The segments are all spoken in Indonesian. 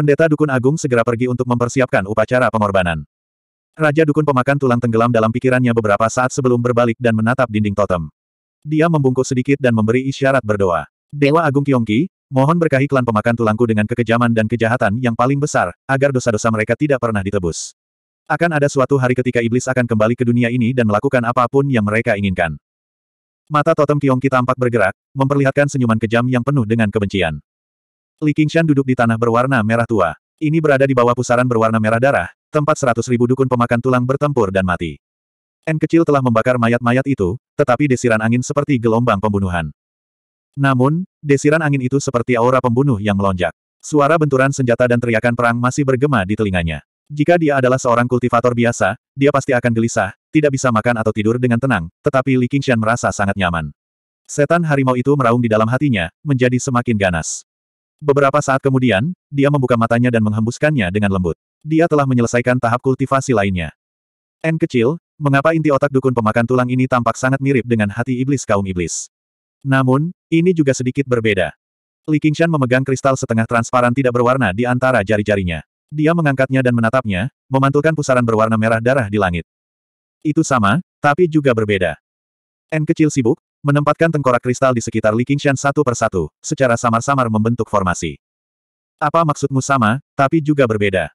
Pendeta Dukun Agung segera pergi untuk mempersiapkan upacara pengorbanan. Raja Dukun pemakan tulang tenggelam dalam pikirannya beberapa saat sebelum berbalik dan menatap dinding totem. Dia membungkuk sedikit dan memberi isyarat berdoa. Dewa Agung Kiongki, mohon berkahi klan pemakan tulangku dengan kekejaman dan kejahatan yang paling besar, agar dosa-dosa mereka tidak pernah ditebus. Akan ada suatu hari ketika iblis akan kembali ke dunia ini dan melakukan apapun yang mereka inginkan. Mata totem Kiongki tampak bergerak, memperlihatkan senyuman kejam yang penuh dengan kebencian. Li Qingshan duduk di tanah berwarna merah tua. Ini berada di bawah pusaran berwarna merah darah, tempat seratus ribu dukun pemakan tulang bertempur dan mati. N kecil telah membakar mayat-mayat itu, tetapi desiran angin seperti gelombang pembunuhan. Namun, desiran angin itu seperti aura pembunuh yang melonjak. Suara benturan senjata dan teriakan perang masih bergema di telinganya. Jika dia adalah seorang kultivator biasa, dia pasti akan gelisah, tidak bisa makan atau tidur dengan tenang, tetapi Li Qingshan merasa sangat nyaman. Setan harimau itu meraung di dalam hatinya, menjadi semakin ganas. Beberapa saat kemudian, dia membuka matanya dan menghembuskannya dengan lembut. Dia telah menyelesaikan tahap kultivasi lainnya. N kecil, mengapa inti otak dukun pemakan tulang ini tampak sangat mirip dengan hati iblis kaum iblis? Namun, ini juga sedikit berbeda. Li Qingshan memegang kristal setengah transparan tidak berwarna di antara jari-jarinya. Dia mengangkatnya dan menatapnya, memantulkan pusaran berwarna merah darah di langit. Itu sama, tapi juga berbeda. N kecil sibuk, menempatkan tengkorak kristal di sekitar Li Qingshan satu persatu, secara samar-samar membentuk formasi. Apa maksudmu sama, tapi juga berbeda?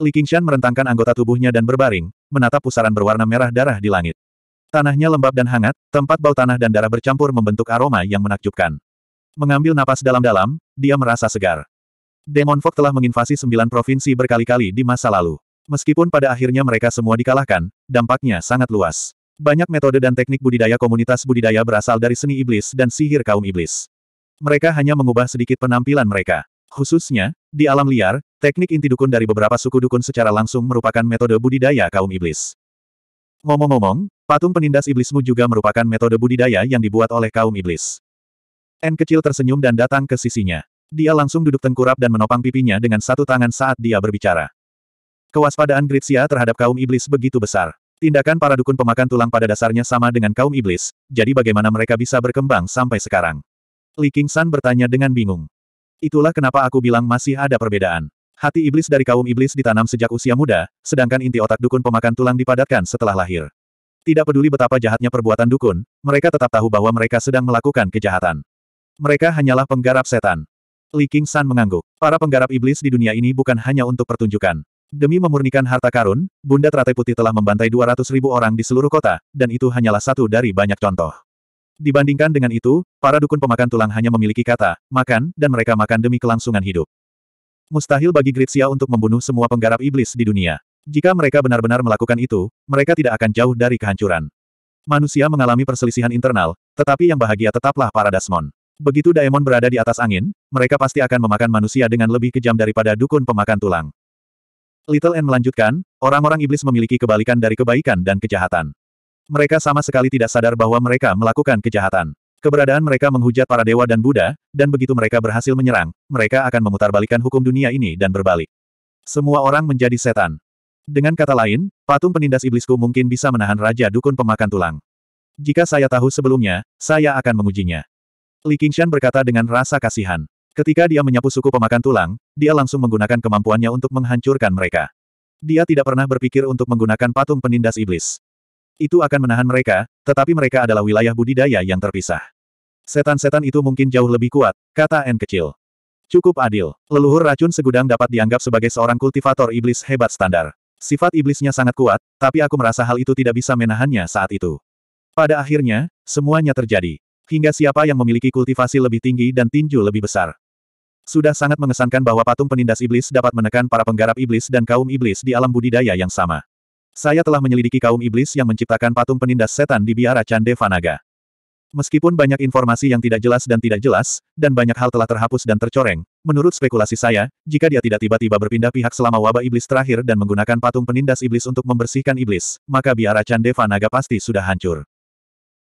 Li Qingshan merentangkan anggota tubuhnya dan berbaring, menatap pusaran berwarna merah darah di langit. Tanahnya lembab dan hangat, tempat bau tanah dan darah bercampur membentuk aroma yang menakjubkan. Mengambil napas dalam-dalam, dia merasa segar. Demon Fog telah menginvasi sembilan provinsi berkali-kali di masa lalu. Meskipun pada akhirnya mereka semua dikalahkan, dampaknya sangat luas. Banyak metode dan teknik budidaya komunitas budidaya berasal dari seni iblis dan sihir kaum iblis. Mereka hanya mengubah sedikit penampilan mereka. Khususnya, di alam liar, teknik inti dukun dari beberapa suku dukun secara langsung merupakan metode budidaya kaum iblis. Ngomong-ngomong, patung penindas iblismu juga merupakan metode budidaya yang dibuat oleh kaum iblis. N kecil tersenyum dan datang ke sisinya. Dia langsung duduk tengkurap dan menopang pipinya dengan satu tangan saat dia berbicara. Kewaspadaan Gritsia terhadap kaum iblis begitu besar. Tindakan para dukun pemakan tulang pada dasarnya sama dengan kaum iblis, jadi bagaimana mereka bisa berkembang sampai sekarang? Li Qingshan bertanya dengan bingung. Itulah kenapa aku bilang masih ada perbedaan. Hati iblis dari kaum iblis ditanam sejak usia muda, sedangkan inti otak dukun pemakan tulang dipadatkan setelah lahir. Tidak peduli betapa jahatnya perbuatan dukun, mereka tetap tahu bahwa mereka sedang melakukan kejahatan. Mereka hanyalah penggarap setan. Li Qingshan mengangguk. Para penggarap iblis di dunia ini bukan hanya untuk pertunjukan. Demi memurnikan harta karun, Bunda Teratai Putih telah membantai 200 ribu orang di seluruh kota, dan itu hanyalah satu dari banyak contoh. Dibandingkan dengan itu, para dukun pemakan tulang hanya memiliki kata, makan, dan mereka makan demi kelangsungan hidup. Mustahil bagi Gritsia untuk membunuh semua penggarap iblis di dunia. Jika mereka benar-benar melakukan itu, mereka tidak akan jauh dari kehancuran. Manusia mengalami perselisihan internal, tetapi yang bahagia tetaplah para Dasmon. Begitu Daemon berada di atas angin, mereka pasti akan memakan manusia dengan lebih kejam daripada dukun pemakan tulang. Little N melanjutkan, orang-orang iblis memiliki kebalikan dari kebaikan dan kejahatan. Mereka sama sekali tidak sadar bahwa mereka melakukan kejahatan. Keberadaan mereka menghujat para dewa dan Buddha, dan begitu mereka berhasil menyerang, mereka akan memutarbalikan hukum dunia ini dan berbalik. Semua orang menjadi setan. Dengan kata lain, patung penindas iblisku mungkin bisa menahan Raja Dukun Pemakan Tulang. Jika saya tahu sebelumnya, saya akan mengujinya. Li Qingshan berkata dengan rasa kasihan. Ketika dia menyapu suku pemakan tulang, dia langsung menggunakan kemampuannya untuk menghancurkan mereka. Dia tidak pernah berpikir untuk menggunakan patung penindas iblis. Itu akan menahan mereka, tetapi mereka adalah wilayah budidaya yang terpisah. Setan-setan itu mungkin jauh lebih kuat, kata N kecil. Cukup adil. Leluhur racun segudang dapat dianggap sebagai seorang kultivator iblis hebat standar. Sifat iblisnya sangat kuat, tapi aku merasa hal itu tidak bisa menahannya saat itu. Pada akhirnya, semuanya terjadi. Hingga siapa yang memiliki kultivasi lebih tinggi dan tinju lebih besar. Sudah sangat mengesankan bahwa patung penindas iblis dapat menekan para penggarap iblis dan kaum iblis di alam budidaya yang sama. Saya telah menyelidiki kaum iblis yang menciptakan patung penindas setan di biara Cande Vanaga. Meskipun banyak informasi yang tidak jelas dan tidak jelas, dan banyak hal telah terhapus dan tercoreng, menurut spekulasi saya, jika dia tidak tiba-tiba berpindah pihak selama wabah iblis terakhir dan menggunakan patung penindas iblis untuk membersihkan iblis, maka biara Cande Vanaga pasti sudah hancur.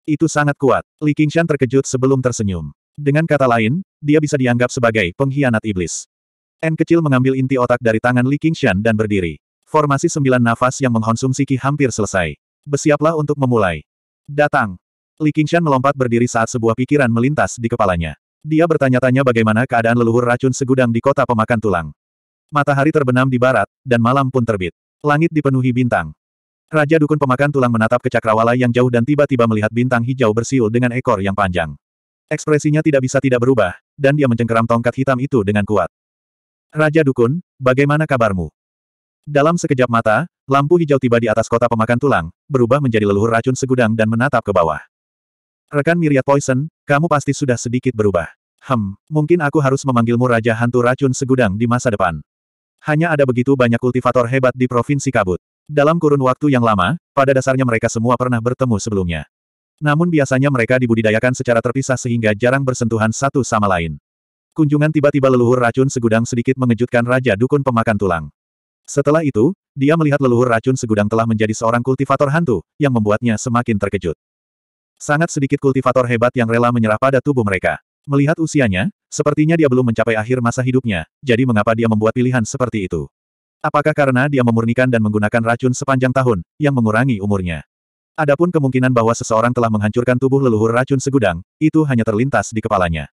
Itu sangat kuat. Li Qingshan terkejut sebelum tersenyum. Dengan kata lain, dia bisa dianggap sebagai pengkhianat iblis. N kecil mengambil inti otak dari tangan Li Qingshan dan berdiri. Formasi sembilan nafas yang mengkonsumsi ki hampir selesai. Bersiaplah untuk memulai. Datang. Li Qingshan melompat berdiri saat sebuah pikiran melintas di kepalanya. Dia bertanya-tanya bagaimana keadaan leluhur racun segudang di kota pemakan tulang. Matahari terbenam di barat, dan malam pun terbit. Langit dipenuhi bintang. Raja Dukun Pemakan Tulang menatap ke cakrawala yang jauh dan tiba-tiba melihat bintang hijau bersiul dengan ekor yang panjang. Ekspresinya tidak bisa tidak berubah, dan dia mencengkeram tongkat hitam itu dengan kuat. Raja Dukun, bagaimana kabarmu? Dalam sekejap mata, lampu hijau tiba di atas kota pemakan tulang, berubah menjadi leluhur racun segudang dan menatap ke bawah. Rekan Miriat Poison, kamu pasti sudah sedikit berubah. Hmm, mungkin aku harus memanggilmu Raja Hantu Racun Segudang di masa depan. Hanya ada begitu banyak kultivator hebat di Provinsi Kabut. Dalam kurun waktu yang lama, pada dasarnya mereka semua pernah bertemu sebelumnya. Namun biasanya mereka dibudidayakan secara terpisah sehingga jarang bersentuhan satu sama lain. Kunjungan tiba-tiba leluhur racun segudang sedikit mengejutkan Raja Dukun Pemakan Tulang. Setelah itu, dia melihat leluhur racun segudang telah menjadi seorang kultivator hantu, yang membuatnya semakin terkejut. Sangat sedikit kultivator hebat yang rela menyerah pada tubuh mereka. Melihat usianya, sepertinya dia belum mencapai akhir masa hidupnya, jadi mengapa dia membuat pilihan seperti itu? Apakah karena dia memurnikan dan menggunakan racun sepanjang tahun, yang mengurangi umurnya? Adapun kemungkinan bahwa seseorang telah menghancurkan tubuh leluhur racun segudang, itu hanya terlintas di kepalanya.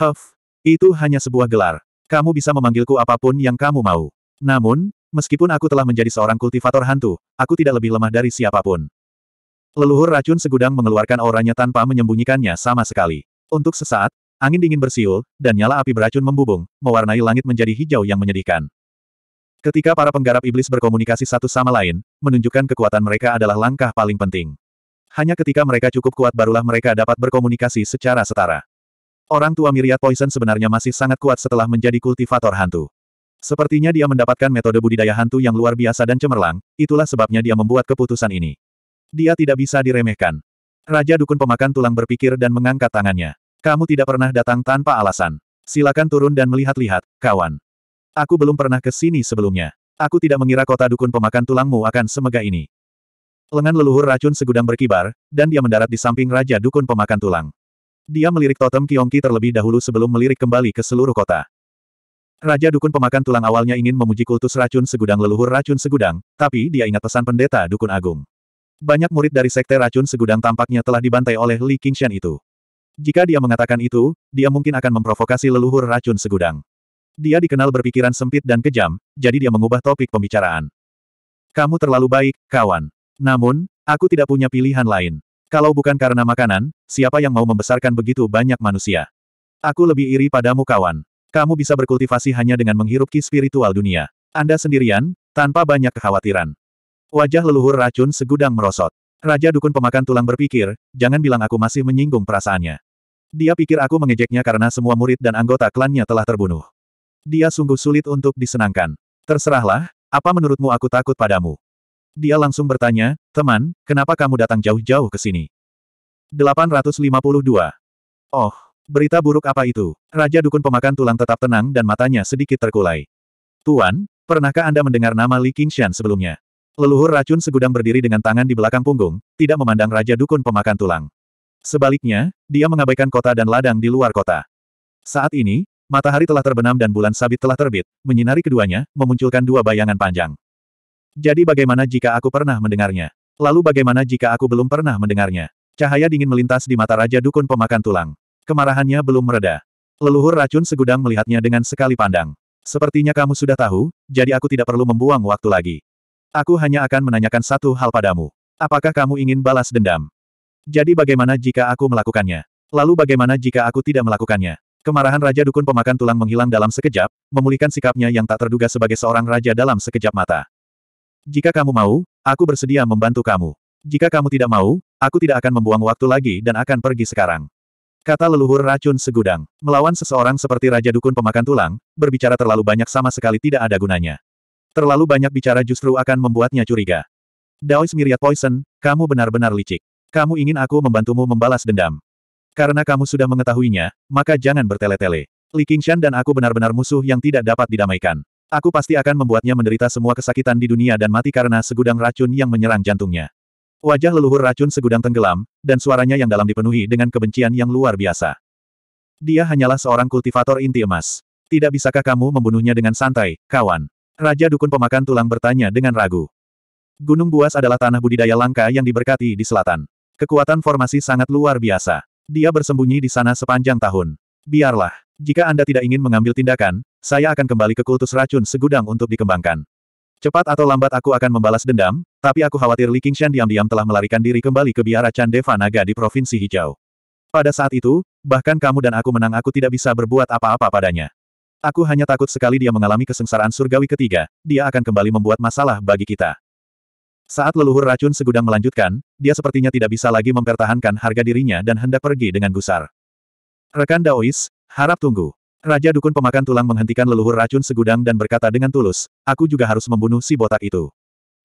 Huff, itu hanya sebuah gelar. Kamu bisa memanggilku apapun yang kamu mau. Namun, meskipun aku telah menjadi seorang kultivator hantu, aku tidak lebih lemah dari siapapun. Leluhur racun segudang mengeluarkan auranya tanpa menyembunyikannya sama sekali. Untuk sesaat, angin dingin bersiul, dan nyala api beracun membubung, mewarnai langit menjadi hijau yang menyedihkan. Ketika para penggarap iblis berkomunikasi satu sama lain, menunjukkan kekuatan mereka adalah langkah paling penting. Hanya ketika mereka cukup kuat barulah mereka dapat berkomunikasi secara setara. Orang tua Miriat Poison sebenarnya masih sangat kuat setelah menjadi kultivator hantu. Sepertinya dia mendapatkan metode budidaya hantu yang luar biasa dan cemerlang, itulah sebabnya dia membuat keputusan ini. Dia tidak bisa diremehkan. Raja Dukun Pemakan Tulang berpikir dan mengangkat tangannya. Kamu tidak pernah datang tanpa alasan. Silakan turun dan melihat-lihat, kawan. Aku belum pernah ke sini sebelumnya. Aku tidak mengira kota dukun pemakan tulangmu akan semegah ini. Lengan leluhur racun segudang berkibar, dan dia mendarat di samping Raja Dukun Pemakan Tulang. Dia melirik totem Kiongki terlebih dahulu sebelum melirik kembali ke seluruh kota. Raja Dukun Pemakan Tulang awalnya ingin memuji kultus racun segudang leluhur racun segudang, tapi dia ingat pesan pendeta Dukun Agung. Banyak murid dari sekte racun segudang tampaknya telah dibantai oleh Li Qingshan itu. Jika dia mengatakan itu, dia mungkin akan memprovokasi leluhur racun segudang. Dia dikenal berpikiran sempit dan kejam, jadi dia mengubah topik pembicaraan. Kamu terlalu baik, kawan. Namun, aku tidak punya pilihan lain. Kalau bukan karena makanan, siapa yang mau membesarkan begitu banyak manusia? Aku lebih iri padamu kawan. Kamu bisa berkultivasi hanya dengan menghirup ki spiritual dunia. Anda sendirian, tanpa banyak kekhawatiran. Wajah leluhur racun segudang merosot. Raja dukun pemakan tulang berpikir, jangan bilang aku masih menyinggung perasaannya. Dia pikir aku mengejeknya karena semua murid dan anggota klannya telah terbunuh. Dia sungguh sulit untuk disenangkan. Terserahlah, apa menurutmu aku takut padamu? Dia langsung bertanya, teman, kenapa kamu datang jauh-jauh ke sini? 852. Oh, berita buruk apa itu? Raja Dukun Pemakan Tulang tetap tenang dan matanya sedikit terkulai. Tuan, pernahkah Anda mendengar nama Li Qingshan sebelumnya? Leluhur racun segudang berdiri dengan tangan di belakang punggung, tidak memandang Raja Dukun Pemakan Tulang. Sebaliknya, dia mengabaikan kota dan ladang di luar kota. Saat ini, Matahari telah terbenam dan bulan sabit telah terbit, menyinari keduanya, memunculkan dua bayangan panjang. Jadi bagaimana jika aku pernah mendengarnya? Lalu bagaimana jika aku belum pernah mendengarnya? Cahaya dingin melintas di mata Raja Dukun Pemakan Tulang. Kemarahannya belum mereda. Leluhur racun segudang melihatnya dengan sekali pandang. Sepertinya kamu sudah tahu, jadi aku tidak perlu membuang waktu lagi. Aku hanya akan menanyakan satu hal padamu. Apakah kamu ingin balas dendam? Jadi bagaimana jika aku melakukannya? Lalu bagaimana jika aku tidak melakukannya? Kemarahan Raja Dukun Pemakan Tulang menghilang dalam sekejap, memulihkan sikapnya yang tak terduga sebagai seorang raja dalam sekejap mata. Jika kamu mau, aku bersedia membantu kamu. Jika kamu tidak mau, aku tidak akan membuang waktu lagi dan akan pergi sekarang. Kata leluhur racun segudang. Melawan seseorang seperti Raja Dukun Pemakan Tulang, berbicara terlalu banyak sama sekali tidak ada gunanya. Terlalu banyak bicara justru akan membuatnya curiga. Daois Myriad Poison, kamu benar-benar licik. Kamu ingin aku membantumu membalas dendam. Karena kamu sudah mengetahuinya, maka jangan bertele-tele. Li Qingshan dan aku benar-benar musuh yang tidak dapat didamaikan. Aku pasti akan membuatnya menderita semua kesakitan di dunia dan mati karena segudang racun yang menyerang jantungnya. Wajah leluhur racun segudang tenggelam, dan suaranya yang dalam dipenuhi dengan kebencian yang luar biasa. Dia hanyalah seorang kultivator inti emas. Tidak bisakah kamu membunuhnya dengan santai, kawan? Raja Dukun Pemakan Tulang bertanya dengan ragu. Gunung Buas adalah tanah budidaya langka yang diberkati di selatan. Kekuatan formasi sangat luar biasa. Dia bersembunyi di sana sepanjang tahun. Biarlah. Jika Anda tidak ingin mengambil tindakan, saya akan kembali ke kultus racun segudang untuk dikembangkan. Cepat atau lambat aku akan membalas dendam, tapi aku khawatir Li Qingshan diam-diam telah melarikan diri kembali ke biara Chandeva Naga di Provinsi Hijau. Pada saat itu, bahkan kamu dan aku menang aku tidak bisa berbuat apa-apa padanya. Aku hanya takut sekali dia mengalami kesengsaraan surgawi ketiga, dia akan kembali membuat masalah bagi kita. Saat leluhur racun segudang melanjutkan, dia sepertinya tidak bisa lagi mempertahankan harga dirinya dan hendak pergi dengan gusar. Rekan Daois, harap tunggu. Raja Dukun Pemakan Tulang menghentikan leluhur racun segudang dan berkata dengan tulus, aku juga harus membunuh si botak itu.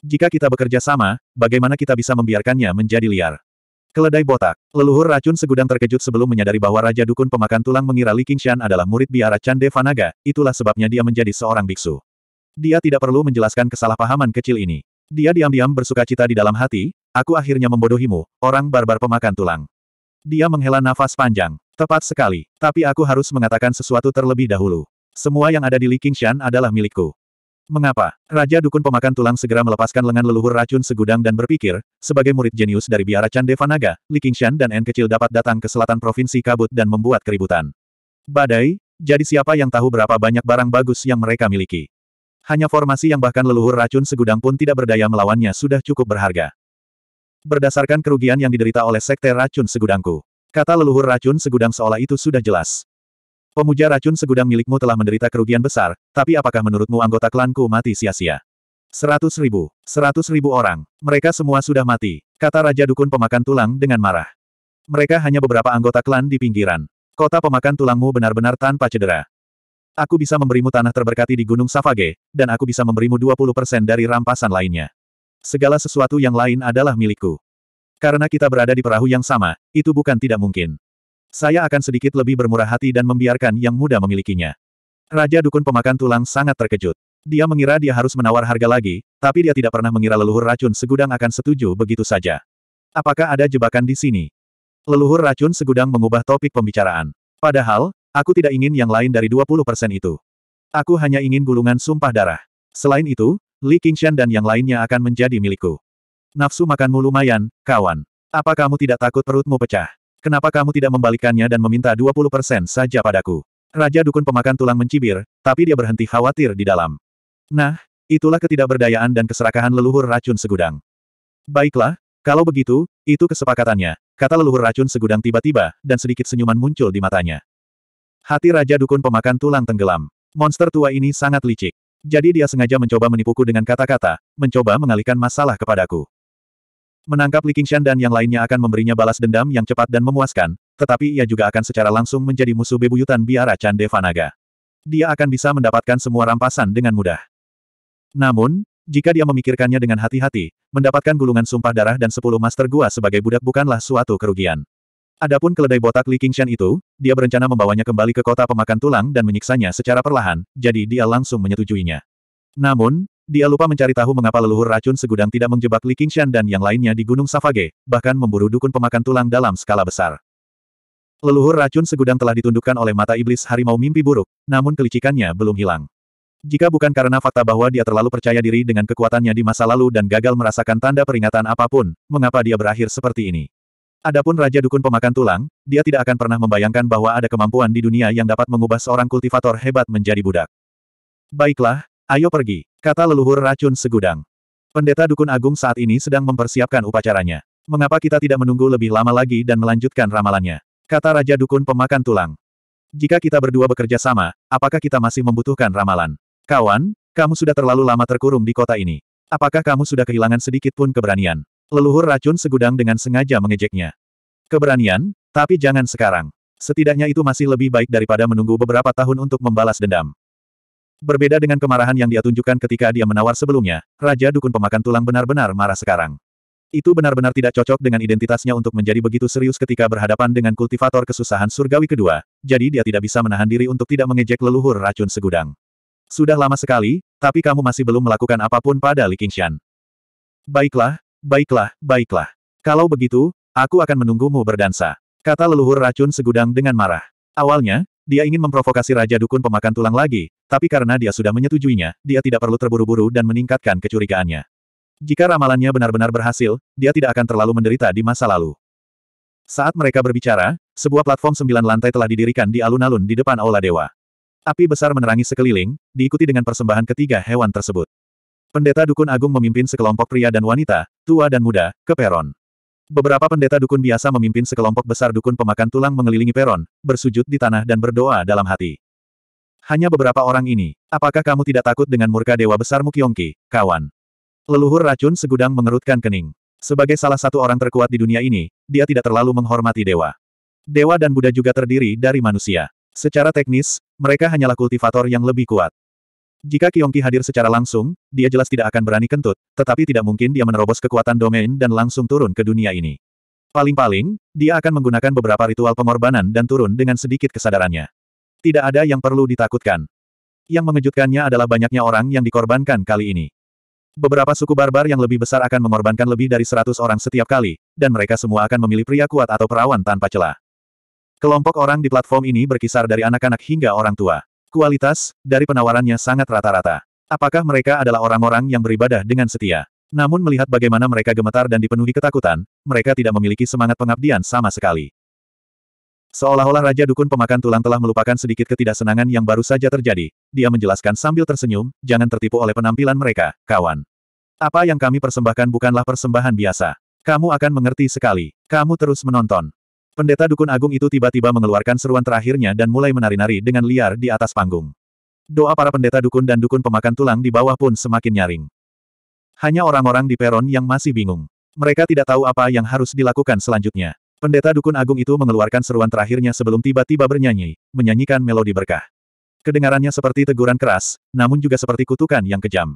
Jika kita bekerja sama, bagaimana kita bisa membiarkannya menjadi liar? Keledai botak. Leluhur racun segudang terkejut sebelum menyadari bahwa Raja Dukun Pemakan Tulang mengira Li Qingshan adalah murid biara Chan Devanaga, itulah sebabnya dia menjadi seorang biksu. Dia tidak perlu menjelaskan kesalahpahaman kecil ini. Dia diam-diam bersuka cita di dalam hati, aku akhirnya membodohimu, orang barbar pemakan tulang. Dia menghela nafas panjang. Tepat sekali, tapi aku harus mengatakan sesuatu terlebih dahulu. Semua yang ada di Li Qingshan adalah milikku. Mengapa? Raja Dukun Pemakan Tulang segera melepaskan lengan leluhur racun segudang dan berpikir, sebagai murid jenius dari biara Chan Devanaga, Li Qingshan dan N kecil dapat datang ke selatan provinsi Kabut dan membuat keributan. Badai, jadi siapa yang tahu berapa banyak barang bagus yang mereka miliki? Hanya formasi yang bahkan leluhur racun segudang pun tidak berdaya melawannya sudah cukup berharga. Berdasarkan kerugian yang diderita oleh Sekte Racun Segudangku. Kata leluhur racun segudang seolah itu sudah jelas. Pemuja racun segudang milikmu telah menderita kerugian besar, tapi apakah menurutmu anggota klanku mati sia-sia? Seratus ribu. Seratus ribu orang. Mereka semua sudah mati, kata Raja Dukun Pemakan Tulang dengan marah. Mereka hanya beberapa anggota klan di pinggiran. Kota pemakan tulangmu benar-benar tanpa cedera. Aku bisa memberimu tanah terberkati di Gunung Savage, dan aku bisa memberimu 20% dari rampasan lainnya. Segala sesuatu yang lain adalah milikku. Karena kita berada di perahu yang sama, itu bukan tidak mungkin. Saya akan sedikit lebih bermurah hati dan membiarkan yang muda memilikinya. Raja Dukun Pemakan Tulang sangat terkejut. Dia mengira dia harus menawar harga lagi, tapi dia tidak pernah mengira leluhur racun segudang akan setuju begitu saja. Apakah ada jebakan di sini? Leluhur racun segudang mengubah topik pembicaraan. Padahal, Aku tidak ingin yang lain dari 20% itu. Aku hanya ingin gulungan sumpah darah. Selain itu, Li Qingshan dan yang lainnya akan menjadi milikku. Nafsu makanmu lumayan, kawan. Apa kamu tidak takut perutmu pecah? Kenapa kamu tidak membalikkannya dan meminta 20% saja padaku? Raja Dukun Pemakan Tulang mencibir, tapi dia berhenti khawatir di dalam. Nah, itulah ketidakberdayaan dan keserakahan leluhur racun segudang. Baiklah, kalau begitu, itu kesepakatannya, kata leluhur racun segudang tiba-tiba, dan sedikit senyuman muncul di matanya. Hati Raja Dukun pemakan tulang tenggelam. Monster tua ini sangat licik. Jadi dia sengaja mencoba menipuku dengan kata-kata, mencoba mengalihkan masalah kepadaku. Menangkap Li Qingshan dan yang lainnya akan memberinya balas dendam yang cepat dan memuaskan, tetapi ia juga akan secara langsung menjadi musuh bebuyutan biara Chandevanaga. Devanaga. Dia akan bisa mendapatkan semua rampasan dengan mudah. Namun, jika dia memikirkannya dengan hati-hati, mendapatkan gulungan sumpah darah dan sepuluh master gua sebagai budak bukanlah suatu kerugian. Adapun keledai botak Li Qingshan itu, dia berencana membawanya kembali ke kota pemakan tulang dan menyiksanya secara perlahan, jadi dia langsung menyetujuinya. Namun, dia lupa mencari tahu mengapa leluhur racun segudang tidak menjebak Li Qingshan dan yang lainnya di Gunung Savage, bahkan memburu dukun pemakan tulang dalam skala besar. Leluhur racun segudang telah ditundukkan oleh mata iblis harimau mimpi buruk, namun kelicikannya belum hilang. Jika bukan karena fakta bahwa dia terlalu percaya diri dengan kekuatannya di masa lalu dan gagal merasakan tanda peringatan apapun, mengapa dia berakhir seperti ini? Adapun Raja Dukun Pemakan Tulang, dia tidak akan pernah membayangkan bahwa ada kemampuan di dunia yang dapat mengubah seorang kultivator hebat menjadi budak. Baiklah, ayo pergi, kata leluhur racun segudang. Pendeta Dukun Agung saat ini sedang mempersiapkan upacaranya. Mengapa kita tidak menunggu lebih lama lagi dan melanjutkan ramalannya? Kata Raja Dukun Pemakan Tulang. Jika kita berdua bekerja sama, apakah kita masih membutuhkan ramalan? Kawan, kamu sudah terlalu lama terkurung di kota ini. Apakah kamu sudah kehilangan sedikit pun keberanian? Leluhur racun segudang dengan sengaja mengejeknya. Keberanian, tapi jangan sekarang. Setidaknya itu masih lebih baik daripada menunggu beberapa tahun untuk membalas dendam. Berbeda dengan kemarahan yang dia tunjukkan ketika dia menawar sebelumnya, Raja Dukun Pemakan Tulang benar-benar marah sekarang. Itu benar-benar tidak cocok dengan identitasnya untuk menjadi begitu serius ketika berhadapan dengan kultivator kesusahan surgawi kedua, jadi dia tidak bisa menahan diri untuk tidak mengejek leluhur racun segudang. Sudah lama sekali, tapi kamu masih belum melakukan apapun pada Li Qingshan. Baiklah, Baiklah, baiklah. Kalau begitu, aku akan menunggumu berdansa. Kata leluhur racun segudang dengan marah. Awalnya, dia ingin memprovokasi Raja Dukun Pemakan Tulang lagi, tapi karena dia sudah menyetujuinya, dia tidak perlu terburu-buru dan meningkatkan kecurigaannya. Jika ramalannya benar-benar berhasil, dia tidak akan terlalu menderita di masa lalu. Saat mereka berbicara, sebuah platform sembilan lantai telah didirikan di alun-alun di depan Aula Dewa. Api besar menerangi sekeliling, diikuti dengan persembahan ketiga hewan tersebut. Pendeta Dukun Agung memimpin sekelompok pria dan wanita, tua dan muda, ke peron. Beberapa pendeta dukun biasa memimpin sekelompok besar dukun pemakan tulang mengelilingi peron, bersujud di tanah dan berdoa dalam hati. Hanya beberapa orang ini, apakah kamu tidak takut dengan murka dewa besar Mukyongki, kawan? Leluhur racun segudang mengerutkan kening. Sebagai salah satu orang terkuat di dunia ini, dia tidak terlalu menghormati dewa. Dewa dan Buddha juga terdiri dari manusia. Secara teknis, mereka hanyalah kultivator yang lebih kuat. Jika Kiongki hadir secara langsung, dia jelas tidak akan berani kentut, tetapi tidak mungkin dia menerobos kekuatan domain dan langsung turun ke dunia ini. Paling-paling, dia akan menggunakan beberapa ritual pengorbanan dan turun dengan sedikit kesadarannya. Tidak ada yang perlu ditakutkan. Yang mengejutkannya adalah banyaknya orang yang dikorbankan kali ini. Beberapa suku barbar yang lebih besar akan mengorbankan lebih dari 100 orang setiap kali, dan mereka semua akan memilih pria kuat atau perawan tanpa celah. Kelompok orang di platform ini berkisar dari anak-anak hingga orang tua. Kualitas, dari penawarannya sangat rata-rata. Apakah mereka adalah orang-orang yang beribadah dengan setia? Namun melihat bagaimana mereka gemetar dan dipenuhi ketakutan, mereka tidak memiliki semangat pengabdian sama sekali. Seolah-olah Raja Dukun Pemakan Tulang telah melupakan sedikit ketidaksenangan yang baru saja terjadi, dia menjelaskan sambil tersenyum, jangan tertipu oleh penampilan mereka, kawan. Apa yang kami persembahkan bukanlah persembahan biasa. Kamu akan mengerti sekali. Kamu terus menonton. Pendeta Dukun Agung itu tiba-tiba mengeluarkan seruan terakhirnya dan mulai menari-nari dengan liar di atas panggung. Doa para pendeta dukun dan dukun pemakan tulang di bawah pun semakin nyaring. Hanya orang-orang di peron yang masih bingung. Mereka tidak tahu apa yang harus dilakukan selanjutnya. Pendeta Dukun Agung itu mengeluarkan seruan terakhirnya sebelum tiba-tiba bernyanyi, menyanyikan melodi berkah. Kedengarannya seperti teguran keras, namun juga seperti kutukan yang kejam.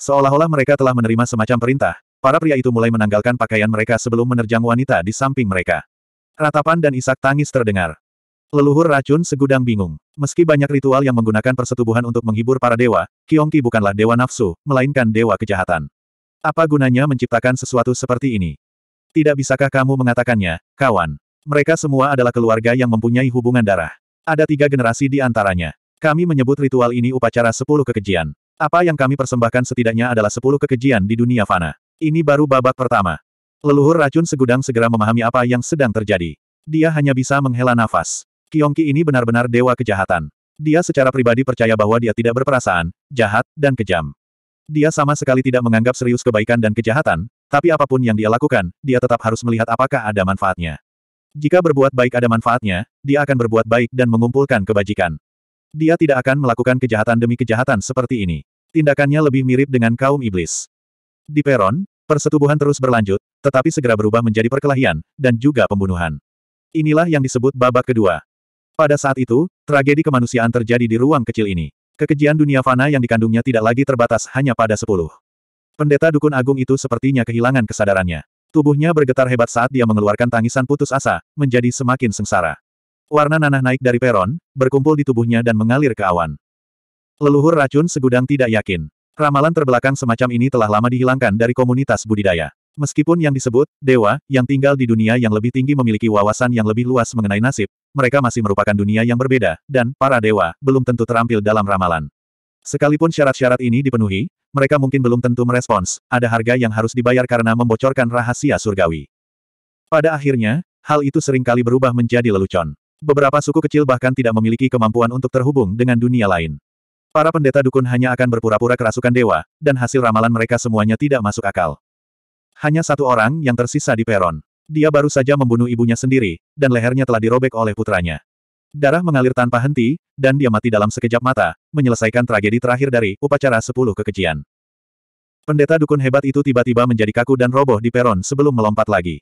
Seolah-olah mereka telah menerima semacam perintah, para pria itu mulai menanggalkan pakaian mereka sebelum menerjang wanita di samping mereka. Ratapan dan isak tangis terdengar. Leluhur racun segudang bingung. Meski banyak ritual yang menggunakan persetubuhan untuk menghibur para dewa, Kiongki bukanlah dewa nafsu, melainkan dewa kejahatan. Apa gunanya menciptakan sesuatu seperti ini? Tidak bisakah kamu mengatakannya, kawan? Mereka semua adalah keluarga yang mempunyai hubungan darah. Ada tiga generasi di antaranya. Kami menyebut ritual ini upacara sepuluh kekejian. Apa yang kami persembahkan setidaknya adalah sepuluh kekejian di dunia fana. Ini baru babak pertama. Leluhur racun segudang segera memahami apa yang sedang terjadi. Dia hanya bisa menghela nafas. Kiongki ini benar-benar dewa kejahatan. Dia secara pribadi percaya bahwa dia tidak berperasaan, jahat, dan kejam. Dia sama sekali tidak menganggap serius kebaikan dan kejahatan, tapi apapun yang dia lakukan, dia tetap harus melihat apakah ada manfaatnya. Jika berbuat baik ada manfaatnya, dia akan berbuat baik dan mengumpulkan kebajikan. Dia tidak akan melakukan kejahatan demi kejahatan seperti ini. Tindakannya lebih mirip dengan kaum iblis. Di peron, persetubuhan terus berlanjut, tetapi segera berubah menjadi perkelahian, dan juga pembunuhan. Inilah yang disebut babak kedua. Pada saat itu, tragedi kemanusiaan terjadi di ruang kecil ini. Kekejian dunia fana yang dikandungnya tidak lagi terbatas hanya pada sepuluh. Pendeta dukun agung itu sepertinya kehilangan kesadarannya. Tubuhnya bergetar hebat saat dia mengeluarkan tangisan putus asa, menjadi semakin sengsara. Warna nanah naik dari peron, berkumpul di tubuhnya dan mengalir ke awan. Leluhur racun segudang tidak yakin. Ramalan terbelakang semacam ini telah lama dihilangkan dari komunitas budidaya. Meskipun yang disebut, dewa, yang tinggal di dunia yang lebih tinggi memiliki wawasan yang lebih luas mengenai nasib, mereka masih merupakan dunia yang berbeda, dan, para dewa, belum tentu terampil dalam ramalan. Sekalipun syarat-syarat ini dipenuhi, mereka mungkin belum tentu merespons, ada harga yang harus dibayar karena membocorkan rahasia surgawi. Pada akhirnya, hal itu seringkali berubah menjadi lelucon. Beberapa suku kecil bahkan tidak memiliki kemampuan untuk terhubung dengan dunia lain. Para pendeta dukun hanya akan berpura-pura kerasukan dewa, dan hasil ramalan mereka semuanya tidak masuk akal. Hanya satu orang yang tersisa di peron. Dia baru saja membunuh ibunya sendiri, dan lehernya telah dirobek oleh putranya. Darah mengalir tanpa henti, dan dia mati dalam sekejap mata, menyelesaikan tragedi terakhir dari upacara sepuluh kekejian. Pendeta dukun hebat itu tiba-tiba menjadi kaku dan roboh di peron sebelum melompat lagi.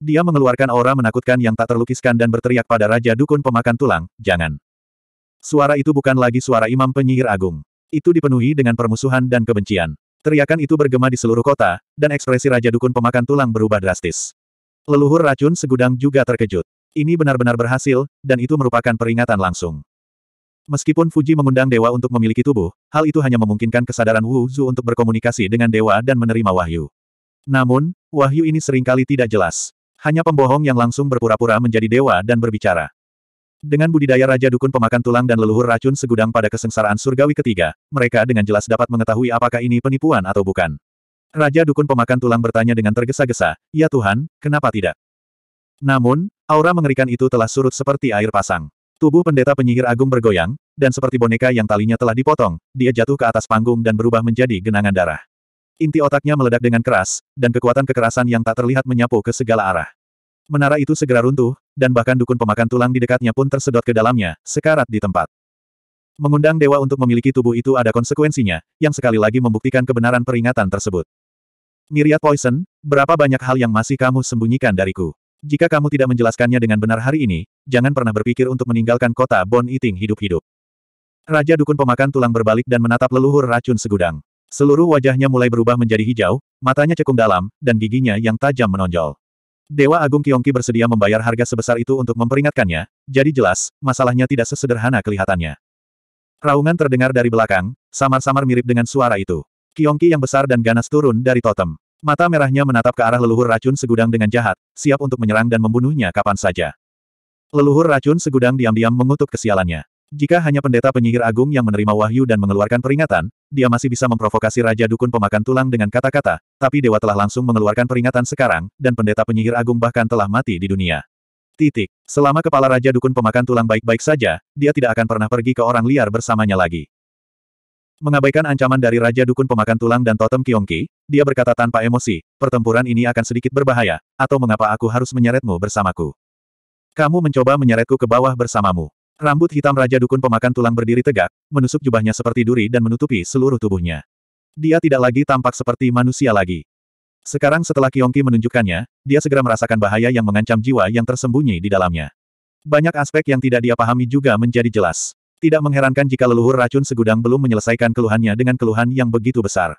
Dia mengeluarkan aura menakutkan yang tak terlukiskan dan berteriak pada Raja Dukun Pemakan Tulang, jangan. Suara itu bukan lagi suara imam penyihir agung. Itu dipenuhi dengan permusuhan dan kebencian. Teriakan itu bergema di seluruh kota, dan ekspresi Raja Dukun Pemakan Tulang berubah drastis. Leluhur racun segudang juga terkejut. Ini benar-benar berhasil, dan itu merupakan peringatan langsung. Meskipun Fuji mengundang dewa untuk memiliki tubuh, hal itu hanya memungkinkan kesadaran Wu Zhu untuk berkomunikasi dengan dewa dan menerima wahyu. Namun, wahyu ini seringkali tidak jelas. Hanya pembohong yang langsung berpura-pura menjadi dewa dan berbicara. Dengan budidaya Raja Dukun pemakan tulang dan leluhur racun segudang pada kesengsaraan surgawi ketiga, mereka dengan jelas dapat mengetahui apakah ini penipuan atau bukan. Raja Dukun pemakan tulang bertanya dengan tergesa-gesa, Ya Tuhan, kenapa tidak? Namun, aura mengerikan itu telah surut seperti air pasang. Tubuh pendeta penyihir agung bergoyang, dan seperti boneka yang talinya telah dipotong, dia jatuh ke atas panggung dan berubah menjadi genangan darah. Inti otaknya meledak dengan keras, dan kekuatan kekerasan yang tak terlihat menyapu ke segala arah menara itu segera runtuh, dan bahkan dukun pemakan tulang di dekatnya pun tersedot ke dalamnya, sekarat di tempat. Mengundang dewa untuk memiliki tubuh itu ada konsekuensinya, yang sekali lagi membuktikan kebenaran peringatan tersebut. Miriat Poison, berapa banyak hal yang masih kamu sembunyikan dariku? Jika kamu tidak menjelaskannya dengan benar hari ini, jangan pernah berpikir untuk meninggalkan kota Bon Iting hidup-hidup. Raja Dukun Pemakan Tulang berbalik dan menatap leluhur racun segudang. Seluruh wajahnya mulai berubah menjadi hijau, matanya cekung dalam, dan giginya yang tajam menonjol. Dewa Agung Kiongki bersedia membayar harga sebesar itu untuk memperingatkannya, jadi jelas, masalahnya tidak sesederhana kelihatannya. Raungan terdengar dari belakang, samar-samar mirip dengan suara itu. Kiongki yang besar dan ganas turun dari totem. Mata merahnya menatap ke arah leluhur racun segudang dengan jahat, siap untuk menyerang dan membunuhnya kapan saja. Leluhur racun segudang diam-diam mengutuk kesialannya. Jika hanya pendeta penyihir agung yang menerima wahyu dan mengeluarkan peringatan, dia masih bisa memprovokasi Raja Dukun Pemakan Tulang dengan kata-kata, tapi dewa telah langsung mengeluarkan peringatan sekarang, dan pendeta penyihir agung bahkan telah mati di dunia. Titik. Selama kepala Raja Dukun Pemakan Tulang baik-baik saja, dia tidak akan pernah pergi ke orang liar bersamanya lagi. Mengabaikan ancaman dari Raja Dukun Pemakan Tulang dan Totem Kyongki, dia berkata tanpa emosi, pertempuran ini akan sedikit berbahaya, atau mengapa aku harus menyeretmu bersamaku? Kamu mencoba menyeretku ke bawah bersamamu. Rambut hitam Raja Dukun pemakan tulang berdiri tegak, menusuk jubahnya seperti duri dan menutupi seluruh tubuhnya. Dia tidak lagi tampak seperti manusia lagi. Sekarang setelah Kiongki menunjukkannya, dia segera merasakan bahaya yang mengancam jiwa yang tersembunyi di dalamnya. Banyak aspek yang tidak dia pahami juga menjadi jelas. Tidak mengherankan jika leluhur racun segudang belum menyelesaikan keluhannya dengan keluhan yang begitu besar.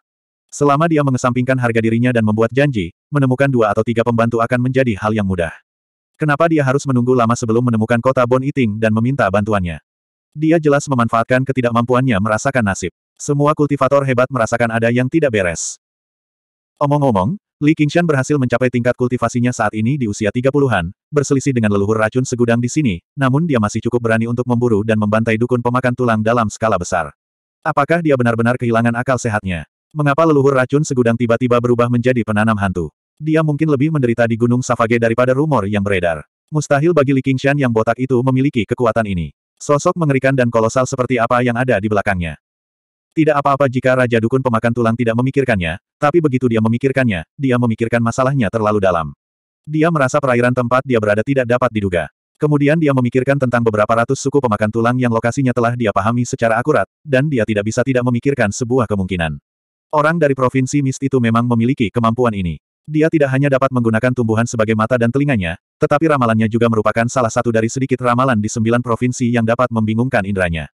Selama dia mengesampingkan harga dirinya dan membuat janji, menemukan dua atau tiga pembantu akan menjadi hal yang mudah. Kenapa dia harus menunggu lama sebelum menemukan kota Bon Iting dan meminta bantuannya? Dia jelas memanfaatkan ketidakmampuannya merasakan nasib. Semua kultivator hebat merasakan ada yang tidak beres. Omong-omong, Li Qingshan berhasil mencapai tingkat kultivasinya saat ini di usia 30-an, berselisih dengan leluhur racun segudang di sini, namun dia masih cukup berani untuk memburu dan membantai dukun pemakan tulang dalam skala besar. Apakah dia benar-benar kehilangan akal sehatnya? Mengapa leluhur racun segudang tiba-tiba berubah menjadi penanam hantu? Dia mungkin lebih menderita di Gunung Savage daripada rumor yang beredar. Mustahil bagi Li Qingshan yang botak itu memiliki kekuatan ini. Sosok mengerikan dan kolosal seperti apa yang ada di belakangnya. Tidak apa-apa jika Raja Dukun Pemakan Tulang tidak memikirkannya, tapi begitu dia memikirkannya, dia memikirkan masalahnya terlalu dalam. Dia merasa perairan tempat dia berada tidak dapat diduga. Kemudian dia memikirkan tentang beberapa ratus suku pemakan tulang yang lokasinya telah dia pahami secara akurat, dan dia tidak bisa tidak memikirkan sebuah kemungkinan. Orang dari Provinsi Mist itu memang memiliki kemampuan ini. Dia tidak hanya dapat menggunakan tumbuhan sebagai mata dan telinganya, tetapi ramalannya juga merupakan salah satu dari sedikit ramalan di sembilan provinsi yang dapat membingungkan indranya.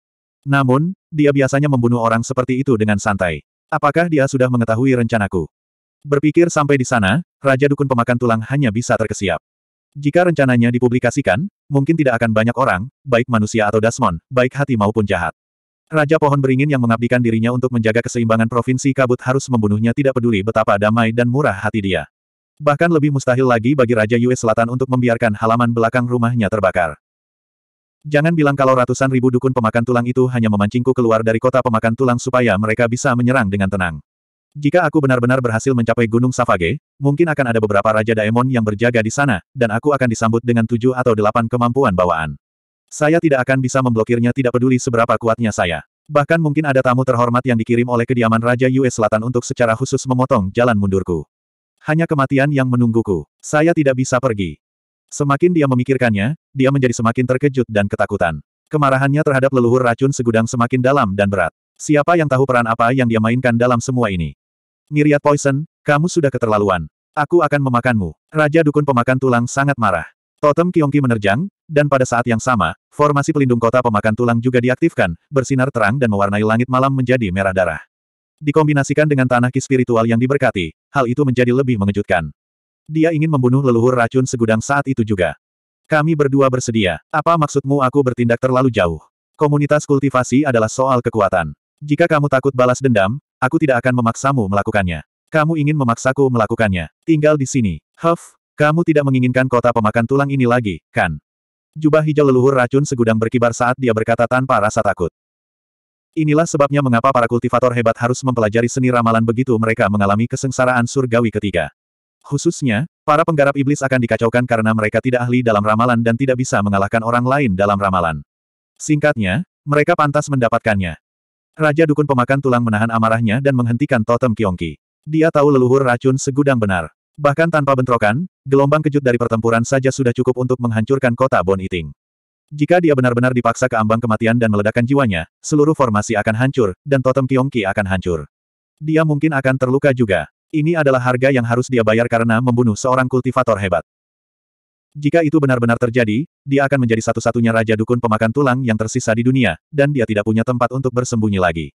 Namun, dia biasanya membunuh orang seperti itu dengan santai. Apakah dia sudah mengetahui rencanaku? Berpikir sampai di sana, Raja Dukun Pemakan Tulang hanya bisa terkesiap. Jika rencananya dipublikasikan, mungkin tidak akan banyak orang, baik manusia atau dasmon, baik hati maupun jahat. Raja Pohon Beringin yang mengabdikan dirinya untuk menjaga keseimbangan Provinsi Kabut harus membunuhnya tidak peduli betapa damai dan murah hati dia. Bahkan lebih mustahil lagi bagi Raja Yue Selatan untuk membiarkan halaman belakang rumahnya terbakar. Jangan bilang kalau ratusan ribu dukun pemakan tulang itu hanya memancingku keluar dari kota pemakan tulang supaya mereka bisa menyerang dengan tenang. Jika aku benar-benar berhasil mencapai Gunung Savage, mungkin akan ada beberapa Raja Daemon yang berjaga di sana, dan aku akan disambut dengan tujuh atau delapan kemampuan bawaan. Saya tidak akan bisa memblokirnya tidak peduli seberapa kuatnya saya. Bahkan mungkin ada tamu terhormat yang dikirim oleh kediaman Raja Yue Selatan untuk secara khusus memotong jalan mundurku. Hanya kematian yang menungguku. Saya tidak bisa pergi. Semakin dia memikirkannya, dia menjadi semakin terkejut dan ketakutan. Kemarahannya terhadap leluhur racun segudang semakin dalam dan berat. Siapa yang tahu peran apa yang dia mainkan dalam semua ini? Miriat Poison, kamu sudah keterlaluan. Aku akan memakanmu. Raja Dukun Pemakan Tulang sangat marah. Totem Kiongki menerjang, dan pada saat yang sama, formasi pelindung kota pemakan tulang juga diaktifkan, bersinar terang dan mewarnai langit malam menjadi merah darah. Dikombinasikan dengan tanah ki spiritual yang diberkati, hal itu menjadi lebih mengejutkan. Dia ingin membunuh leluhur racun segudang saat itu juga. Kami berdua bersedia. Apa maksudmu aku bertindak terlalu jauh? Komunitas kultivasi adalah soal kekuatan. Jika kamu takut balas dendam, aku tidak akan memaksamu melakukannya. Kamu ingin memaksaku melakukannya. Tinggal di sini. Huff, kamu tidak menginginkan kota pemakan tulang ini lagi, kan? Jubah hijau leluhur racun segudang berkibar saat dia berkata tanpa rasa takut. Inilah sebabnya mengapa para kultivator hebat harus mempelajari seni ramalan begitu mereka mengalami kesengsaraan surgawi ketiga. Khususnya, para penggarap iblis akan dikacaukan karena mereka tidak ahli dalam ramalan dan tidak bisa mengalahkan orang lain dalam ramalan. Singkatnya, mereka pantas mendapatkannya. Raja Dukun Pemakan Tulang menahan amarahnya dan menghentikan totem Kiongki. Dia tahu leluhur racun segudang benar. Bahkan tanpa bentrokan, gelombang kejut dari pertempuran saja sudah cukup untuk menghancurkan kota Bon Iting. Jika dia benar-benar dipaksa ke ambang kematian dan meledakkan jiwanya, seluruh formasi akan hancur, dan totem Kiongki akan hancur. Dia mungkin akan terluka juga. Ini adalah harga yang harus dia bayar karena membunuh seorang kultivator hebat. Jika itu benar-benar terjadi, dia akan menjadi satu-satunya raja dukun pemakan tulang yang tersisa di dunia, dan dia tidak punya tempat untuk bersembunyi lagi.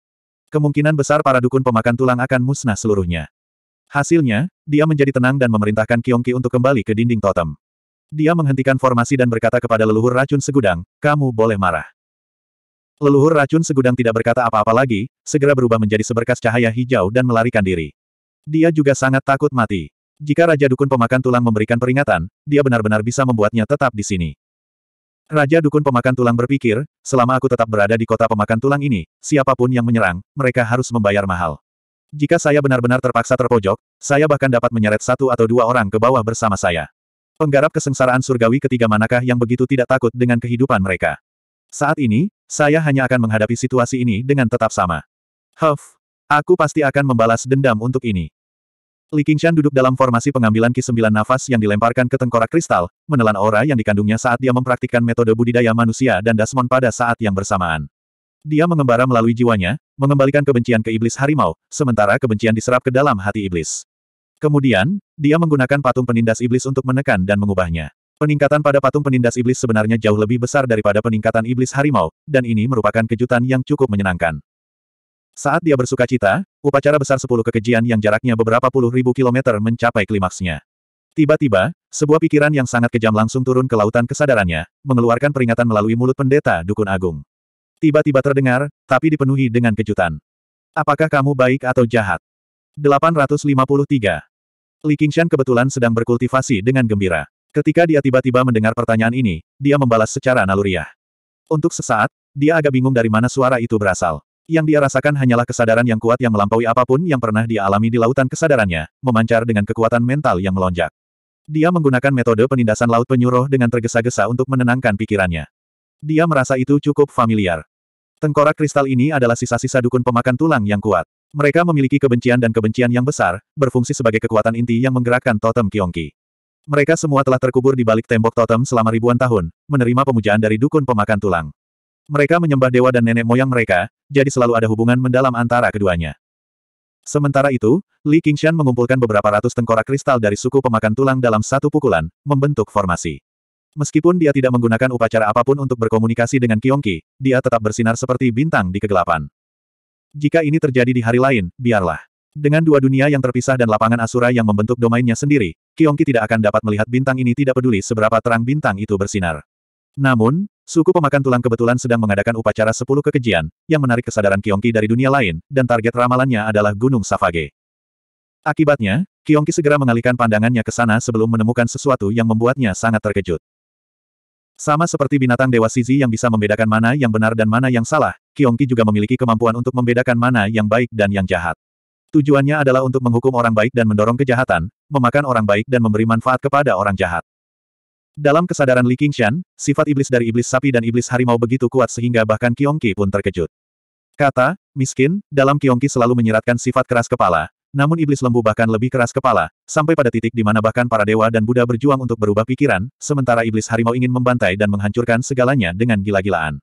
Kemungkinan besar para dukun pemakan tulang akan musnah seluruhnya. Hasilnya, dia menjadi tenang dan memerintahkan Kiongki untuk kembali ke dinding totem. Dia menghentikan formasi dan berkata kepada leluhur racun segudang, kamu boleh marah. Leluhur racun segudang tidak berkata apa-apa lagi, segera berubah menjadi seberkas cahaya hijau dan melarikan diri. Dia juga sangat takut mati. Jika Raja Dukun Pemakan Tulang memberikan peringatan, dia benar-benar bisa membuatnya tetap di sini. Raja Dukun Pemakan Tulang berpikir, selama aku tetap berada di kota pemakan tulang ini, siapapun yang menyerang, mereka harus membayar mahal. Jika saya benar-benar terpaksa terpojok, saya bahkan dapat menyeret satu atau dua orang ke bawah bersama saya. Penggarap kesengsaraan surgawi ketiga manakah yang begitu tidak takut dengan kehidupan mereka? Saat ini, saya hanya akan menghadapi situasi ini dengan tetap sama. Huff, aku pasti akan membalas dendam untuk ini. Li Qingshan duduk dalam formasi pengambilan ki sembilan nafas yang dilemparkan ke tengkorak kristal, menelan aura yang dikandungnya saat dia mempraktikkan metode budidaya manusia dan Dasmon pada saat yang bersamaan. Dia mengembara melalui jiwanya, mengembalikan kebencian ke iblis harimau, sementara kebencian diserap ke dalam hati iblis. Kemudian, dia menggunakan patung penindas iblis untuk menekan dan mengubahnya. Peningkatan pada patung penindas iblis sebenarnya jauh lebih besar daripada peningkatan iblis harimau, dan ini merupakan kejutan yang cukup menyenangkan. Saat dia bersuka cita, upacara besar sepuluh kekejian yang jaraknya beberapa puluh ribu kilometer mencapai klimaksnya. Tiba-tiba, sebuah pikiran yang sangat kejam langsung turun ke lautan kesadarannya, mengeluarkan peringatan melalui mulut pendeta Dukun Agung tiba-tiba terdengar, tapi dipenuhi dengan kejutan. Apakah kamu baik atau jahat? 853. Li Qingshan kebetulan sedang berkultivasi dengan gembira. Ketika dia tiba-tiba mendengar pertanyaan ini, dia membalas secara naluriah. Untuk sesaat, dia agak bingung dari mana suara itu berasal. Yang dia rasakan hanyalah kesadaran yang kuat yang melampaui apapun yang pernah dia alami di lautan kesadarannya, memancar dengan kekuatan mental yang melonjak. Dia menggunakan metode penindasan laut penyuruh dengan tergesa-gesa untuk menenangkan pikirannya. Dia merasa itu cukup familiar. Tengkorak kristal ini adalah sisa-sisa dukun pemakan tulang yang kuat. Mereka memiliki kebencian dan kebencian yang besar, berfungsi sebagai kekuatan inti yang menggerakkan totem Kiongki. Mereka semua telah terkubur di balik tembok totem selama ribuan tahun, menerima pemujaan dari dukun pemakan tulang. Mereka menyembah dewa dan nenek moyang mereka, jadi selalu ada hubungan mendalam antara keduanya. Sementara itu, Li Qingshan mengumpulkan beberapa ratus tengkorak kristal dari suku pemakan tulang dalam satu pukulan, membentuk formasi. Meskipun dia tidak menggunakan upacara apapun untuk berkomunikasi dengan Kiongki, dia tetap bersinar seperti bintang di kegelapan. Jika ini terjadi di hari lain, biarlah. Dengan dua dunia yang terpisah dan lapangan Asura yang membentuk domainnya sendiri, Kiongki tidak akan dapat melihat bintang ini tidak peduli seberapa terang bintang itu bersinar. Namun, suku pemakan tulang kebetulan sedang mengadakan upacara sepuluh kekejian, yang menarik kesadaran Kiongki dari dunia lain, dan target ramalannya adalah Gunung Savage. Akibatnya, Kiongki segera mengalihkan pandangannya ke sana sebelum menemukan sesuatu yang membuatnya sangat terkejut. Sama seperti binatang dewa Sizi yang bisa membedakan mana yang benar dan mana yang salah, Kiongki juga memiliki kemampuan untuk membedakan mana yang baik dan yang jahat. Tujuannya adalah untuk menghukum orang baik dan mendorong kejahatan, memakan orang baik dan memberi manfaat kepada orang jahat. Dalam kesadaran Li Qingshan, sifat iblis dari iblis sapi dan iblis harimau begitu kuat sehingga bahkan Kiongki pun terkejut. Kata, miskin, dalam Kiongki selalu menyiratkan sifat keras kepala, namun iblis lembu bahkan lebih keras kepala, sampai pada titik di mana bahkan para dewa dan Buddha berjuang untuk berubah pikiran, sementara iblis harimau ingin membantai dan menghancurkan segalanya dengan gila-gilaan.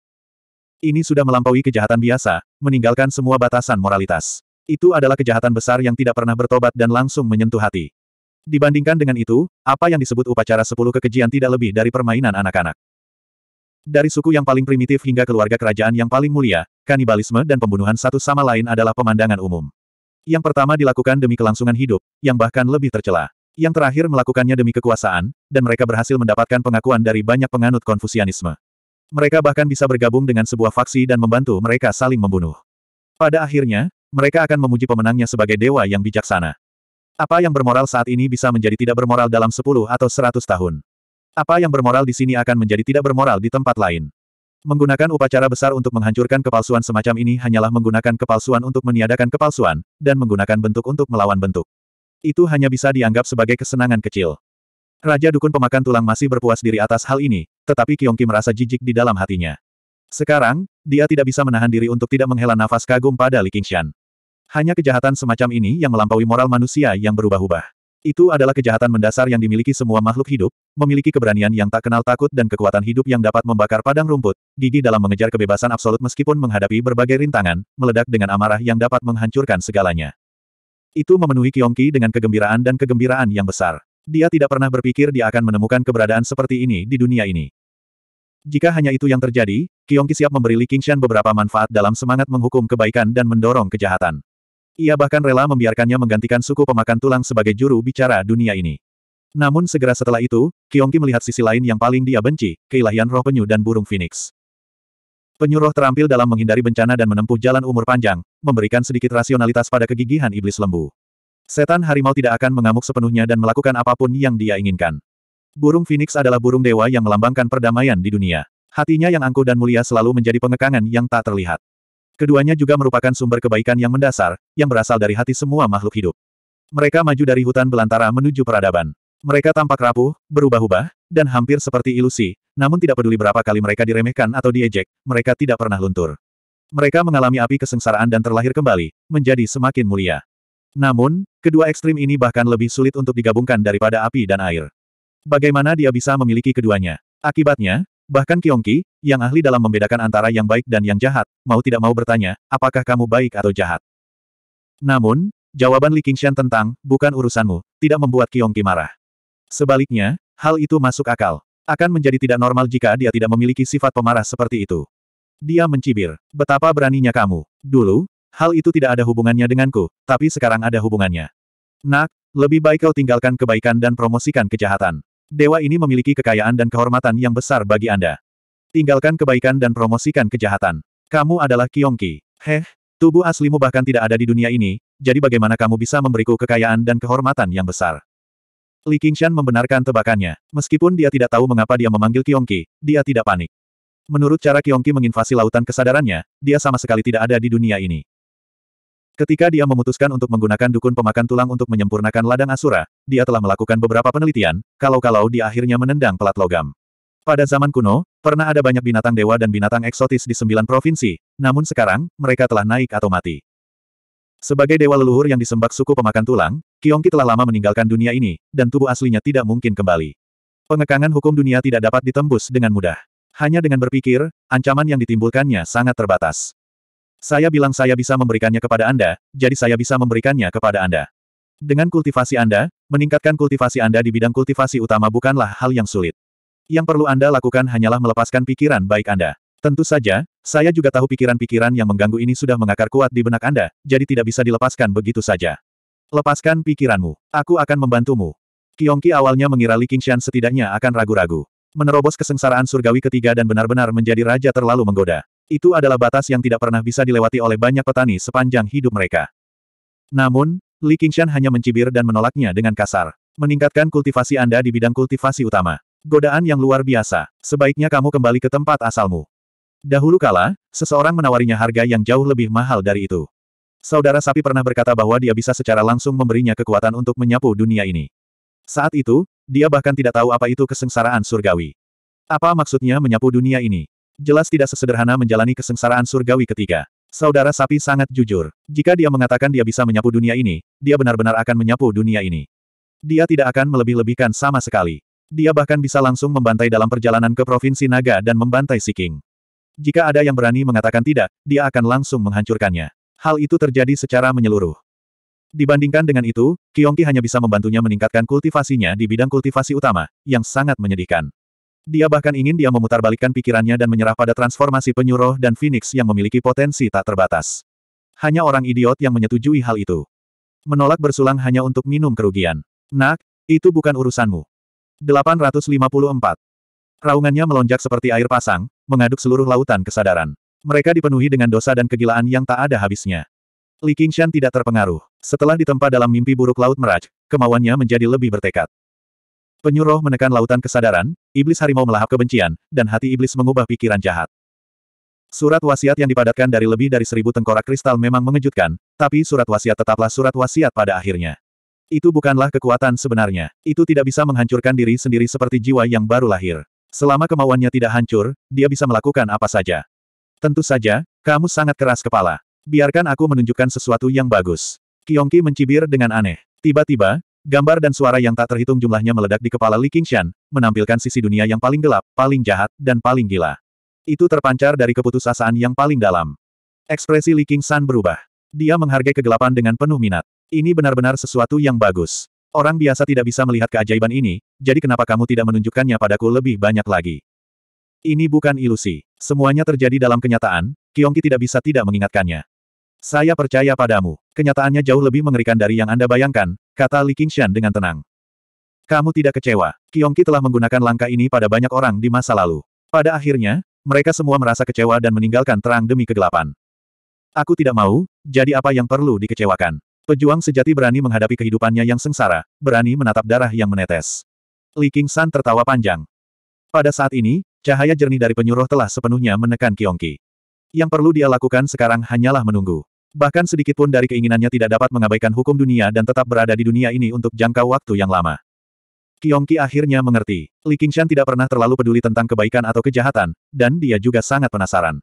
Ini sudah melampaui kejahatan biasa, meninggalkan semua batasan moralitas. Itu adalah kejahatan besar yang tidak pernah bertobat dan langsung menyentuh hati. Dibandingkan dengan itu, apa yang disebut upacara sepuluh kekejian tidak lebih dari permainan anak-anak. Dari suku yang paling primitif hingga keluarga kerajaan yang paling mulia, kanibalisme dan pembunuhan satu sama lain adalah pemandangan umum. Yang pertama dilakukan demi kelangsungan hidup, yang bahkan lebih tercela. Yang terakhir melakukannya demi kekuasaan, dan mereka berhasil mendapatkan pengakuan dari banyak penganut konfusianisme. Mereka bahkan bisa bergabung dengan sebuah faksi dan membantu mereka saling membunuh. Pada akhirnya, mereka akan memuji pemenangnya sebagai dewa yang bijaksana. Apa yang bermoral saat ini bisa menjadi tidak bermoral dalam 10 atau 100 tahun. Apa yang bermoral di sini akan menjadi tidak bermoral di tempat lain. Menggunakan upacara besar untuk menghancurkan kepalsuan semacam ini hanyalah menggunakan kepalsuan untuk meniadakan kepalsuan, dan menggunakan bentuk untuk melawan bentuk. Itu hanya bisa dianggap sebagai kesenangan kecil. Raja Dukun Pemakan Tulang masih berpuas diri atas hal ini, tetapi Kiongki merasa jijik di dalam hatinya. Sekarang, dia tidak bisa menahan diri untuk tidak menghela nafas kagum pada Li Qingshan. Hanya kejahatan semacam ini yang melampaui moral manusia yang berubah-ubah. Itu adalah kejahatan mendasar yang dimiliki semua makhluk hidup, memiliki keberanian yang tak kenal takut dan kekuatan hidup yang dapat membakar padang rumput, Gigi dalam mengejar kebebasan absolut meskipun menghadapi berbagai rintangan, meledak dengan amarah yang dapat menghancurkan segalanya. Itu memenuhi Kiongki dengan kegembiraan dan kegembiraan yang besar. Dia tidak pernah berpikir dia akan menemukan keberadaan seperti ini di dunia ini. Jika hanya itu yang terjadi, Kiongki siap memberi Li Qingshan beberapa manfaat dalam semangat menghukum kebaikan dan mendorong kejahatan. Ia bahkan rela membiarkannya menggantikan suku pemakan tulang sebagai juru bicara dunia ini. Namun segera setelah itu, Kiongki melihat sisi lain yang paling dia benci, keilahian roh penyu dan burung phoenix. Penyu roh terampil dalam menghindari bencana dan menempuh jalan umur panjang, memberikan sedikit rasionalitas pada kegigihan iblis lembu. Setan harimau tidak akan mengamuk sepenuhnya dan melakukan apapun yang dia inginkan. Burung phoenix adalah burung dewa yang melambangkan perdamaian di dunia. Hatinya yang angkuh dan mulia selalu menjadi pengekangan yang tak terlihat. Keduanya juga merupakan sumber kebaikan yang mendasar, yang berasal dari hati semua makhluk hidup. Mereka maju dari hutan belantara menuju peradaban. Mereka tampak rapuh, berubah-ubah, dan hampir seperti ilusi, namun tidak peduli berapa kali mereka diremehkan atau diejek, mereka tidak pernah luntur. Mereka mengalami api kesengsaraan dan terlahir kembali, menjadi semakin mulia. Namun, kedua ekstrim ini bahkan lebih sulit untuk digabungkan daripada api dan air. Bagaimana dia bisa memiliki keduanya? Akibatnya, Bahkan Kiongki, yang ahli dalam membedakan antara yang baik dan yang jahat, mau tidak mau bertanya, apakah kamu baik atau jahat? Namun, jawaban Li Qingshan tentang, bukan urusanmu, tidak membuat Kiongki marah. Sebaliknya, hal itu masuk akal. Akan menjadi tidak normal jika dia tidak memiliki sifat pemarah seperti itu. Dia mencibir, betapa beraninya kamu. Dulu, hal itu tidak ada hubungannya denganku, tapi sekarang ada hubungannya. Nak, lebih baik kau tinggalkan kebaikan dan promosikan kejahatan. Dewa ini memiliki kekayaan dan kehormatan yang besar bagi Anda. Tinggalkan kebaikan dan promosikan kejahatan. Kamu adalah Kiongki. Heh, tubuh aslimu bahkan tidak ada di dunia ini, jadi bagaimana kamu bisa memberiku kekayaan dan kehormatan yang besar? Li Qingshan membenarkan tebakannya. Meskipun dia tidak tahu mengapa dia memanggil Kiongki, dia tidak panik. Menurut cara Kiongki menginvasi lautan kesadarannya, dia sama sekali tidak ada di dunia ini. Ketika dia memutuskan untuk menggunakan dukun pemakan tulang untuk menyempurnakan ladang Asura, dia telah melakukan beberapa penelitian, kalau-kalau dia akhirnya menendang pelat logam. Pada zaman kuno, pernah ada banyak binatang dewa dan binatang eksotis di sembilan provinsi, namun sekarang, mereka telah naik atau mati. Sebagai dewa leluhur yang disembah suku pemakan tulang, Kiongki telah lama meninggalkan dunia ini, dan tubuh aslinya tidak mungkin kembali. Pengekangan hukum dunia tidak dapat ditembus dengan mudah. Hanya dengan berpikir, ancaman yang ditimbulkannya sangat terbatas. Saya bilang saya bisa memberikannya kepada Anda, jadi saya bisa memberikannya kepada Anda. Dengan kultivasi Anda, meningkatkan kultivasi Anda di bidang kultivasi utama bukanlah hal yang sulit. Yang perlu Anda lakukan hanyalah melepaskan pikiran baik Anda. Tentu saja, saya juga tahu pikiran-pikiran yang mengganggu ini sudah mengakar kuat di benak Anda, jadi tidak bisa dilepaskan begitu saja. Lepaskan pikiranmu. Aku akan membantumu. Kiongki awalnya mengira Li Qingshan setidaknya akan ragu-ragu. Menerobos kesengsaraan surgawi ketiga dan benar-benar menjadi raja terlalu menggoda. Itu adalah batas yang tidak pernah bisa dilewati oleh banyak petani sepanjang hidup mereka. Namun, Li Qingshan hanya mencibir dan menolaknya dengan kasar. Meningkatkan kultivasi Anda di bidang kultivasi utama. Godaan yang luar biasa. Sebaiknya kamu kembali ke tempat asalmu. Dahulu kala, seseorang menawarinya harga yang jauh lebih mahal dari itu. Saudara sapi pernah berkata bahwa dia bisa secara langsung memberinya kekuatan untuk menyapu dunia ini. Saat itu, dia bahkan tidak tahu apa itu kesengsaraan surgawi. Apa maksudnya menyapu dunia ini? Jelas tidak sesederhana menjalani kesengsaraan surgawi ketiga. Saudara sapi sangat jujur. Jika dia mengatakan dia bisa menyapu dunia ini, dia benar-benar akan menyapu dunia ini. Dia tidak akan melebih-lebihkan sama sekali. Dia bahkan bisa langsung membantai dalam perjalanan ke Provinsi Naga dan membantai Siking. Jika ada yang berani mengatakan tidak, dia akan langsung menghancurkannya. Hal itu terjadi secara menyeluruh. Dibandingkan dengan itu, Kiongki hanya bisa membantunya meningkatkan kultivasinya di bidang kultivasi utama, yang sangat menyedihkan. Dia bahkan ingin dia memutarbalikkan pikirannya dan menyerah pada transformasi penyuruh dan Phoenix yang memiliki potensi tak terbatas. Hanya orang idiot yang menyetujui hal itu. Menolak bersulang hanya untuk minum kerugian. Nak, itu bukan urusanmu. 854. Raungannya melonjak seperti air pasang, mengaduk seluruh lautan kesadaran. Mereka dipenuhi dengan dosa dan kegilaan yang tak ada habisnya. Li Qingshan tidak terpengaruh. Setelah ditempa dalam mimpi buruk Laut Meraj, kemauannya menjadi lebih bertekad. Penyuruh menekan lautan kesadaran, iblis harimau melahap kebencian, dan hati iblis mengubah pikiran jahat. Surat wasiat yang dipadatkan dari lebih dari seribu tengkorak kristal memang mengejutkan, tapi surat wasiat tetaplah surat wasiat pada akhirnya. Itu bukanlah kekuatan sebenarnya. Itu tidak bisa menghancurkan diri sendiri seperti jiwa yang baru lahir. Selama kemauannya tidak hancur, dia bisa melakukan apa saja. Tentu saja, kamu sangat keras kepala. Biarkan aku menunjukkan sesuatu yang bagus. Kiongki mencibir dengan aneh. Tiba-tiba, Gambar dan suara yang tak terhitung jumlahnya meledak di kepala Li Qingshan, menampilkan sisi dunia yang paling gelap, paling jahat, dan paling gila. Itu terpancar dari keputusasaan yang paling dalam. Ekspresi Li Qingshan berubah. Dia menghargai kegelapan dengan penuh minat. Ini benar-benar sesuatu yang bagus. Orang biasa tidak bisa melihat keajaiban ini, jadi kenapa kamu tidak menunjukkannya padaku lebih banyak lagi? Ini bukan ilusi. Semuanya terjadi dalam kenyataan, Kiongki tidak bisa tidak mengingatkannya. Saya percaya padamu. Kenyataannya jauh lebih mengerikan dari yang Anda bayangkan, kata Li Qingshan dengan tenang. Kamu tidak kecewa, Kiongki telah menggunakan langkah ini pada banyak orang di masa lalu. Pada akhirnya, mereka semua merasa kecewa dan meninggalkan terang demi kegelapan. Aku tidak mau, jadi apa yang perlu dikecewakan? Pejuang sejati berani menghadapi kehidupannya yang sengsara, berani menatap darah yang menetes. Li Qingshan tertawa panjang. Pada saat ini, cahaya jernih dari penyuruh telah sepenuhnya menekan Kiongki. Yang perlu dia lakukan sekarang hanyalah menunggu. Bahkan sedikitpun dari keinginannya tidak dapat mengabaikan hukum dunia dan tetap berada di dunia ini untuk jangka waktu yang lama. Kiongki akhirnya mengerti. Li Qingshan tidak pernah terlalu peduli tentang kebaikan atau kejahatan, dan dia juga sangat penasaran.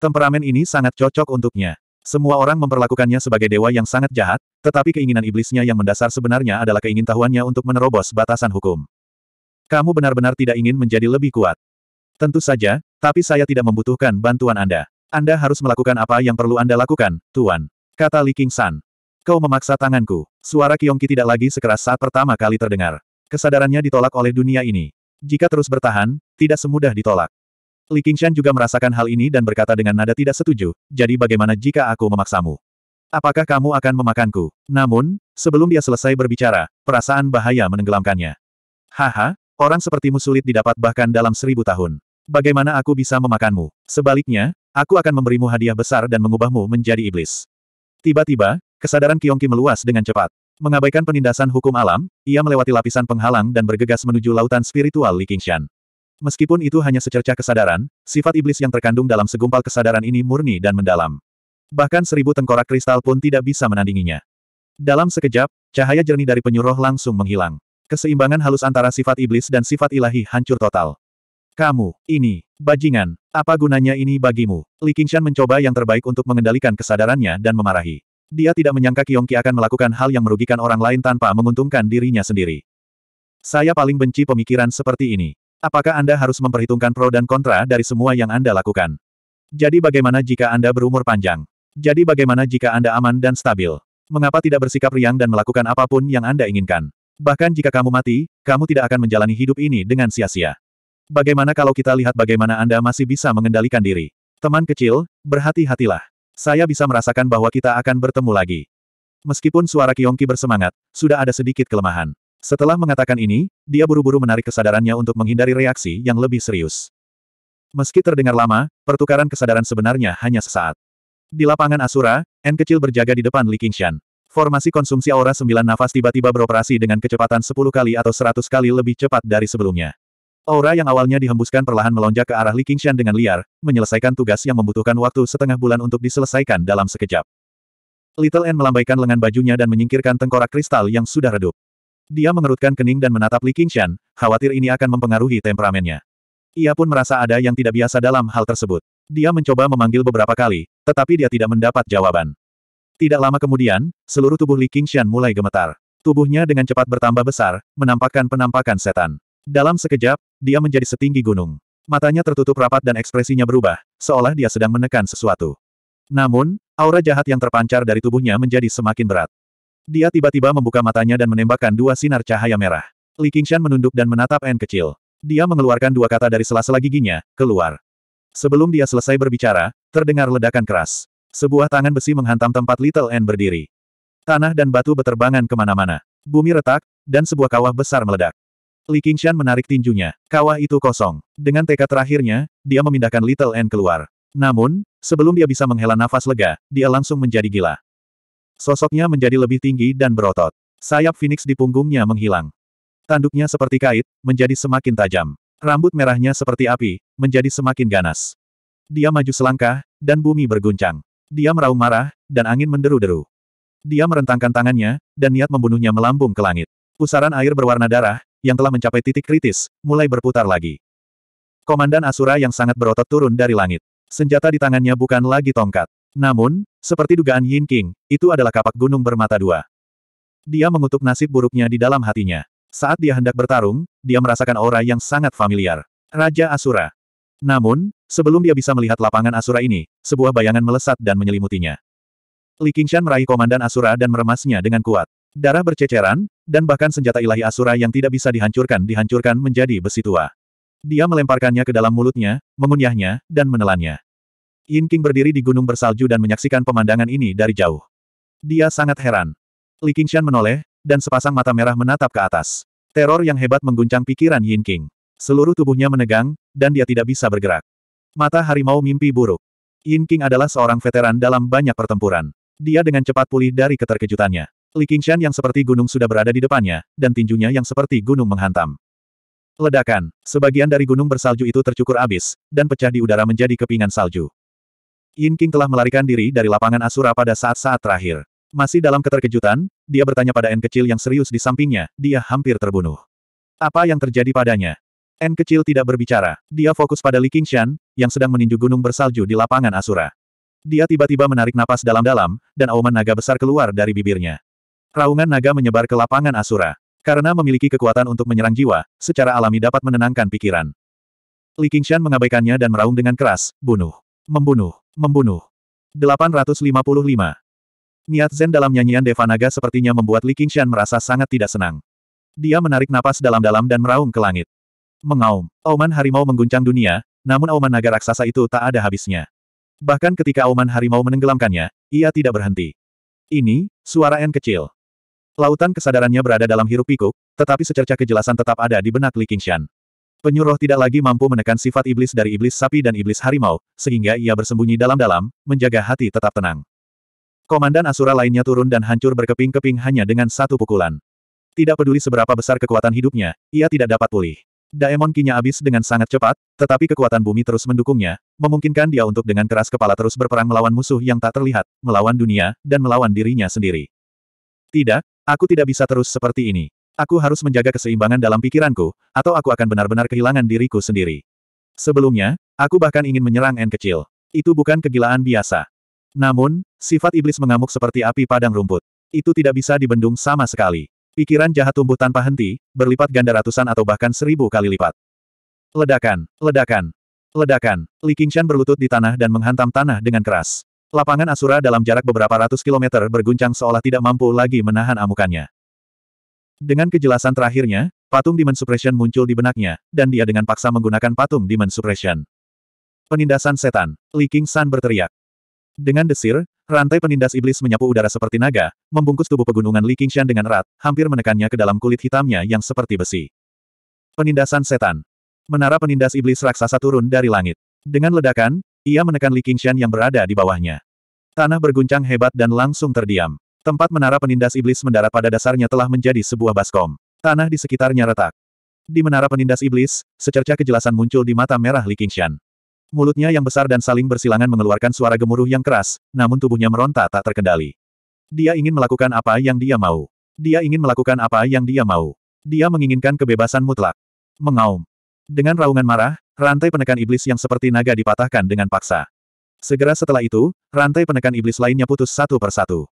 Temperamen ini sangat cocok untuknya. Semua orang memperlakukannya sebagai dewa yang sangat jahat, tetapi keinginan iblisnya yang mendasar sebenarnya adalah keingintahuannya untuk menerobos batasan hukum. Kamu benar-benar tidak ingin menjadi lebih kuat. Tentu saja, tapi saya tidak membutuhkan bantuan Anda. Anda harus melakukan apa yang perlu Anda lakukan, Tuan. Kata Li King San. Kau memaksa tanganku. Suara Kiongki tidak lagi sekeras saat pertama kali terdengar. Kesadarannya ditolak oleh dunia ini. Jika terus bertahan, tidak semudah ditolak. Li Qingshan juga merasakan hal ini dan berkata dengan nada tidak setuju, jadi bagaimana jika aku memaksamu? Apakah kamu akan memakanku? Namun, sebelum dia selesai berbicara, perasaan bahaya menenggelamkannya. Haha, orang sepertimu sulit didapat bahkan dalam seribu tahun. Bagaimana aku bisa memakanmu? Sebaliknya, Aku akan memberimu hadiah besar dan mengubahmu menjadi iblis. Tiba-tiba, kesadaran Kiongki meluas dengan cepat. Mengabaikan penindasan hukum alam, ia melewati lapisan penghalang dan bergegas menuju lautan spiritual Li Qingshan. Meskipun itu hanya secercah kesadaran, sifat iblis yang terkandung dalam segumpal kesadaran ini murni dan mendalam. Bahkan seribu tengkorak kristal pun tidak bisa menandinginya. Dalam sekejap, cahaya jernih dari penyuruh langsung menghilang. Keseimbangan halus antara sifat iblis dan sifat ilahi hancur total. Kamu, ini, bajingan, apa gunanya ini bagimu? Li Qingshan mencoba yang terbaik untuk mengendalikan kesadarannya dan memarahi. Dia tidak menyangka Ki akan melakukan hal yang merugikan orang lain tanpa menguntungkan dirinya sendiri. Saya paling benci pemikiran seperti ini. Apakah Anda harus memperhitungkan pro dan kontra dari semua yang Anda lakukan? Jadi bagaimana jika Anda berumur panjang? Jadi bagaimana jika Anda aman dan stabil? Mengapa tidak bersikap riang dan melakukan apapun yang Anda inginkan? Bahkan jika kamu mati, kamu tidak akan menjalani hidup ini dengan sia-sia. Bagaimana kalau kita lihat bagaimana Anda masih bisa mengendalikan diri? Teman kecil, berhati-hatilah. Saya bisa merasakan bahwa kita akan bertemu lagi. Meskipun suara Kiongki bersemangat, sudah ada sedikit kelemahan. Setelah mengatakan ini, dia buru-buru menarik kesadarannya untuk menghindari reaksi yang lebih serius. Meski terdengar lama, pertukaran kesadaran sebenarnya hanya sesaat. Di lapangan Asura, N kecil berjaga di depan Li Qingshan. Formasi konsumsi aura sembilan nafas tiba-tiba beroperasi dengan kecepatan sepuluh kali atau seratus kali lebih cepat dari sebelumnya. Aura yang awalnya dihembuskan perlahan melonjak ke arah Li Qingshan dengan liar, menyelesaikan tugas yang membutuhkan waktu setengah bulan untuk diselesaikan dalam sekejap. Little N melambaikan lengan bajunya dan menyingkirkan tengkorak kristal yang sudah redup. Dia mengerutkan kening dan menatap Li Qingshan, khawatir ini akan mempengaruhi temperamennya. Ia pun merasa ada yang tidak biasa dalam hal tersebut. Dia mencoba memanggil beberapa kali, tetapi dia tidak mendapat jawaban. Tidak lama kemudian, seluruh tubuh Li Qingshan mulai gemetar. Tubuhnya dengan cepat bertambah besar, menampakkan penampakan setan. Dalam sekejap, dia menjadi setinggi gunung. Matanya tertutup rapat dan ekspresinya berubah, seolah dia sedang menekan sesuatu. Namun, aura jahat yang terpancar dari tubuhnya menjadi semakin berat. Dia tiba-tiba membuka matanya dan menembakkan dua sinar cahaya merah. Li Qingshan menunduk dan menatap N kecil. Dia mengeluarkan dua kata dari sela-sela giginya, keluar. Sebelum dia selesai berbicara, terdengar ledakan keras. Sebuah tangan besi menghantam tempat Little N berdiri. Tanah dan batu beterbangan kemana-mana. Bumi retak, dan sebuah kawah besar meledak. Li Qingshan menarik tinjunya. Kawah itu kosong. Dengan tekad terakhirnya, dia memindahkan Little N keluar. Namun, sebelum dia bisa menghela nafas lega, dia langsung menjadi gila. Sosoknya menjadi lebih tinggi dan berotot. Sayap Phoenix di punggungnya menghilang. Tanduknya seperti kait, menjadi semakin tajam. Rambut merahnya seperti api, menjadi semakin ganas. Dia maju selangkah, dan bumi berguncang. Dia meraung marah, dan angin menderu-deru. Dia merentangkan tangannya, dan niat membunuhnya melambung ke langit. Pusaran air berwarna darah, yang telah mencapai titik kritis, mulai berputar lagi. Komandan Asura yang sangat berotot turun dari langit. Senjata di tangannya bukan lagi tongkat. Namun, seperti dugaan Yin King, itu adalah kapak gunung bermata dua. Dia mengutuk nasib buruknya di dalam hatinya. Saat dia hendak bertarung, dia merasakan aura yang sangat familiar. Raja Asura. Namun, sebelum dia bisa melihat lapangan Asura ini, sebuah bayangan melesat dan menyelimutinya. Li Qingshan meraih komandan Asura dan meremasnya dengan kuat. Darah berceceran, dan bahkan senjata ilahi Asura yang tidak bisa dihancurkan dihancurkan menjadi besi tua. Dia melemparkannya ke dalam mulutnya, mengunyahnya, dan menelannya. Yin King berdiri di gunung bersalju dan menyaksikan pemandangan ini dari jauh. Dia sangat heran. Li Qingshan menoleh, dan sepasang mata merah menatap ke atas. Teror yang hebat mengguncang pikiran Yin King. Seluruh tubuhnya menegang, dan dia tidak bisa bergerak. Mata harimau mimpi buruk. Yin King adalah seorang veteran dalam banyak pertempuran. Dia dengan cepat pulih dari keterkejutannya. Li Qingshan yang seperti gunung sudah berada di depannya, dan tinjunya yang seperti gunung menghantam. Ledakan, sebagian dari gunung bersalju itu tercukur abis, dan pecah di udara menjadi kepingan salju. Yin King telah melarikan diri dari lapangan Asura pada saat-saat terakhir. Masih dalam keterkejutan, dia bertanya pada N kecil yang serius di sampingnya, dia hampir terbunuh. Apa yang terjadi padanya? N kecil tidak berbicara, dia fokus pada Li Qingshan, yang sedang meninju gunung bersalju di lapangan Asura. Dia tiba-tiba menarik napas dalam-dalam, dan auman naga besar keluar dari bibirnya. Raungan naga menyebar ke lapangan Asura. Karena memiliki kekuatan untuk menyerang jiwa, secara alami dapat menenangkan pikiran. Li Qingshan mengabaikannya dan meraung dengan keras, bunuh. Membunuh. Membunuh. 855. Niat Zen dalam nyanyian deva naga sepertinya membuat Li Qingshan merasa sangat tidak senang. Dia menarik napas dalam-dalam dan meraung ke langit. Mengaum. Auman harimau mengguncang dunia, namun auman naga raksasa itu tak ada habisnya. Bahkan ketika auman harimau menenggelamkannya, ia tidak berhenti. Ini, suara N kecil. Lautan kesadarannya berada dalam hirup pikuk, tetapi secerca kejelasan tetap ada di benak Li Qingshan. Penyuruh tidak lagi mampu menekan sifat iblis dari iblis sapi dan iblis harimau, sehingga ia bersembunyi dalam-dalam, menjaga hati tetap tenang. Komandan Asura lainnya turun dan hancur berkeping-keping hanya dengan satu pukulan. Tidak peduli seberapa besar kekuatan hidupnya, ia tidak dapat pulih. Daemon kinya habis dengan sangat cepat, tetapi kekuatan bumi terus mendukungnya, memungkinkan dia untuk dengan keras kepala terus berperang melawan musuh yang tak terlihat, melawan dunia, dan melawan dirinya sendiri. Tidak, Aku tidak bisa terus seperti ini. Aku harus menjaga keseimbangan dalam pikiranku, atau aku akan benar-benar kehilangan diriku sendiri. Sebelumnya, aku bahkan ingin menyerang N kecil. Itu bukan kegilaan biasa. Namun, sifat iblis mengamuk seperti api padang rumput. Itu tidak bisa dibendung sama sekali. Pikiran jahat tumbuh tanpa henti, berlipat ganda ratusan atau bahkan seribu kali lipat. Ledakan, ledakan, ledakan. Li Qingshan berlutut di tanah dan menghantam tanah dengan keras. Lapangan Asura dalam jarak beberapa ratus kilometer berguncang seolah tidak mampu lagi menahan amukannya. Dengan kejelasan terakhirnya, patung Demon Suppression muncul di benaknya, dan dia dengan paksa menggunakan patung Demon Suppression. Penindasan setan, Li King San berteriak. Dengan desir, rantai penindas iblis menyapu udara seperti naga, membungkus tubuh pegunungan Li Shan dengan erat, hampir menekannya ke dalam kulit hitamnya yang seperti besi. Penindasan setan. Menara penindas iblis raksasa turun dari langit. Dengan ledakan, ia menekan Li Qingshan yang berada di bawahnya. Tanah berguncang hebat dan langsung terdiam. Tempat menara penindas iblis mendarat pada dasarnya telah menjadi sebuah baskom. Tanah di sekitarnya retak. Di menara penindas iblis, secercah kejelasan muncul di mata merah Li Qingshan. Mulutnya yang besar dan saling bersilangan mengeluarkan suara gemuruh yang keras, namun tubuhnya meronta tak terkendali. Dia ingin melakukan apa yang dia mau. Dia ingin melakukan apa yang dia mau. Dia menginginkan kebebasan mutlak. Mengaum. Dengan raungan marah, rantai penekan iblis yang seperti naga dipatahkan dengan paksa. Segera setelah itu, rantai penekan iblis lainnya putus satu persatu.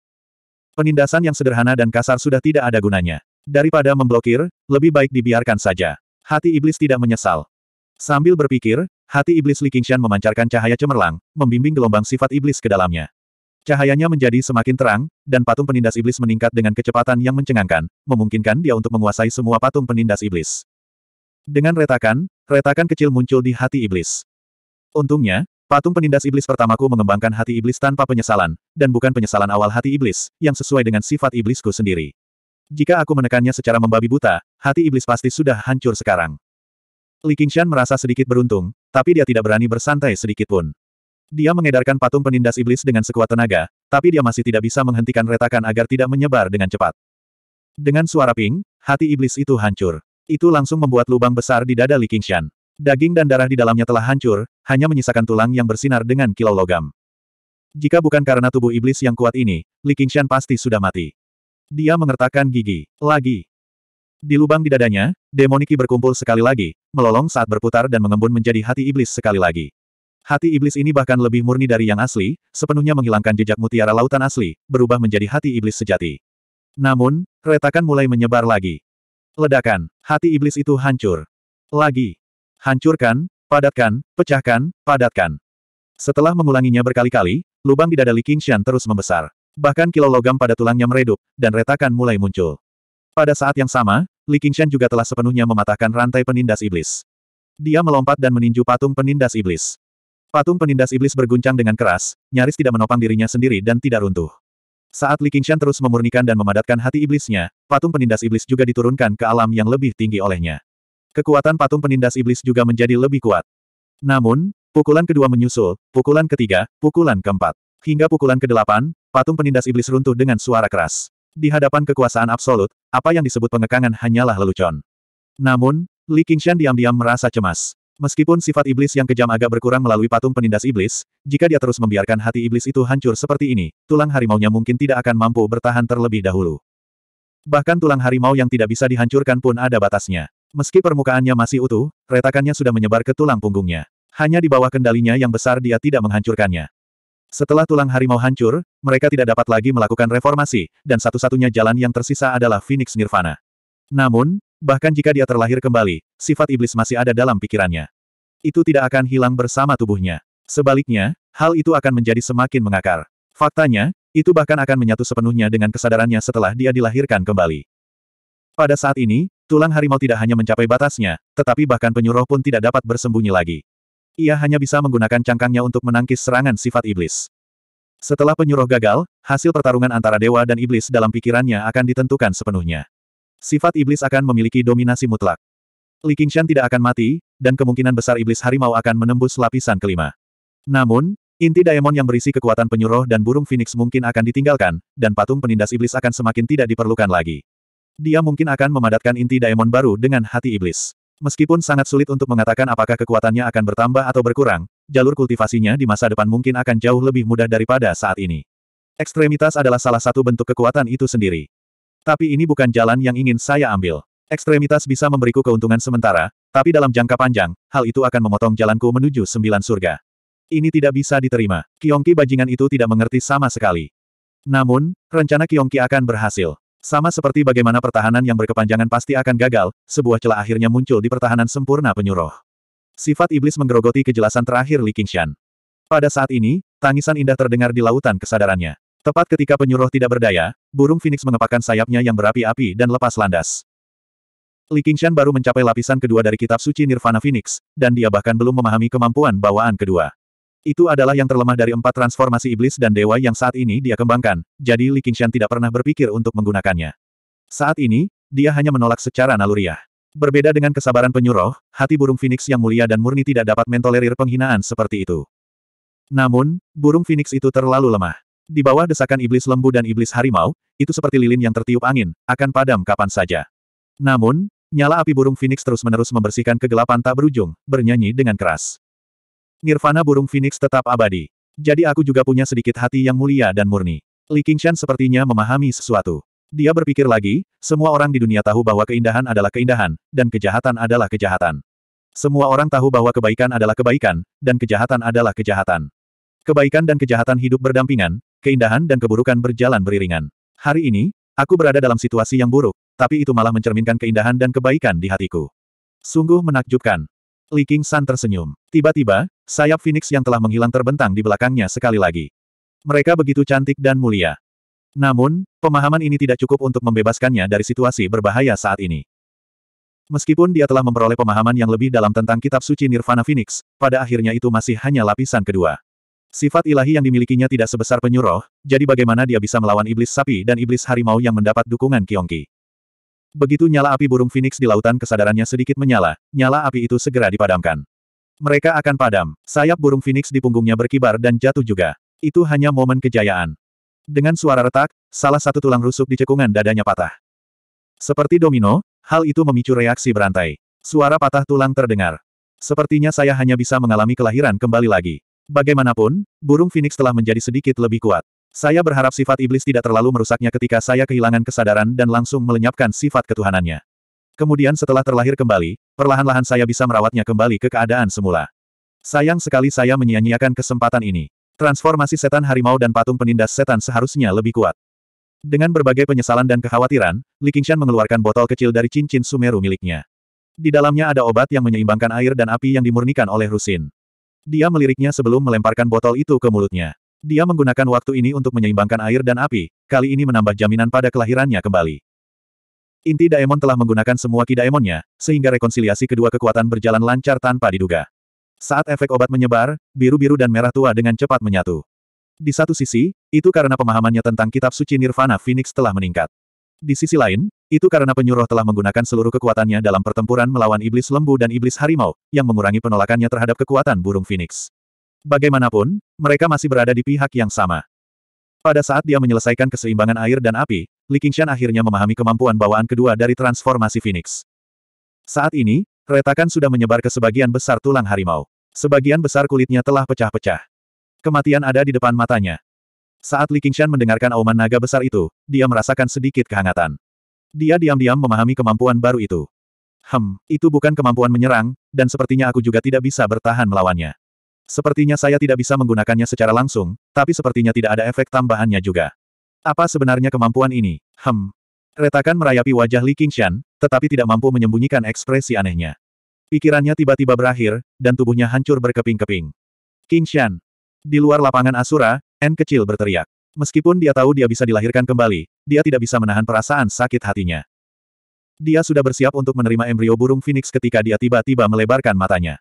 Penindasan yang sederhana dan kasar sudah tidak ada gunanya. Daripada memblokir, lebih baik dibiarkan saja. Hati iblis tidak menyesal. Sambil berpikir, hati iblis Li Qingshan memancarkan cahaya cemerlang, membimbing gelombang sifat iblis ke dalamnya. Cahayanya menjadi semakin terang, dan patung penindas iblis meningkat dengan kecepatan yang mencengangkan, memungkinkan dia untuk menguasai semua patung penindas iblis. Dengan retakan, retakan kecil muncul di hati iblis. Untungnya, patung penindas iblis pertamaku mengembangkan hati iblis tanpa penyesalan, dan bukan penyesalan awal hati iblis, yang sesuai dengan sifat iblisku sendiri. Jika aku menekannya secara membabi buta, hati iblis pasti sudah hancur sekarang. Li Qingshan merasa sedikit beruntung, tapi dia tidak berani bersantai sedikit pun. Dia mengedarkan patung penindas iblis dengan sekuat tenaga, tapi dia masih tidak bisa menghentikan retakan agar tidak menyebar dengan cepat. Dengan suara ping, hati iblis itu hancur itu langsung membuat lubang besar di dada Li Qingshan. Daging dan darah di dalamnya telah hancur, hanya menyisakan tulang yang bersinar dengan kilau logam. Jika bukan karena tubuh iblis yang kuat ini, Li Qingshan pasti sudah mati. Dia mengertakkan gigi. Lagi. Di lubang di dadanya, demoniki berkumpul sekali lagi, melolong saat berputar dan mengembun menjadi hati iblis sekali lagi. Hati iblis ini bahkan lebih murni dari yang asli, sepenuhnya menghilangkan jejak mutiara lautan asli, berubah menjadi hati iblis sejati. Namun, retakan mulai menyebar lagi. Ledakan, hati iblis itu hancur. Lagi. Hancurkan, padatkan, pecahkan, padatkan. Setelah mengulanginya berkali-kali, lubang di dada Li Qingshan terus membesar. Bahkan kilo logam pada tulangnya meredup, dan retakan mulai muncul. Pada saat yang sama, Li Qingshan juga telah sepenuhnya mematahkan rantai penindas iblis. Dia melompat dan meninju patung penindas iblis. Patung penindas iblis berguncang dengan keras, nyaris tidak menopang dirinya sendiri dan tidak runtuh. Saat Li Qingshan terus memurnikan dan memadatkan hati iblisnya, patung penindas iblis juga diturunkan ke alam yang lebih tinggi olehnya. Kekuatan patung penindas iblis juga menjadi lebih kuat. Namun, pukulan kedua menyusul, pukulan ketiga, pukulan keempat. Hingga pukulan kedelapan, patung penindas iblis runtuh dengan suara keras. Di hadapan kekuasaan absolut, apa yang disebut pengekangan hanyalah lelucon. Namun, Li Qingshan diam-diam merasa cemas. Meskipun sifat iblis yang kejam agak berkurang melalui patung penindas iblis, jika dia terus membiarkan hati iblis itu hancur seperti ini, tulang harimaunya mungkin tidak akan mampu bertahan terlebih dahulu. Bahkan tulang harimau yang tidak bisa dihancurkan pun ada batasnya. Meski permukaannya masih utuh, retakannya sudah menyebar ke tulang punggungnya. Hanya di bawah kendalinya yang besar dia tidak menghancurkannya. Setelah tulang harimau hancur, mereka tidak dapat lagi melakukan reformasi, dan satu-satunya jalan yang tersisa adalah Phoenix Nirvana. Namun, Bahkan jika dia terlahir kembali, sifat iblis masih ada dalam pikirannya. Itu tidak akan hilang bersama tubuhnya. Sebaliknya, hal itu akan menjadi semakin mengakar. Faktanya, itu bahkan akan menyatu sepenuhnya dengan kesadarannya setelah dia dilahirkan kembali. Pada saat ini, tulang harimau tidak hanya mencapai batasnya, tetapi bahkan penyuruh pun tidak dapat bersembunyi lagi. Ia hanya bisa menggunakan cangkangnya untuk menangkis serangan sifat iblis. Setelah penyuruh gagal, hasil pertarungan antara dewa dan iblis dalam pikirannya akan ditentukan sepenuhnya sifat iblis akan memiliki dominasi mutlak. Li Qingshan tidak akan mati, dan kemungkinan besar iblis harimau akan menembus lapisan kelima. Namun, inti daemon yang berisi kekuatan penyuruh dan burung phoenix mungkin akan ditinggalkan, dan patung penindas iblis akan semakin tidak diperlukan lagi. Dia mungkin akan memadatkan inti daemon baru dengan hati iblis. Meskipun sangat sulit untuk mengatakan apakah kekuatannya akan bertambah atau berkurang, jalur kultivasinya di masa depan mungkin akan jauh lebih mudah daripada saat ini. Ekstremitas adalah salah satu bentuk kekuatan itu sendiri. Tapi ini bukan jalan yang ingin saya ambil. Ekstremitas bisa memberiku keuntungan sementara, tapi dalam jangka panjang, hal itu akan memotong jalanku menuju sembilan surga. Ini tidak bisa diterima. Kiongki bajingan itu tidak mengerti sama sekali. Namun, rencana Kiongki akan berhasil. Sama seperti bagaimana pertahanan yang berkepanjangan pasti akan gagal, sebuah celah akhirnya muncul di pertahanan sempurna penyuruh. Sifat iblis menggerogoti kejelasan terakhir Li Qingshan. Pada saat ini, tangisan indah terdengar di lautan kesadarannya. Tepat ketika penyuruh tidak berdaya, burung Phoenix mengepakkan sayapnya yang berapi-api dan lepas landas. Li Qingshan baru mencapai lapisan kedua dari kitab suci Nirvana Phoenix, dan dia bahkan belum memahami kemampuan bawaan kedua. Itu adalah yang terlemah dari empat transformasi iblis dan dewa yang saat ini dia kembangkan, jadi Li Qingshan tidak pernah berpikir untuk menggunakannya. Saat ini, dia hanya menolak secara naluriah. Berbeda dengan kesabaran penyuruh, hati burung Phoenix yang mulia dan murni tidak dapat mentolerir penghinaan seperti itu. Namun, burung Phoenix itu terlalu lemah. Di bawah desakan iblis lembu dan iblis harimau, itu seperti lilin yang tertiup angin, akan padam kapan saja. Namun, nyala api burung Phoenix terus-menerus membersihkan kegelapan tak berujung, bernyanyi dengan keras. Nirvana burung Phoenix tetap abadi. Jadi aku juga punya sedikit hati yang mulia dan murni. Li Qingshan sepertinya memahami sesuatu. Dia berpikir lagi, semua orang di dunia tahu bahwa keindahan adalah keindahan, dan kejahatan adalah kejahatan. Semua orang tahu bahwa kebaikan adalah kebaikan, dan kejahatan adalah kejahatan. Kebaikan dan kejahatan hidup berdampingan, Keindahan dan keburukan berjalan beriringan. Hari ini, aku berada dalam situasi yang buruk, tapi itu malah mencerminkan keindahan dan kebaikan di hatiku. Sungguh menakjubkan. Li King San tersenyum. Tiba-tiba, sayap Phoenix yang telah menghilang terbentang di belakangnya sekali lagi. Mereka begitu cantik dan mulia. Namun, pemahaman ini tidak cukup untuk membebaskannya dari situasi berbahaya saat ini. Meskipun dia telah memperoleh pemahaman yang lebih dalam tentang kitab suci Nirvana Phoenix, pada akhirnya itu masih hanya lapisan kedua. Sifat ilahi yang dimilikinya tidak sebesar penyuruh, jadi bagaimana dia bisa melawan iblis sapi dan iblis harimau yang mendapat dukungan Kiongki. Begitu nyala api burung phoenix di lautan kesadarannya sedikit menyala, nyala api itu segera dipadamkan. Mereka akan padam, sayap burung phoenix di punggungnya berkibar dan jatuh juga. Itu hanya momen kejayaan. Dengan suara retak, salah satu tulang rusuk di cekungan dadanya patah. Seperti domino, hal itu memicu reaksi berantai. Suara patah tulang terdengar. Sepertinya saya hanya bisa mengalami kelahiran kembali lagi. Bagaimanapun, burung Phoenix telah menjadi sedikit lebih kuat. Saya berharap sifat iblis tidak terlalu merusaknya ketika saya kehilangan kesadaran dan langsung melenyapkan sifat ketuhanannya. Kemudian setelah terlahir kembali, perlahan-lahan saya bisa merawatnya kembali ke keadaan semula. Sayang sekali saya menyia-nyiakan kesempatan ini. Transformasi setan harimau dan patung penindas setan seharusnya lebih kuat. Dengan berbagai penyesalan dan kekhawatiran, Li Qingshan mengeluarkan botol kecil dari cincin Sumeru miliknya. Di dalamnya ada obat yang menyeimbangkan air dan api yang dimurnikan oleh Rusin. Dia meliriknya sebelum melemparkan botol itu ke mulutnya. Dia menggunakan waktu ini untuk menyeimbangkan air dan api, kali ini menambah jaminan pada kelahirannya kembali. Inti Daemon telah menggunakan semua ki Daemonnya, sehingga rekonsiliasi kedua kekuatan berjalan lancar tanpa diduga. Saat efek obat menyebar, biru-biru dan merah tua dengan cepat menyatu. Di satu sisi, itu karena pemahamannya tentang kitab suci Nirvana Phoenix telah meningkat. Di sisi lain, itu karena penyuruh telah menggunakan seluruh kekuatannya dalam pertempuran melawan iblis lembu dan iblis harimau, yang mengurangi penolakannya terhadap kekuatan burung phoenix. Bagaimanapun, mereka masih berada di pihak yang sama. Pada saat dia menyelesaikan keseimbangan air dan api, Li Qingshan akhirnya memahami kemampuan bawaan kedua dari transformasi Phoenix. Saat ini, retakan sudah menyebar ke sebagian besar tulang harimau. Sebagian besar kulitnya telah pecah-pecah. Kematian ada di depan matanya. Saat Li Qingshan mendengarkan auman naga besar itu, dia merasakan sedikit kehangatan. Dia diam-diam memahami kemampuan baru itu. Hem, itu bukan kemampuan menyerang, dan sepertinya aku juga tidak bisa bertahan melawannya. Sepertinya saya tidak bisa menggunakannya secara langsung, tapi sepertinya tidak ada efek tambahannya juga. Apa sebenarnya kemampuan ini? Hem. Retakan merayapi wajah Li Qingshan, tetapi tidak mampu menyembunyikan ekspresi anehnya. Pikirannya tiba-tiba berakhir, dan tubuhnya hancur berkeping-keping. Qingshan. Di luar lapangan Asura, N kecil berteriak. Meskipun dia tahu dia bisa dilahirkan kembali, dia tidak bisa menahan perasaan sakit hatinya. Dia sudah bersiap untuk menerima embrio burung phoenix ketika dia tiba-tiba melebarkan matanya.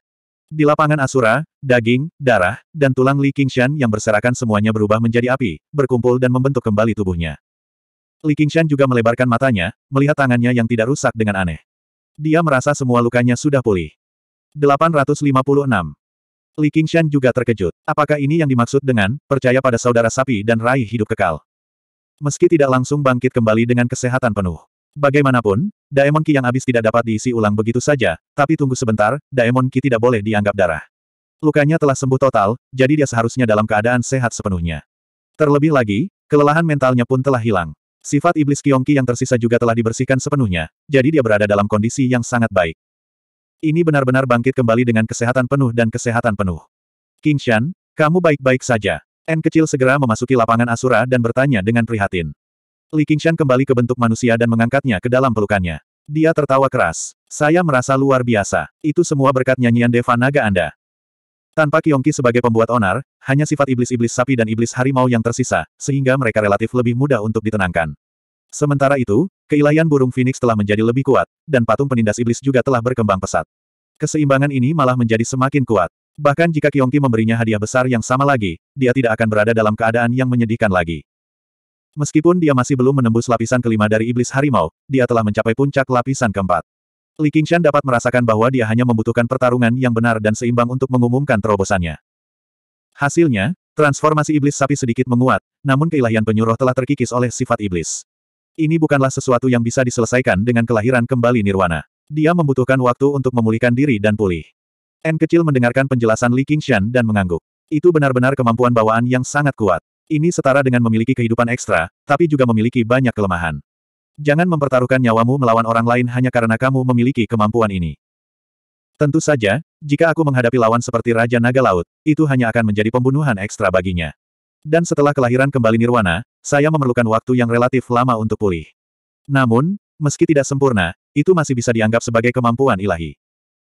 Di lapangan Asura, daging, darah, dan tulang Li Qingshan yang berserakan semuanya berubah menjadi api, berkumpul dan membentuk kembali tubuhnya. Li Qingshan juga melebarkan matanya, melihat tangannya yang tidak rusak dengan aneh. Dia merasa semua lukanya sudah pulih. 856. Li Qingshan juga terkejut. Apakah ini yang dimaksud dengan, percaya pada saudara sapi dan raih hidup kekal? Meski tidak langsung bangkit kembali dengan kesehatan penuh. Bagaimanapun, Daemon Ki yang habis tidak dapat diisi ulang begitu saja, tapi tunggu sebentar, Daemon Ki tidak boleh dianggap darah. Lukanya telah sembuh total, jadi dia seharusnya dalam keadaan sehat sepenuhnya. Terlebih lagi, kelelahan mentalnya pun telah hilang. Sifat iblis Kiongki yang tersisa juga telah dibersihkan sepenuhnya, jadi dia berada dalam kondisi yang sangat baik. Ini benar-benar bangkit kembali dengan kesehatan penuh dan kesehatan penuh. King Shan, kamu baik-baik saja. N kecil segera memasuki lapangan Asura dan bertanya dengan prihatin. Li Qingshan kembali ke bentuk manusia dan mengangkatnya ke dalam pelukannya. Dia tertawa keras. Saya merasa luar biasa. Itu semua berkat nyanyian Deva Naga Anda. Tanpa Kiongki sebagai pembuat onar, hanya sifat iblis-iblis sapi dan iblis harimau yang tersisa, sehingga mereka relatif lebih mudah untuk ditenangkan. Sementara itu, keilahian burung Phoenix telah menjadi lebih kuat, dan patung penindas iblis juga telah berkembang pesat. Keseimbangan ini malah menjadi semakin kuat. Bahkan jika Kiongki memberinya hadiah besar yang sama lagi, dia tidak akan berada dalam keadaan yang menyedihkan lagi. Meskipun dia masih belum menembus lapisan kelima dari iblis harimau, dia telah mencapai puncak lapisan keempat. Li Qingshan dapat merasakan bahwa dia hanya membutuhkan pertarungan yang benar dan seimbang untuk mengumumkan terobosannya. Hasilnya, transformasi iblis sapi sedikit menguat, namun keilahian penyuruh telah terkikis oleh sifat iblis. Ini bukanlah sesuatu yang bisa diselesaikan dengan kelahiran kembali Nirwana. Dia membutuhkan waktu untuk memulihkan diri dan pulih. N kecil mendengarkan penjelasan Li Qingshan dan mengangguk. Itu benar-benar kemampuan bawaan yang sangat kuat. Ini setara dengan memiliki kehidupan ekstra, tapi juga memiliki banyak kelemahan. Jangan mempertaruhkan nyawamu melawan orang lain hanya karena kamu memiliki kemampuan ini. Tentu saja, jika aku menghadapi lawan seperti Raja Naga Laut, itu hanya akan menjadi pembunuhan ekstra baginya. Dan setelah kelahiran kembali Nirwana, saya memerlukan waktu yang relatif lama untuk pulih. Namun, meski tidak sempurna, itu masih bisa dianggap sebagai kemampuan ilahi.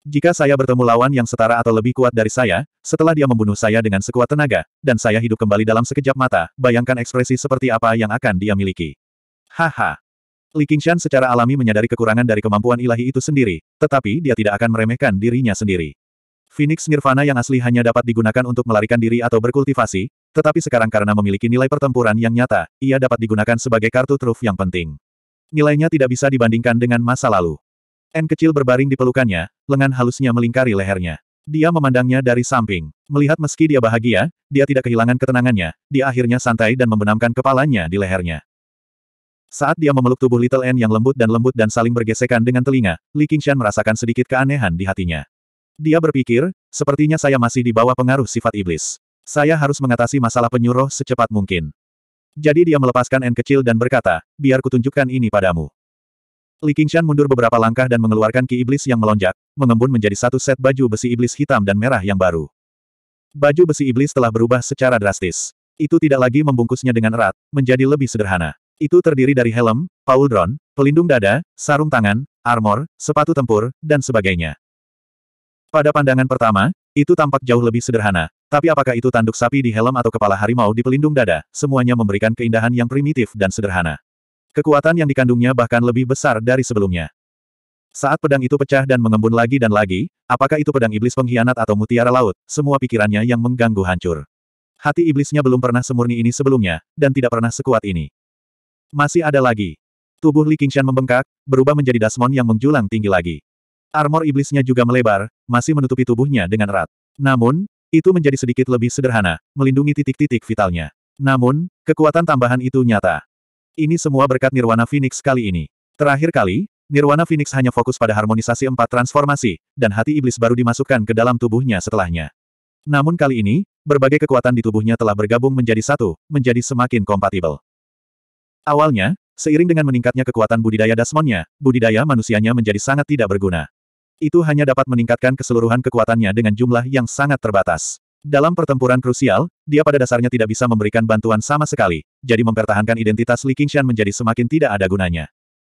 Jika saya bertemu lawan yang setara atau lebih kuat dari saya, setelah dia membunuh saya dengan sekuat tenaga, dan saya hidup kembali dalam sekejap mata, bayangkan ekspresi seperti apa yang akan dia miliki. Haha. Li Qingshan secara alami menyadari kekurangan dari kemampuan ilahi itu sendiri, tetapi dia tidak akan meremehkan dirinya sendiri. Phoenix Nirvana yang asli hanya dapat digunakan untuk melarikan diri atau berkultivasi, tetapi sekarang karena memiliki nilai pertempuran yang nyata, ia dapat digunakan sebagai kartu truf yang penting. Nilainya tidak bisa dibandingkan dengan masa lalu. N kecil berbaring di pelukannya, lengan halusnya melingkari lehernya. Dia memandangnya dari samping. Melihat meski dia bahagia, dia tidak kehilangan ketenangannya, dia akhirnya santai dan membenamkan kepalanya di lehernya. Saat dia memeluk tubuh Little N yang lembut dan lembut dan saling bergesekan dengan telinga, Li Qingshan merasakan sedikit keanehan di hatinya. Dia berpikir, sepertinya saya masih di bawah pengaruh sifat iblis. Saya harus mengatasi masalah penyuruh secepat mungkin. Jadi dia melepaskan N kecil dan berkata, biar kutunjukkan ini padamu. Li Qingshan mundur beberapa langkah dan mengeluarkan ki iblis yang melonjak, mengembun menjadi satu set baju besi iblis hitam dan merah yang baru. Baju besi iblis telah berubah secara drastis. Itu tidak lagi membungkusnya dengan erat, menjadi lebih sederhana. Itu terdiri dari helm, pauldron, pelindung dada, sarung tangan, armor, sepatu tempur, dan sebagainya. Pada pandangan pertama, itu tampak jauh lebih sederhana, tapi apakah itu tanduk sapi di helm atau kepala harimau di pelindung dada, semuanya memberikan keindahan yang primitif dan sederhana. Kekuatan yang dikandungnya bahkan lebih besar dari sebelumnya. Saat pedang itu pecah dan mengembun lagi dan lagi, apakah itu pedang iblis pengkhianat atau mutiara laut, semua pikirannya yang mengganggu hancur. Hati iblisnya belum pernah semurni ini sebelumnya, dan tidak pernah sekuat ini. Masih ada lagi. Tubuh Li Qingshan membengkak, berubah menjadi Dasmon yang menjulang tinggi lagi. Armor iblisnya juga melebar, masih menutupi tubuhnya dengan erat. Namun, itu menjadi sedikit lebih sederhana, melindungi titik-titik vitalnya. Namun, kekuatan tambahan itu nyata. Ini semua berkat Nirwana Phoenix kali ini. Terakhir kali, Nirwana Phoenix hanya fokus pada harmonisasi empat transformasi, dan hati iblis baru dimasukkan ke dalam tubuhnya setelahnya. Namun kali ini, berbagai kekuatan di tubuhnya telah bergabung menjadi satu, menjadi semakin kompatibel. Awalnya, seiring dengan meningkatnya kekuatan budidaya Dasmonnya, budidaya manusianya menjadi sangat tidak berguna. Itu hanya dapat meningkatkan keseluruhan kekuatannya dengan jumlah yang sangat terbatas. Dalam pertempuran krusial, dia pada dasarnya tidak bisa memberikan bantuan sama sekali, jadi mempertahankan identitas Li Qingshan menjadi semakin tidak ada gunanya.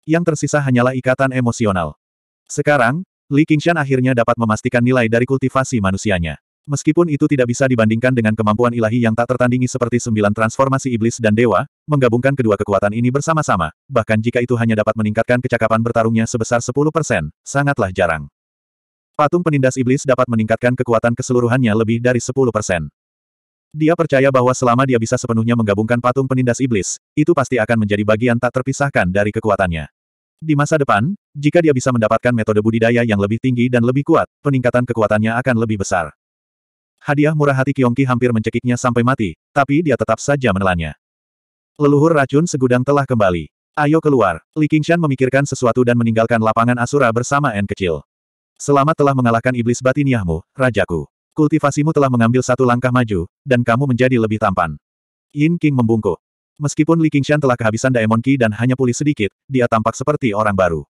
Yang tersisa hanyalah ikatan emosional. Sekarang, Li Qingshan akhirnya dapat memastikan nilai dari kultivasi manusianya. Meskipun itu tidak bisa dibandingkan dengan kemampuan ilahi yang tak tertandingi seperti sembilan transformasi iblis dan dewa, menggabungkan kedua kekuatan ini bersama-sama, bahkan jika itu hanya dapat meningkatkan kecakapan bertarungnya sebesar 10 persen, sangatlah jarang. Patung penindas iblis dapat meningkatkan kekuatan keseluruhannya lebih dari 10 persen. Dia percaya bahwa selama dia bisa sepenuhnya menggabungkan patung penindas iblis, itu pasti akan menjadi bagian tak terpisahkan dari kekuatannya. Di masa depan, jika dia bisa mendapatkan metode budidaya yang lebih tinggi dan lebih kuat, peningkatan kekuatannya akan lebih besar. Hadiah murah hati Kiongki hampir mencekiknya sampai mati, tapi dia tetap saja menelannya. Leluhur racun segudang telah kembali. Ayo keluar. Li Qingshan memikirkan sesuatu dan meninggalkan lapangan Asura bersama N kecil. Selamat telah mengalahkan iblis batiniahmu, rajaku. Kultivasimu telah mengambil satu langkah maju, dan kamu menjadi lebih tampan. Yin King membungkuk. Meskipun Li Qingshan telah kehabisan Daemon Qi dan hanya pulih sedikit, dia tampak seperti orang baru.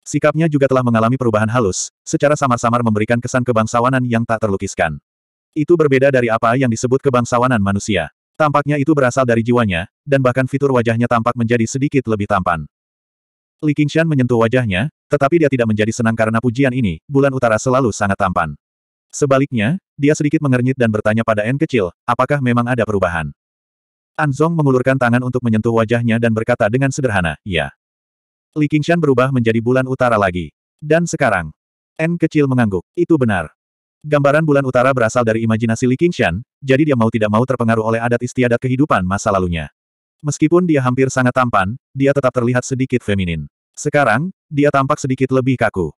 Sikapnya juga telah mengalami perubahan halus, secara samar-samar memberikan kesan kebangsawanan yang tak terlukiskan. Itu berbeda dari apa yang disebut kebangsawanan manusia. Tampaknya itu berasal dari jiwanya, dan bahkan fitur wajahnya tampak menjadi sedikit lebih tampan. Li Qingshan menyentuh wajahnya, tetapi dia tidak menjadi senang karena pujian ini, bulan utara selalu sangat tampan. Sebaliknya, dia sedikit mengernyit dan bertanya pada N kecil, apakah memang ada perubahan? Anzong mengulurkan tangan untuk menyentuh wajahnya dan berkata dengan sederhana, ya. Li Qingshan berubah menjadi bulan utara lagi. Dan sekarang, N kecil mengangguk, itu benar. Gambaran bulan utara berasal dari imajinasi Li Qingshan, jadi dia mau tidak mau terpengaruh oleh adat istiadat kehidupan masa lalunya. Meskipun dia hampir sangat tampan, dia tetap terlihat sedikit feminin. Sekarang, dia tampak sedikit lebih kaku.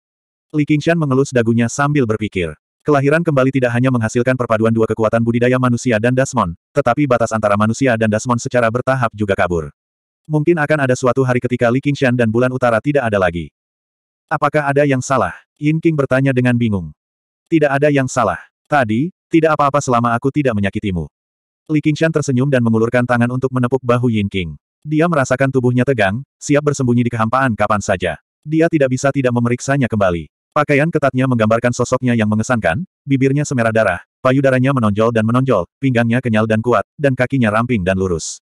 Li Qingshan mengelus dagunya sambil berpikir. Kelahiran kembali tidak hanya menghasilkan perpaduan dua kekuatan budidaya manusia dan Dasmon, tetapi batas antara manusia dan Dasmon secara bertahap juga kabur. Mungkin akan ada suatu hari ketika Li Qingshan dan bulan utara tidak ada lagi. Apakah ada yang salah? Yin King bertanya dengan bingung. Tidak ada yang salah. Tadi, tidak apa-apa selama aku tidak menyakitimu. Li Qingshan tersenyum dan mengulurkan tangan untuk menepuk bahu Yin King. Dia merasakan tubuhnya tegang, siap bersembunyi di kehampaan kapan saja. Dia tidak bisa tidak memeriksanya kembali. Pakaian ketatnya menggambarkan sosoknya yang mengesankan, bibirnya semerah darah, payudaranya menonjol dan menonjol, pinggangnya kenyal dan kuat, dan kakinya ramping dan lurus.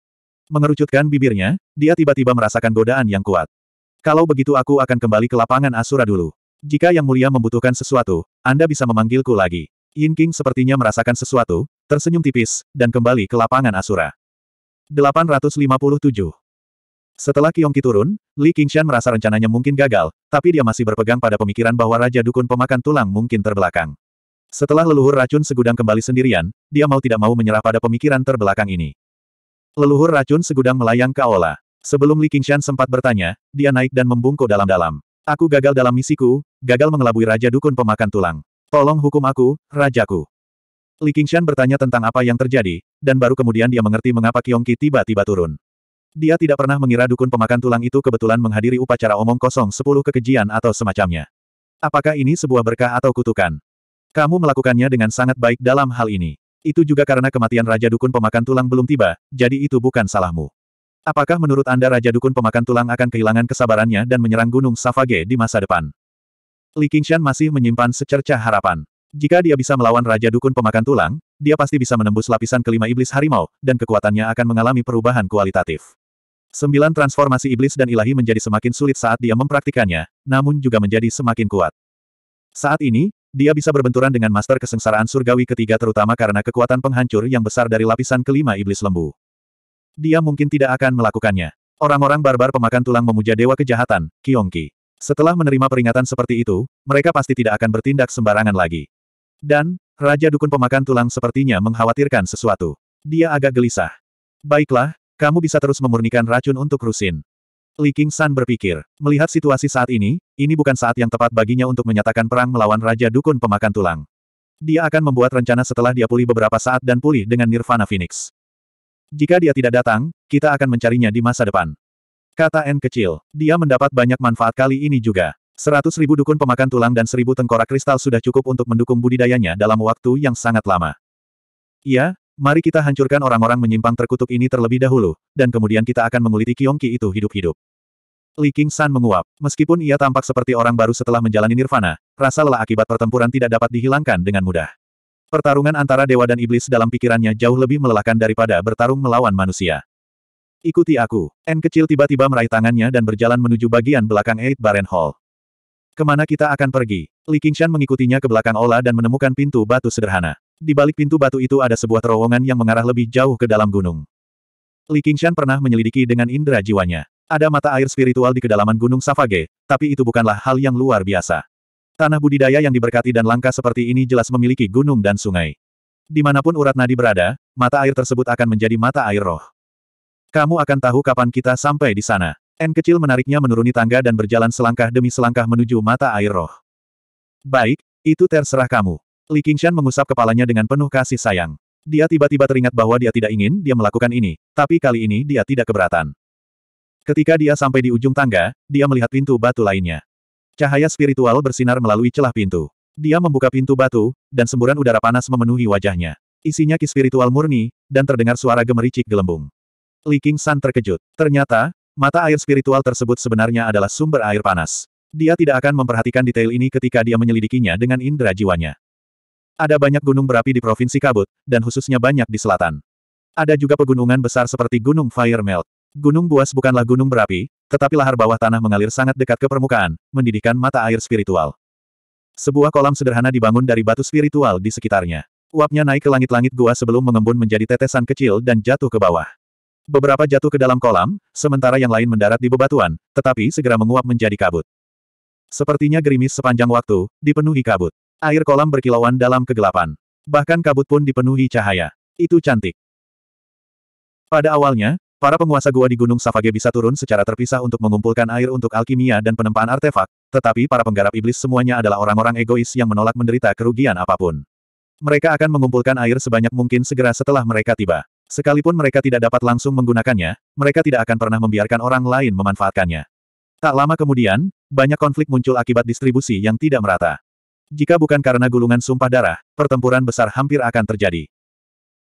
Mengerucutkan bibirnya, dia tiba-tiba merasakan godaan yang kuat. Kalau begitu aku akan kembali ke lapangan Asura dulu. Jika Yang Mulia membutuhkan sesuatu, Anda bisa memanggilku lagi. Yin King sepertinya merasakan sesuatu, tersenyum tipis, dan kembali ke lapangan Asura. 857 Setelah Kiongki turun, Li Qingshan merasa rencananya mungkin gagal, tapi dia masih berpegang pada pemikiran bahwa Raja Dukun Pemakan Tulang mungkin terbelakang. Setelah leluhur racun segudang kembali sendirian, dia mau tidak mau menyerah pada pemikiran terbelakang ini. Leluhur racun segudang melayang ke Aola. Sebelum Li Qingshan sempat bertanya, dia naik dan membungkuk dalam-dalam. Aku gagal dalam misiku, gagal mengelabui Raja Dukun Pemakan Tulang. Tolong hukum aku, Rajaku. Li Qingshan bertanya tentang apa yang terjadi, dan baru kemudian dia mengerti mengapa Qiong tiba-tiba turun. Dia tidak pernah mengira dukun pemakan tulang itu kebetulan menghadiri upacara omong kosong sepuluh kekejian atau semacamnya. Apakah ini sebuah berkah atau kutukan? Kamu melakukannya dengan sangat baik dalam hal ini. Itu juga karena kematian Raja Dukun Pemakan Tulang belum tiba, jadi itu bukan salahmu. Apakah menurut Anda Raja Dukun Pemakan Tulang akan kehilangan kesabarannya dan menyerang Gunung Savage di masa depan? Li Qingshan masih menyimpan secerca harapan. Jika dia bisa melawan Raja Dukun Pemakan Tulang, dia pasti bisa menembus lapisan kelima iblis harimau, dan kekuatannya akan mengalami perubahan kualitatif. Sembilan transformasi iblis dan ilahi menjadi semakin sulit saat dia mempraktikannya, namun juga menjadi semakin kuat. Saat ini, dia bisa berbenturan dengan master kesengsaraan surgawi ketiga terutama karena kekuatan penghancur yang besar dari lapisan kelima iblis lembu. Dia mungkin tidak akan melakukannya. Orang-orang barbar pemakan tulang memuja dewa kejahatan, Kiongki. Setelah menerima peringatan seperti itu, mereka pasti tidak akan bertindak sembarangan lagi. Dan, Raja Dukun Pemakan Tulang sepertinya mengkhawatirkan sesuatu. Dia agak gelisah. Baiklah, kamu bisa terus memurnikan racun untuk Rusin. Li King San berpikir, melihat situasi saat ini, ini bukan saat yang tepat baginya untuk menyatakan perang melawan Raja Dukun Pemakan Tulang. Dia akan membuat rencana setelah dia pulih beberapa saat dan pulih dengan Nirvana Phoenix. Jika dia tidak datang, kita akan mencarinya di masa depan. Kata N kecil. Dia mendapat banyak manfaat kali ini juga. Seratus ribu dukun pemakan tulang dan seribu tengkorak kristal sudah cukup untuk mendukung budidayanya dalam waktu yang sangat lama. Iya, mari kita hancurkan orang-orang menyimpang terkutuk ini terlebih dahulu, dan kemudian kita akan menguliti Kiongki itu hidup-hidup. Li King San menguap. Meskipun ia tampak seperti orang baru setelah menjalani nirvana, rasa lelah akibat pertempuran tidak dapat dihilangkan dengan mudah. Pertarungan antara dewa dan iblis dalam pikirannya jauh lebih melelahkan daripada bertarung melawan manusia. Ikuti aku. N kecil tiba-tiba meraih tangannya dan berjalan menuju bagian belakang Eight Baren Hall. Kemana kita akan pergi? Li Qingshan mengikutinya ke belakang Ola dan menemukan pintu batu sederhana. Di balik pintu batu itu ada sebuah terowongan yang mengarah lebih jauh ke dalam gunung. Li Qingshan pernah menyelidiki dengan indera jiwanya. Ada mata air spiritual di kedalaman Gunung Savage, tapi itu bukanlah hal yang luar biasa. Tanah budidaya yang diberkati dan langka seperti ini jelas memiliki gunung dan sungai. Dimanapun urat nadi berada, mata air tersebut akan menjadi mata air roh. Kamu akan tahu kapan kita sampai di sana. N kecil menariknya menuruni tangga dan berjalan selangkah demi selangkah menuju mata air roh. Baik, itu terserah kamu. Li Qingshan mengusap kepalanya dengan penuh kasih sayang. Dia tiba-tiba teringat bahwa dia tidak ingin dia melakukan ini, tapi kali ini dia tidak keberatan. Ketika dia sampai di ujung tangga, dia melihat pintu batu lainnya. Cahaya spiritual bersinar melalui celah pintu. Dia membuka pintu batu, dan semburan udara panas memenuhi wajahnya. Isinya ki spiritual murni, dan terdengar suara gemericik gelembung. Li King San terkejut. Ternyata, mata air spiritual tersebut sebenarnya adalah sumber air panas. Dia tidak akan memperhatikan detail ini ketika dia menyelidikinya dengan indera jiwanya. Ada banyak gunung berapi di Provinsi Kabut, dan khususnya banyak di selatan. Ada juga pegunungan besar seperti Gunung Fire Melt. Gunung Buas bukanlah gunung berapi, tetapi lahar bawah tanah mengalir sangat dekat ke permukaan, mendidihkan mata air spiritual. Sebuah kolam sederhana dibangun dari batu spiritual di sekitarnya. Uapnya naik ke langit-langit gua sebelum mengembun menjadi tetesan kecil dan jatuh ke bawah. Beberapa jatuh ke dalam kolam, sementara yang lain mendarat di bebatuan, tetapi segera menguap menjadi kabut. Sepertinya gerimis sepanjang waktu, dipenuhi kabut. Air kolam berkilauan dalam kegelapan. Bahkan kabut pun dipenuhi cahaya. Itu cantik. Pada awalnya, Para penguasa gua di Gunung Savage bisa turun secara terpisah untuk mengumpulkan air untuk alkimia dan penempaan artefak, tetapi para penggarap iblis semuanya adalah orang-orang egois yang menolak menderita kerugian apapun. Mereka akan mengumpulkan air sebanyak mungkin segera setelah mereka tiba. Sekalipun mereka tidak dapat langsung menggunakannya, mereka tidak akan pernah membiarkan orang lain memanfaatkannya. Tak lama kemudian, banyak konflik muncul akibat distribusi yang tidak merata. Jika bukan karena gulungan sumpah darah, pertempuran besar hampir akan terjadi.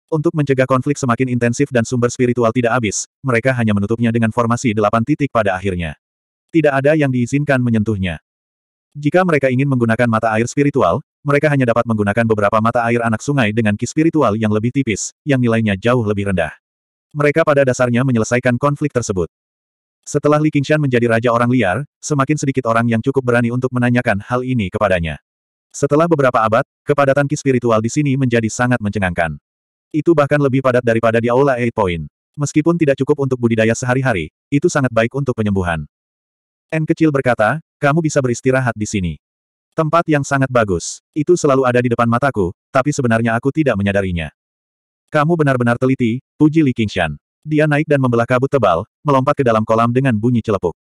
Untuk mencegah konflik semakin intensif dan sumber spiritual tidak habis, mereka hanya menutupnya dengan formasi delapan titik pada akhirnya. Tidak ada yang diizinkan menyentuhnya. Jika mereka ingin menggunakan mata air spiritual, mereka hanya dapat menggunakan beberapa mata air anak sungai dengan ki spiritual yang lebih tipis, yang nilainya jauh lebih rendah. Mereka pada dasarnya menyelesaikan konflik tersebut. Setelah Li Qingshan menjadi raja orang liar, semakin sedikit orang yang cukup berani untuk menanyakan hal ini kepadanya. Setelah beberapa abad, kepadatan ki spiritual di sini menjadi sangat mencengangkan. Itu bahkan lebih padat daripada di Aula Eight Point. Meskipun tidak cukup untuk budidaya sehari-hari, itu sangat baik untuk penyembuhan. N kecil berkata, kamu bisa beristirahat di sini. Tempat yang sangat bagus. Itu selalu ada di depan mataku, tapi sebenarnya aku tidak menyadarinya. Kamu benar-benar teliti, puji Li Qingshan. Dia naik dan membelah kabut tebal, melompat ke dalam kolam dengan bunyi celepuk.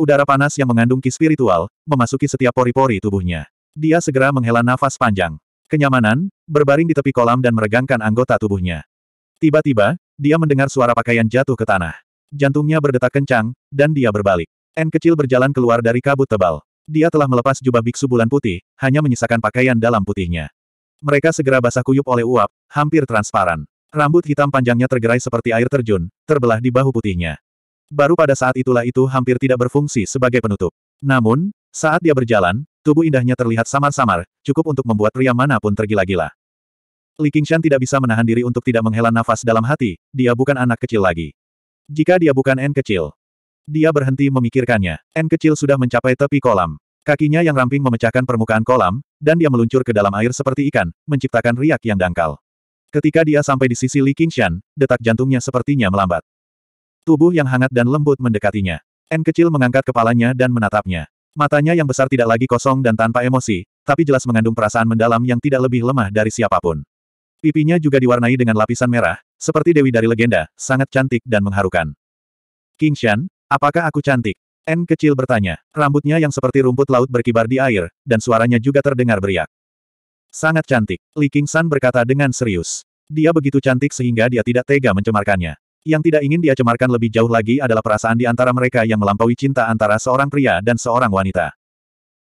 Udara panas yang mengandung ki spiritual, memasuki setiap pori-pori tubuhnya. Dia segera menghela nafas panjang. Kenyamanan, berbaring di tepi kolam dan meregangkan anggota tubuhnya. Tiba-tiba, dia mendengar suara pakaian jatuh ke tanah. Jantungnya berdetak kencang, dan dia berbalik. N kecil berjalan keluar dari kabut tebal. Dia telah melepas jubah biksu bulan putih, hanya menyisakan pakaian dalam putihnya. Mereka segera basah kuyup oleh uap, hampir transparan. Rambut hitam panjangnya tergerai seperti air terjun, terbelah di bahu putihnya. Baru pada saat itulah itu hampir tidak berfungsi sebagai penutup. Namun, saat dia berjalan, Tubuh indahnya terlihat samar-samar, cukup untuk membuat pria manapun tergila-gila. Li Qingshan tidak bisa menahan diri untuk tidak menghela nafas dalam hati, dia bukan anak kecil lagi. Jika dia bukan N kecil. Dia berhenti memikirkannya. N kecil sudah mencapai tepi kolam. Kakinya yang ramping memecahkan permukaan kolam, dan dia meluncur ke dalam air seperti ikan, menciptakan riak yang dangkal. Ketika dia sampai di sisi Li Qingshan, detak jantungnya sepertinya melambat. Tubuh yang hangat dan lembut mendekatinya. N kecil mengangkat kepalanya dan menatapnya. Matanya yang besar tidak lagi kosong dan tanpa emosi, tapi jelas mengandung perasaan mendalam yang tidak lebih lemah dari siapapun. Pipinya juga diwarnai dengan lapisan merah, seperti dewi dari legenda, sangat cantik dan mengharukan. King Shan, apakah aku cantik? N kecil bertanya. Rambutnya yang seperti rumput laut berkibar di air, dan suaranya juga terdengar beriak. Sangat cantik, Li King San berkata dengan serius. Dia begitu cantik sehingga dia tidak tega mencemarkannya. Yang tidak ingin dia cemarkan lebih jauh lagi adalah perasaan di antara mereka yang melampaui cinta antara seorang pria dan seorang wanita.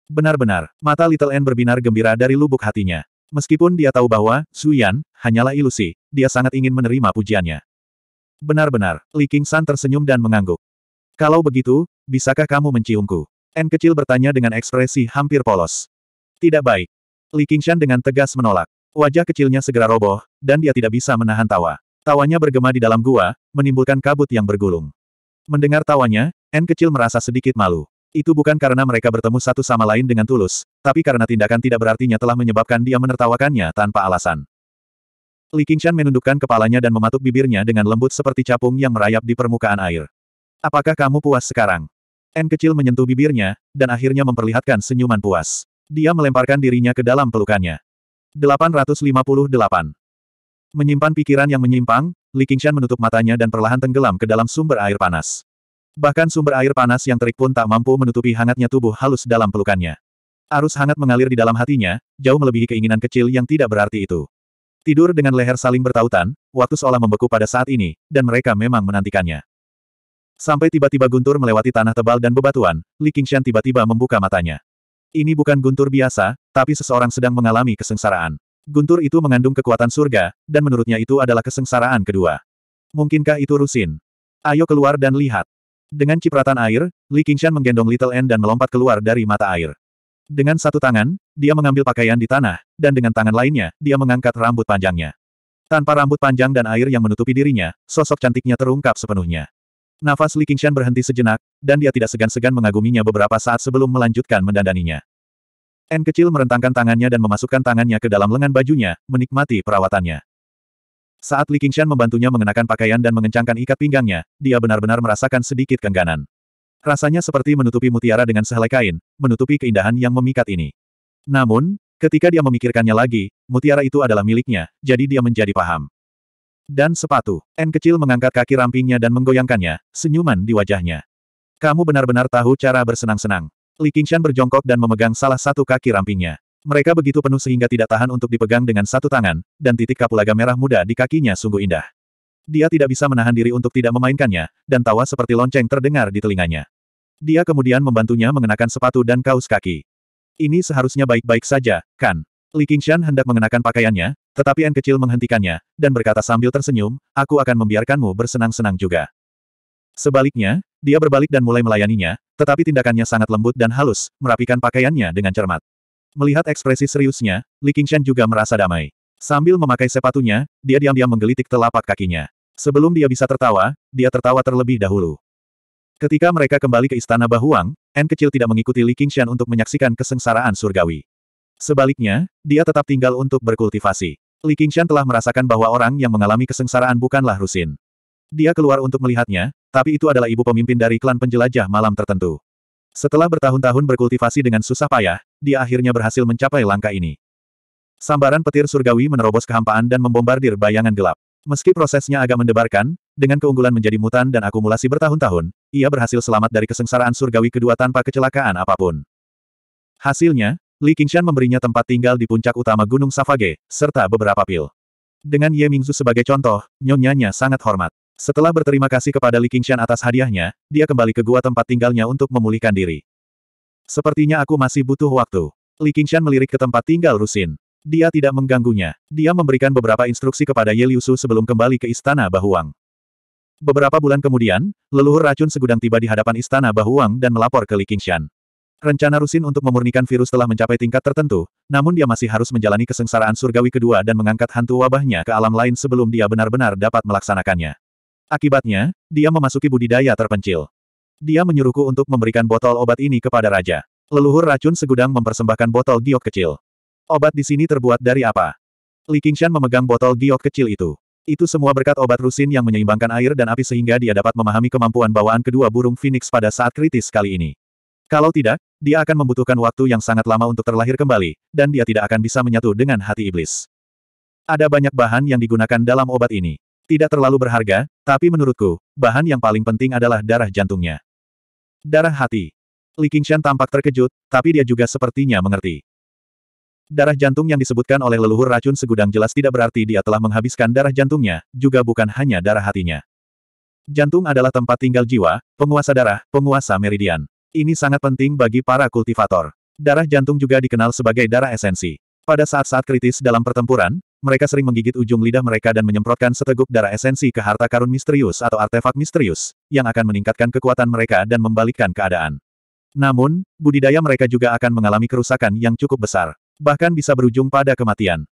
Benar-benar, mata Little N berbinar gembira dari lubuk hatinya. Meskipun dia tahu bahwa, Su Yan, hanyalah ilusi, dia sangat ingin menerima pujiannya. Benar-benar, Li King San tersenyum dan mengangguk. Kalau begitu, bisakah kamu menciumku? N kecil bertanya dengan ekspresi hampir polos. Tidak baik. Li Qingshan dengan tegas menolak. Wajah kecilnya segera roboh, dan dia tidak bisa menahan tawa. Tawanya bergema di dalam gua, menimbulkan kabut yang bergulung. Mendengar tawanya, N kecil merasa sedikit malu. Itu bukan karena mereka bertemu satu sama lain dengan tulus, tapi karena tindakan tidak berartinya telah menyebabkan dia menertawakannya tanpa alasan. Li Qingshan menundukkan kepalanya dan mematuk bibirnya dengan lembut seperti capung yang merayap di permukaan air. Apakah kamu puas sekarang? N kecil menyentuh bibirnya, dan akhirnya memperlihatkan senyuman puas. Dia melemparkan dirinya ke dalam pelukannya. 858. Menyimpan pikiran yang menyimpang, Li Qingshan menutup matanya dan perlahan tenggelam ke dalam sumber air panas. Bahkan sumber air panas yang terik pun tak mampu menutupi hangatnya tubuh halus dalam pelukannya. Arus hangat mengalir di dalam hatinya, jauh melebihi keinginan kecil yang tidak berarti itu. Tidur dengan leher saling bertautan, waktu seolah membeku pada saat ini, dan mereka memang menantikannya. Sampai tiba-tiba guntur melewati tanah tebal dan bebatuan, Li Qingshan tiba-tiba membuka matanya. Ini bukan guntur biasa, tapi seseorang sedang mengalami kesengsaraan. Guntur itu mengandung kekuatan surga, dan menurutnya itu adalah kesengsaraan kedua. Mungkinkah itu Rusin? Ayo keluar dan lihat. Dengan cipratan air, Li Qingshan menggendong Little N dan melompat keluar dari mata air. Dengan satu tangan, dia mengambil pakaian di tanah, dan dengan tangan lainnya, dia mengangkat rambut panjangnya. Tanpa rambut panjang dan air yang menutupi dirinya, sosok cantiknya terungkap sepenuhnya. Nafas Li Qingshan berhenti sejenak, dan dia tidak segan-segan mengaguminya beberapa saat sebelum melanjutkan mendandaninya. N kecil merentangkan tangannya dan memasukkan tangannya ke dalam lengan bajunya, menikmati perawatannya. Saat Li Qingshan membantunya mengenakan pakaian dan mengencangkan ikat pinggangnya, dia benar-benar merasakan sedikit kengganan. Rasanya seperti menutupi mutiara dengan sehelai kain, menutupi keindahan yang memikat ini. Namun, ketika dia memikirkannya lagi, mutiara itu adalah miliknya, jadi dia menjadi paham. Dan sepatu, N kecil mengangkat kaki rampingnya dan menggoyangkannya, senyuman di wajahnya. Kamu benar-benar tahu cara bersenang-senang. Li Qingshan berjongkok dan memegang salah satu kaki rampingnya. Mereka begitu penuh sehingga tidak tahan untuk dipegang dengan satu tangan, dan titik kapulaga merah muda di kakinya sungguh indah. Dia tidak bisa menahan diri untuk tidak memainkannya, dan tawa seperti lonceng terdengar di telinganya. Dia kemudian membantunya mengenakan sepatu dan kaos kaki. Ini seharusnya baik-baik saja, kan? Li Qingshan hendak mengenakan pakaiannya, tetapi N kecil menghentikannya, dan berkata sambil tersenyum, aku akan membiarkanmu bersenang-senang juga. Sebaliknya, dia berbalik dan mulai melayaninya, tetapi tindakannya sangat lembut dan halus, merapikan pakaiannya dengan cermat. Melihat ekspresi seriusnya, Li Qingshan juga merasa damai. Sambil memakai sepatunya, dia diam-diam menggelitik telapak kakinya. Sebelum dia bisa tertawa, dia tertawa terlebih dahulu. Ketika mereka kembali ke istana Bahuang, N kecil tidak mengikuti Li Qingshan untuk menyaksikan kesengsaraan surgawi. Sebaliknya, dia tetap tinggal untuk berkultivasi. Li Qingshan telah merasakan bahwa orang yang mengalami kesengsaraan bukanlah Rusin. Dia keluar untuk melihatnya, tapi itu adalah ibu pemimpin dari klan penjelajah malam tertentu. Setelah bertahun-tahun berkultivasi dengan susah payah, dia akhirnya berhasil mencapai langkah ini. Sambaran petir surgawi menerobos kehampaan dan membombardir bayangan gelap. Meski prosesnya agak mendebarkan, dengan keunggulan menjadi mutan dan akumulasi bertahun-tahun, ia berhasil selamat dari kesengsaraan surgawi kedua tanpa kecelakaan apapun. Hasilnya, Li Qingshan memberinya tempat tinggal di puncak utama Gunung Savage, serta beberapa pil. Dengan Ye Mingzu sebagai contoh, nyonyanya sangat hormat. Setelah berterima kasih kepada Li Qingshan atas hadiahnya, dia kembali ke gua tempat tinggalnya untuk memulihkan diri. Sepertinya aku masih butuh waktu. Li Qingshan melirik ke tempat tinggal Rusin. Dia tidak mengganggunya. Dia memberikan beberapa instruksi kepada Ye Liusu sebelum kembali ke istana Bahuang. Beberapa bulan kemudian, leluhur racun segudang tiba di hadapan istana Bahuang dan melapor ke Li Qingshan. Rencana Rusin untuk memurnikan virus telah mencapai tingkat tertentu, namun dia masih harus menjalani kesengsaraan surgawi kedua dan mengangkat hantu wabahnya ke alam lain sebelum dia benar-benar dapat melaksanakannya. Akibatnya, dia memasuki budidaya terpencil. Dia menyuruhku untuk memberikan botol obat ini kepada raja. Leluhur racun segudang mempersembahkan botol giok kecil. Obat di sini terbuat dari apa? Li Qingshan memegang botol giok kecil itu. Itu semua berkat obat rusin yang menyeimbangkan air dan api sehingga dia dapat memahami kemampuan bawaan kedua burung phoenix pada saat kritis kali ini. Kalau tidak, dia akan membutuhkan waktu yang sangat lama untuk terlahir kembali, dan dia tidak akan bisa menyatu dengan hati iblis. Ada banyak bahan yang digunakan dalam obat ini. Tidak terlalu berharga, tapi menurutku, bahan yang paling penting adalah darah jantungnya. Darah hati. Li Qingshan tampak terkejut, tapi dia juga sepertinya mengerti. Darah jantung yang disebutkan oleh leluhur racun segudang jelas tidak berarti dia telah menghabiskan darah jantungnya, juga bukan hanya darah hatinya. Jantung adalah tempat tinggal jiwa, penguasa darah, penguasa meridian. Ini sangat penting bagi para kultivator. Darah jantung juga dikenal sebagai darah esensi. Pada saat-saat kritis dalam pertempuran, mereka sering menggigit ujung lidah mereka dan menyemprotkan seteguk darah esensi ke harta karun misterius atau artefak misterius, yang akan meningkatkan kekuatan mereka dan membalikkan keadaan. Namun, budidaya mereka juga akan mengalami kerusakan yang cukup besar, bahkan bisa berujung pada kematian.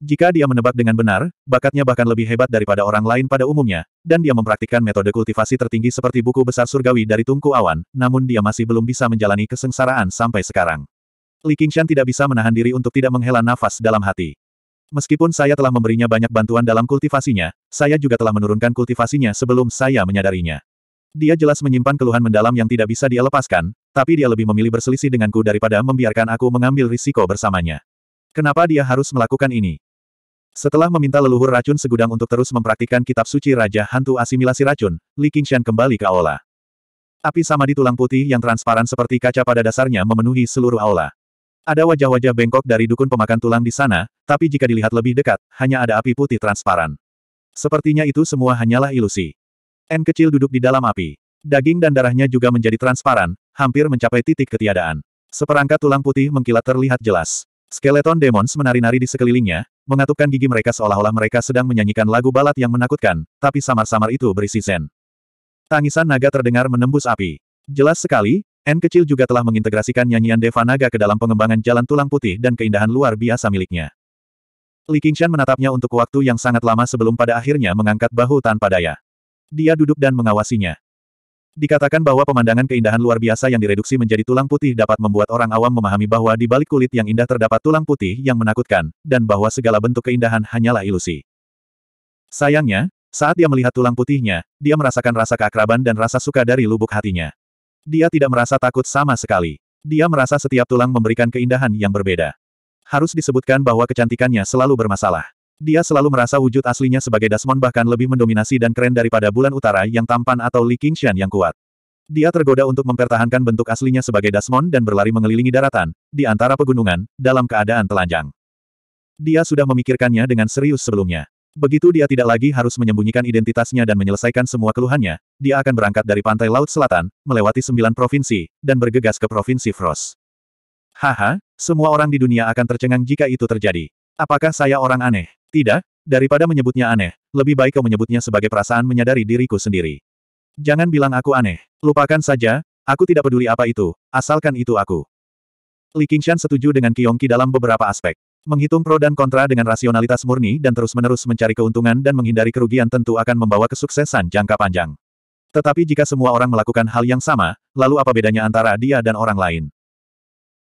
Jika dia menebak dengan benar, bakatnya bahkan lebih hebat daripada orang lain pada umumnya, dan dia mempraktikkan metode kultivasi tertinggi seperti buku besar surgawi dari tungku awan, namun dia masih belum bisa menjalani kesengsaraan sampai sekarang. Li Qingshan tidak bisa menahan diri untuk tidak menghela nafas dalam hati. Meskipun saya telah memberinya banyak bantuan dalam kultivasinya, saya juga telah menurunkan kultivasinya sebelum saya menyadarinya. Dia jelas menyimpan keluhan mendalam yang tidak bisa dia lepaskan, tapi dia lebih memilih berselisih denganku daripada membiarkan aku mengambil risiko bersamanya. Kenapa dia harus melakukan ini? Setelah meminta leluhur racun segudang untuk terus mempraktikkan kitab suci Raja Hantu Asimilasi Racun, Li Qingshan kembali ke aula. Api sama di tulang putih yang transparan seperti kaca pada dasarnya memenuhi seluruh aula. Ada wajah-wajah bengkok dari dukun pemakan tulang di sana, tapi jika dilihat lebih dekat, hanya ada api putih transparan. Sepertinya itu semua hanyalah ilusi. N kecil duduk di dalam api. Daging dan darahnya juga menjadi transparan, hampir mencapai titik ketiadaan. Seperangkat tulang putih mengkilat terlihat jelas. Skeleton demons menari-nari di sekelilingnya, mengatupkan gigi mereka seolah-olah mereka sedang menyanyikan lagu balat yang menakutkan, tapi samar-samar itu berisi zen. Tangisan naga terdengar menembus api. Jelas sekali, N kecil juga telah mengintegrasikan nyanyian Deva Naga ke dalam pengembangan jalan tulang putih dan keindahan luar biasa miliknya. Li Qingshan menatapnya untuk waktu yang sangat lama sebelum pada akhirnya mengangkat bahu tanpa daya. Dia duduk dan mengawasinya. Dikatakan bahwa pemandangan keindahan luar biasa yang direduksi menjadi tulang putih dapat membuat orang awam memahami bahwa di balik kulit yang indah terdapat tulang putih yang menakutkan, dan bahwa segala bentuk keindahan hanyalah ilusi. Sayangnya, saat dia melihat tulang putihnya, dia merasakan rasa keakraban dan rasa suka dari lubuk hatinya. Dia tidak merasa takut sama sekali. Dia merasa setiap tulang memberikan keindahan yang berbeda. Harus disebutkan bahwa kecantikannya selalu bermasalah. Dia selalu merasa wujud aslinya sebagai Dasmon bahkan lebih mendominasi dan keren daripada bulan utara yang tampan atau Li Qingshan yang kuat. Dia tergoda untuk mempertahankan bentuk aslinya sebagai Dasmon dan berlari mengelilingi daratan, di antara pegunungan, dalam keadaan telanjang. Dia sudah memikirkannya dengan serius sebelumnya. Begitu dia tidak lagi harus menyembunyikan identitasnya dan menyelesaikan semua keluhannya, dia akan berangkat dari pantai laut selatan, melewati sembilan provinsi, dan bergegas ke provinsi Frost. Haha, semua orang di dunia akan tercengang jika itu terjadi. Apakah saya orang aneh? Tidak, daripada menyebutnya aneh, lebih baik kau menyebutnya sebagai perasaan menyadari diriku sendiri. Jangan bilang aku aneh, lupakan saja, aku tidak peduli apa itu, asalkan itu aku. Li Qingshan setuju dengan Kiongki dalam beberapa aspek. Menghitung pro dan kontra dengan rasionalitas murni dan terus-menerus mencari keuntungan dan menghindari kerugian tentu akan membawa kesuksesan jangka panjang. Tetapi jika semua orang melakukan hal yang sama, lalu apa bedanya antara dia dan orang lain?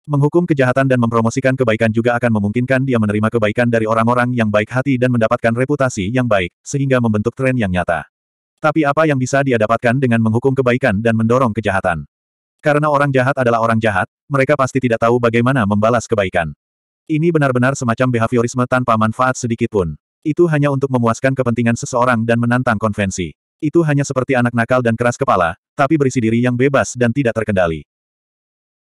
Menghukum kejahatan dan mempromosikan kebaikan juga akan memungkinkan dia menerima kebaikan dari orang-orang yang baik hati dan mendapatkan reputasi yang baik, sehingga membentuk tren yang nyata. Tapi apa yang bisa dia dapatkan dengan menghukum kebaikan dan mendorong kejahatan? Karena orang jahat adalah orang jahat, mereka pasti tidak tahu bagaimana membalas kebaikan. Ini benar-benar semacam behaviorisme tanpa manfaat sedikitpun. Itu hanya untuk memuaskan kepentingan seseorang dan menantang konvensi. Itu hanya seperti anak nakal dan keras kepala, tapi berisi diri yang bebas dan tidak terkendali.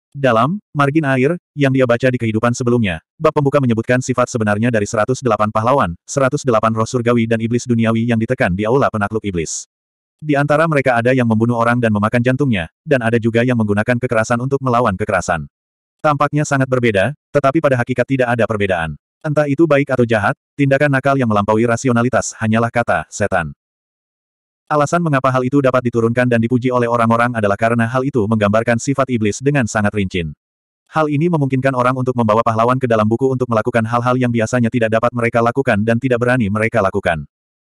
Dalam, margin air, yang dia baca di kehidupan sebelumnya, bab pembuka menyebutkan sifat sebenarnya dari 108 pahlawan, 108 roh surgawi dan iblis duniawi yang ditekan di aula penakluk iblis. Di antara mereka ada yang membunuh orang dan memakan jantungnya, dan ada juga yang menggunakan kekerasan untuk melawan kekerasan. Tampaknya sangat berbeda, tetapi pada hakikat tidak ada perbedaan. Entah itu baik atau jahat, tindakan nakal yang melampaui rasionalitas hanyalah kata setan. Alasan mengapa hal itu dapat diturunkan dan dipuji oleh orang-orang adalah karena hal itu menggambarkan sifat iblis dengan sangat rinci. Hal ini memungkinkan orang untuk membawa pahlawan ke dalam buku untuk melakukan hal-hal yang biasanya tidak dapat mereka lakukan dan tidak berani mereka lakukan.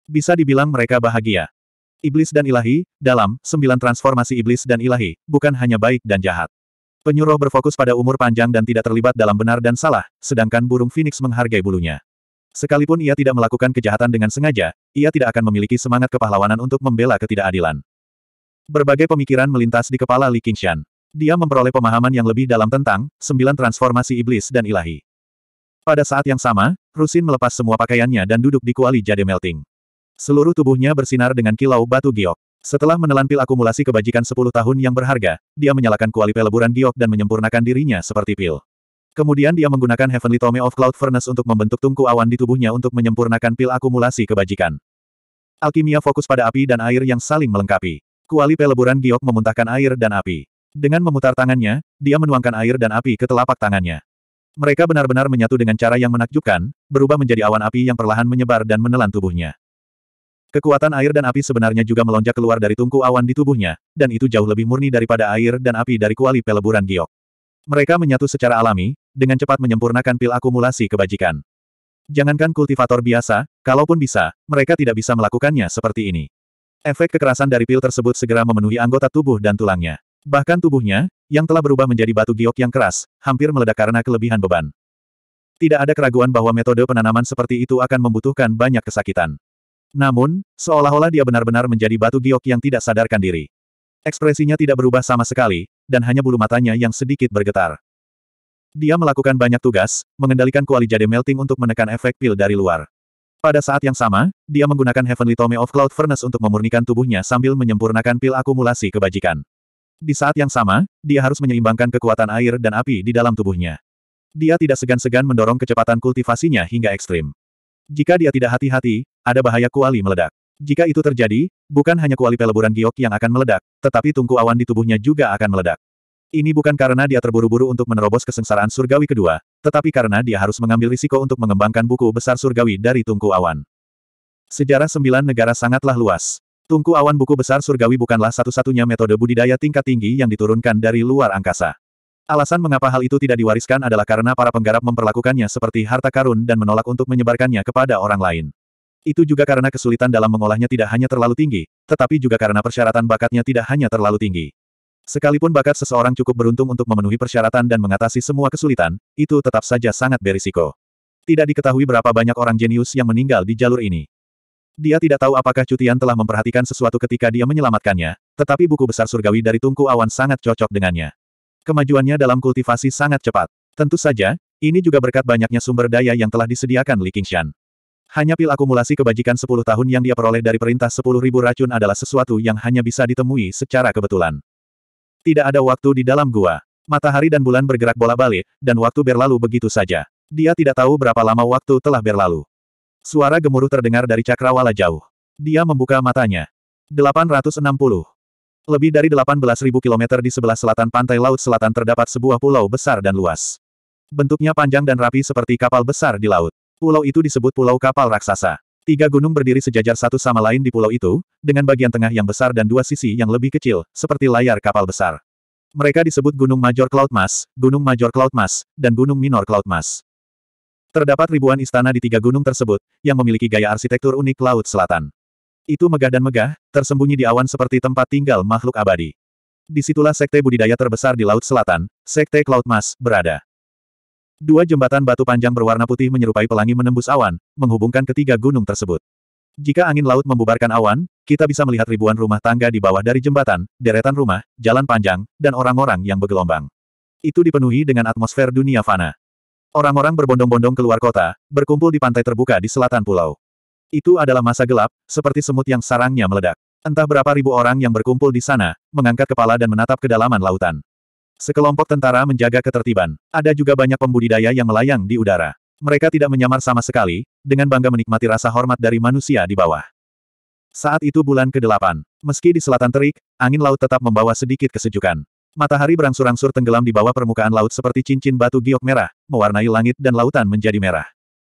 Bisa dibilang mereka bahagia. Iblis dan ilahi, dalam, sembilan transformasi iblis dan ilahi, bukan hanya baik dan jahat. Penyuruh berfokus pada umur panjang dan tidak terlibat dalam benar dan salah, sedangkan burung Phoenix menghargai bulunya. Sekalipun ia tidak melakukan kejahatan dengan sengaja, ia tidak akan memiliki semangat kepahlawanan untuk membela ketidakadilan. Berbagai pemikiran melintas di kepala Li Qingshan. Dia memperoleh pemahaman yang lebih dalam tentang sembilan transformasi iblis dan ilahi. Pada saat yang sama, Rusin melepas semua pakaiannya dan duduk di kuali jade melting. Seluruh tubuhnya bersinar dengan kilau batu giok. Setelah menelan pil akumulasi kebajikan 10 tahun yang berharga, dia menyalakan kuali peleburan giok dan menyempurnakan dirinya seperti pil. Kemudian dia menggunakan Heavenly Tome of Cloud Furnace untuk membentuk tungku awan di tubuhnya untuk menyempurnakan pil akumulasi kebajikan. Alkimia fokus pada api dan air yang saling melengkapi. Kuali peleburan giok memuntahkan air dan api. Dengan memutar tangannya, dia menuangkan air dan api ke telapak tangannya. Mereka benar-benar menyatu dengan cara yang menakjubkan, berubah menjadi awan api yang perlahan menyebar dan menelan tubuhnya. Kekuatan air dan api sebenarnya juga melonjak keluar dari tungku awan di tubuhnya, dan itu jauh lebih murni daripada air dan api dari kuali peleburan giok. Mereka menyatu secara alami, dengan cepat menyempurnakan pil akumulasi kebajikan. Jangankan kultivator biasa, kalaupun bisa, mereka tidak bisa melakukannya seperti ini. Efek kekerasan dari pil tersebut segera memenuhi anggota tubuh dan tulangnya. Bahkan tubuhnya, yang telah berubah menjadi batu giok yang keras, hampir meledak karena kelebihan beban. Tidak ada keraguan bahwa metode penanaman seperti itu akan membutuhkan banyak kesakitan. Namun, seolah-olah dia benar-benar menjadi batu giok yang tidak sadarkan diri. Ekspresinya tidak berubah sama sekali, dan hanya bulu matanya yang sedikit bergetar. Dia melakukan banyak tugas, mengendalikan kuali jade melting untuk menekan efek pil dari luar. Pada saat yang sama, dia menggunakan Heavenly Tome of Cloud Furnace untuk memurnikan tubuhnya sambil menyempurnakan pil akumulasi kebajikan. Di saat yang sama, dia harus menyeimbangkan kekuatan air dan api di dalam tubuhnya. Dia tidak segan-segan mendorong kecepatan kultivasinya hingga ekstrim. Jika dia tidak hati-hati, ada bahaya kuali meledak. Jika itu terjadi, bukan hanya kuali peleburan giok yang akan meledak, tetapi tungku awan di tubuhnya juga akan meledak. Ini bukan karena dia terburu-buru untuk menerobos kesengsaraan surgawi kedua, tetapi karena dia harus mengambil risiko untuk mengembangkan buku besar surgawi dari tungku awan. Sejarah sembilan negara sangatlah luas. Tungku awan buku besar surgawi bukanlah satu-satunya metode budidaya tingkat tinggi yang diturunkan dari luar angkasa. Alasan mengapa hal itu tidak diwariskan adalah karena para penggarap memperlakukannya seperti harta karun dan menolak untuk menyebarkannya kepada orang lain. Itu juga karena kesulitan dalam mengolahnya tidak hanya terlalu tinggi, tetapi juga karena persyaratan bakatnya tidak hanya terlalu tinggi. Sekalipun bakat seseorang cukup beruntung untuk memenuhi persyaratan dan mengatasi semua kesulitan, itu tetap saja sangat berisiko. Tidak diketahui berapa banyak orang jenius yang meninggal di jalur ini. Dia tidak tahu apakah Cutian telah memperhatikan sesuatu ketika dia menyelamatkannya, tetapi buku besar surgawi dari tungku awan sangat cocok dengannya. Kemajuannya dalam kultivasi sangat cepat. Tentu saja, ini juga berkat banyaknya sumber daya yang telah disediakan Li Qingshan. Hanya pil akumulasi kebajikan 10 tahun yang dia peroleh dari perintah 10.000 racun adalah sesuatu yang hanya bisa ditemui secara kebetulan. Tidak ada waktu di dalam gua. Matahari dan bulan bergerak bola balik, dan waktu berlalu begitu saja. Dia tidak tahu berapa lama waktu telah berlalu. Suara gemuruh terdengar dari cakrawala jauh. Dia membuka matanya. 860. Lebih dari 18.000 km di sebelah selatan pantai laut selatan terdapat sebuah pulau besar dan luas. Bentuknya panjang dan rapi seperti kapal besar di laut. Pulau itu disebut Pulau Kapal Raksasa. Tiga gunung berdiri sejajar satu sama lain di pulau itu, dengan bagian tengah yang besar dan dua sisi yang lebih kecil, seperti layar kapal besar. Mereka disebut Gunung Major Cloud Mas, Gunung Major Cloud Mas, dan Gunung Minor Cloud Mas. Terdapat ribuan istana di tiga gunung tersebut, yang memiliki gaya arsitektur unik Laut Selatan. Itu megah dan megah, tersembunyi di awan seperti tempat tinggal makhluk abadi. Disitulah sekte budidaya terbesar di Laut Selatan, Sekte Cloud Mas, berada. Dua jembatan batu panjang berwarna putih menyerupai pelangi menembus awan, menghubungkan ketiga gunung tersebut. Jika angin laut membubarkan awan, kita bisa melihat ribuan rumah tangga di bawah dari jembatan, deretan rumah, jalan panjang, dan orang-orang yang bergelombang. Itu dipenuhi dengan atmosfer dunia fana. Orang-orang berbondong-bondong keluar kota, berkumpul di pantai terbuka di selatan pulau. Itu adalah masa gelap, seperti semut yang sarangnya meledak. Entah berapa ribu orang yang berkumpul di sana, mengangkat kepala dan menatap kedalaman lautan. Sekelompok tentara menjaga ketertiban. Ada juga banyak pembudidaya yang melayang di udara. Mereka tidak menyamar sama sekali, dengan bangga menikmati rasa hormat dari manusia di bawah. Saat itu bulan ke-8. Meski di selatan terik, angin laut tetap membawa sedikit kesejukan. Matahari berangsur-angsur tenggelam di bawah permukaan laut seperti cincin batu giok merah, mewarnai langit dan lautan menjadi merah.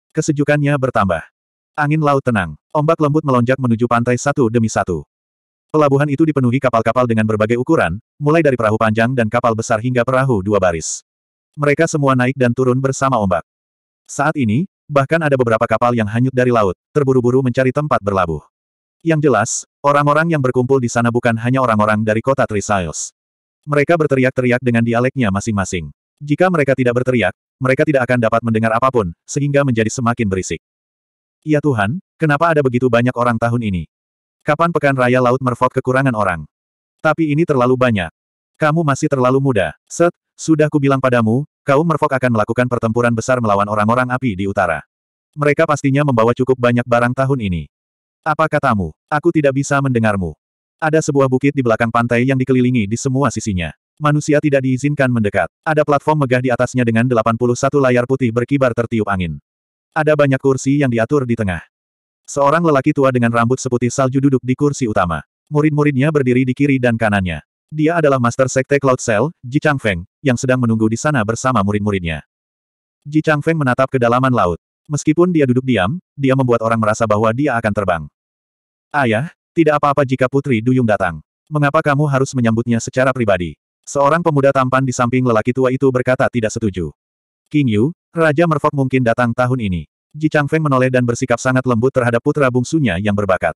Kesejukannya bertambah. Angin laut tenang. Ombak lembut melonjak menuju pantai satu demi satu. Pelabuhan itu dipenuhi kapal-kapal dengan berbagai ukuran, mulai dari perahu panjang dan kapal besar hingga perahu dua baris. Mereka semua naik dan turun bersama ombak. Saat ini, bahkan ada beberapa kapal yang hanyut dari laut, terburu-buru mencari tempat berlabuh. Yang jelas, orang-orang yang berkumpul di sana bukan hanya orang-orang dari kota Trisiles. Mereka berteriak-teriak dengan dialeknya masing-masing. Jika mereka tidak berteriak, mereka tidak akan dapat mendengar apapun, sehingga menjadi semakin berisik. Ya Tuhan, kenapa ada begitu banyak orang tahun ini? Kapan Pekan Raya Laut merfot kekurangan orang? Tapi ini terlalu banyak. Kamu masih terlalu muda. Set, sudah kubilang padamu, kaum merfok akan melakukan pertempuran besar melawan orang-orang api di utara. Mereka pastinya membawa cukup banyak barang tahun ini. Apa katamu? Aku tidak bisa mendengarmu. Ada sebuah bukit di belakang pantai yang dikelilingi di semua sisinya. Manusia tidak diizinkan mendekat. Ada platform megah di atasnya dengan 81 layar putih berkibar tertiup angin. Ada banyak kursi yang diatur di tengah. Seorang lelaki tua dengan rambut seputih salju duduk di kursi utama. Murid-muridnya berdiri di kiri dan kanannya. Dia adalah Master Sekte Cloud Cell, Ji Chang Feng, yang sedang menunggu di sana bersama murid-muridnya. Ji Chang Feng menatap kedalaman laut. Meskipun dia duduk diam, dia membuat orang merasa bahwa dia akan terbang. Ayah, tidak apa-apa jika Putri Duyung datang. Mengapa kamu harus menyambutnya secara pribadi? Seorang pemuda tampan di samping lelaki tua itu berkata tidak setuju. King Yu, Raja Merfok mungkin datang tahun ini. Ji Feng menoleh dan bersikap sangat lembut terhadap putra bungsunya yang berbakat.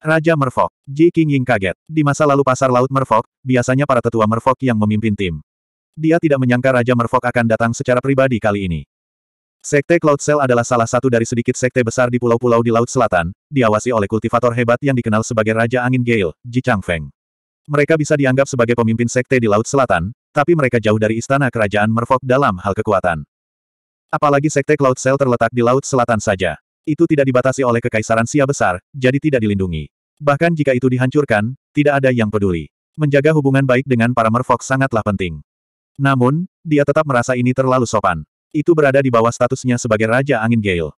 Raja Merfok, Ji Qingying kaget. Di masa lalu pasar laut Merfok, biasanya para tetua Merfok yang memimpin tim. Dia tidak menyangka Raja Merfok akan datang secara pribadi kali ini. Sekte Cloud Cell adalah salah satu dari sedikit sekte besar di pulau-pulau di Laut Selatan, diawasi oleh kultivator hebat yang dikenal sebagai Raja Angin Gale, Ji Feng. Mereka bisa dianggap sebagai pemimpin sekte di Laut Selatan, tapi mereka jauh dari istana kerajaan Merfolk dalam hal kekuatan. Apalagi sekte Cloud Cell terletak di Laut Selatan saja. Itu tidak dibatasi oleh Kekaisaran Sia Besar, jadi tidak dilindungi. Bahkan jika itu dihancurkan, tidak ada yang peduli. Menjaga hubungan baik dengan para Merfolk sangatlah penting. Namun, dia tetap merasa ini terlalu sopan. Itu berada di bawah statusnya sebagai Raja Angin Gale.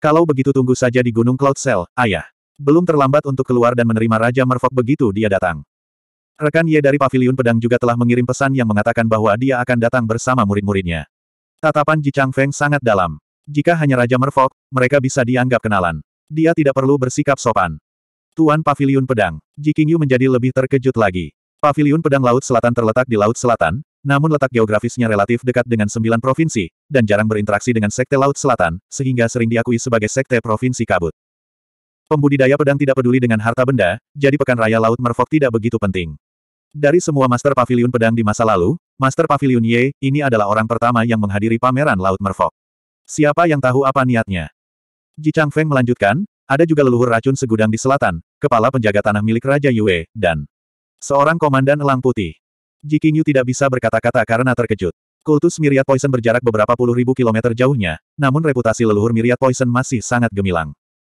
Kalau begitu tunggu saja di Gunung Cloud Cell, ayah. Belum terlambat untuk keluar dan menerima Raja Merfolk begitu dia datang. Rekan Ye dari Paviliun Pedang juga telah mengirim pesan yang mengatakan bahwa dia akan datang bersama murid-muridnya. Tatapan Ji Chang Feng sangat dalam. Jika hanya Raja Merfok, mereka bisa dianggap kenalan. Dia tidak perlu bersikap sopan. Tuan Paviliun Pedang, Ji Qingyu menjadi lebih terkejut lagi. Paviliun Pedang Laut Selatan terletak di Laut Selatan, namun letak geografisnya relatif dekat dengan sembilan provinsi, dan jarang berinteraksi dengan Sekte Laut Selatan, sehingga sering diakui sebagai Sekte Provinsi Kabut. Pembudidaya pedang tidak peduli dengan harta benda, jadi Pekan Raya Laut Merfok tidak begitu penting. Dari semua Master Pavilion Pedang di masa lalu, Master Pavilion Ye, ini adalah orang pertama yang menghadiri pameran Laut Merfok. Siapa yang tahu apa niatnya? Ji Chang Feng melanjutkan, ada juga leluhur racun segudang di selatan, kepala penjaga tanah milik Raja Yue, dan seorang komandan elang putih. Ji Qingyu tidak bisa berkata-kata karena terkejut. Kultus Myriad Poison berjarak beberapa puluh ribu kilometer jauhnya, namun reputasi leluhur Myriad Poison masih sangat gemilang.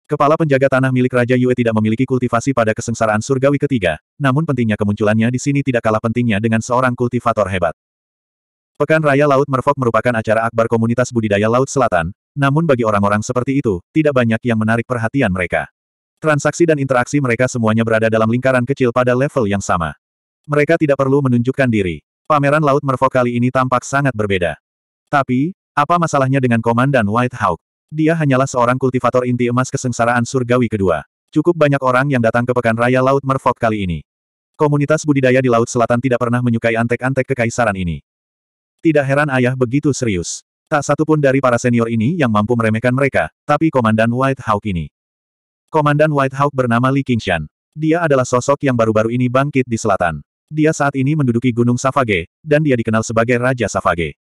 Kepala penjaga tanah milik Raja Yue tidak memiliki kultivasi pada kesengsaraan surgawi ketiga, namun pentingnya kemunculannya di sini tidak kalah pentingnya dengan seorang kultivator hebat. Pekan Raya Laut Merfok merupakan acara akbar komunitas budidaya Laut Selatan, namun bagi orang-orang seperti itu, tidak banyak yang menarik perhatian mereka. Transaksi dan interaksi mereka semuanya berada dalam lingkaran kecil pada level yang sama. Mereka tidak perlu menunjukkan diri. Pameran Laut Merfok kali ini tampak sangat berbeda. Tapi, apa masalahnya dengan Komandan White Hawk? Dia hanyalah seorang kultivator inti emas kesengsaraan surgawi kedua. Cukup banyak orang yang datang ke Pekan Raya Laut Merfolk kali ini. Komunitas budidaya di Laut Selatan tidak pernah menyukai antek-antek kekaisaran ini. Tidak heran ayah begitu serius. Tak satu pun dari para senior ini yang mampu meremehkan mereka, tapi Komandan White Hawk ini. Komandan White Hawk bernama Li Qingshan. Dia adalah sosok yang baru-baru ini bangkit di selatan. Dia saat ini menduduki Gunung Safage, dan dia dikenal sebagai Raja Safage.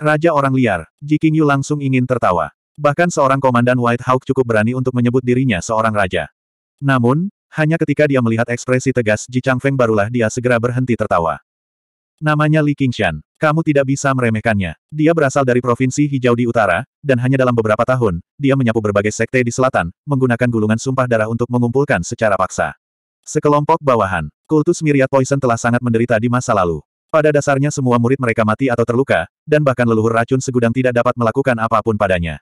Raja orang liar, Ji Qingyu langsung ingin tertawa. Bahkan seorang komandan White Hawk cukup berani untuk menyebut dirinya seorang raja. Namun, hanya ketika dia melihat ekspresi tegas Ji Feng barulah dia segera berhenti tertawa. Namanya Li Qingshan. Kamu tidak bisa meremehkannya. Dia berasal dari Provinsi Hijau di utara, dan hanya dalam beberapa tahun, dia menyapu berbagai sekte di selatan, menggunakan gulungan sumpah darah untuk mengumpulkan secara paksa. Sekelompok bawahan, kultus Myriad Poison telah sangat menderita di masa lalu. Pada dasarnya semua murid mereka mati atau terluka, dan bahkan leluhur racun segudang tidak dapat melakukan apapun padanya.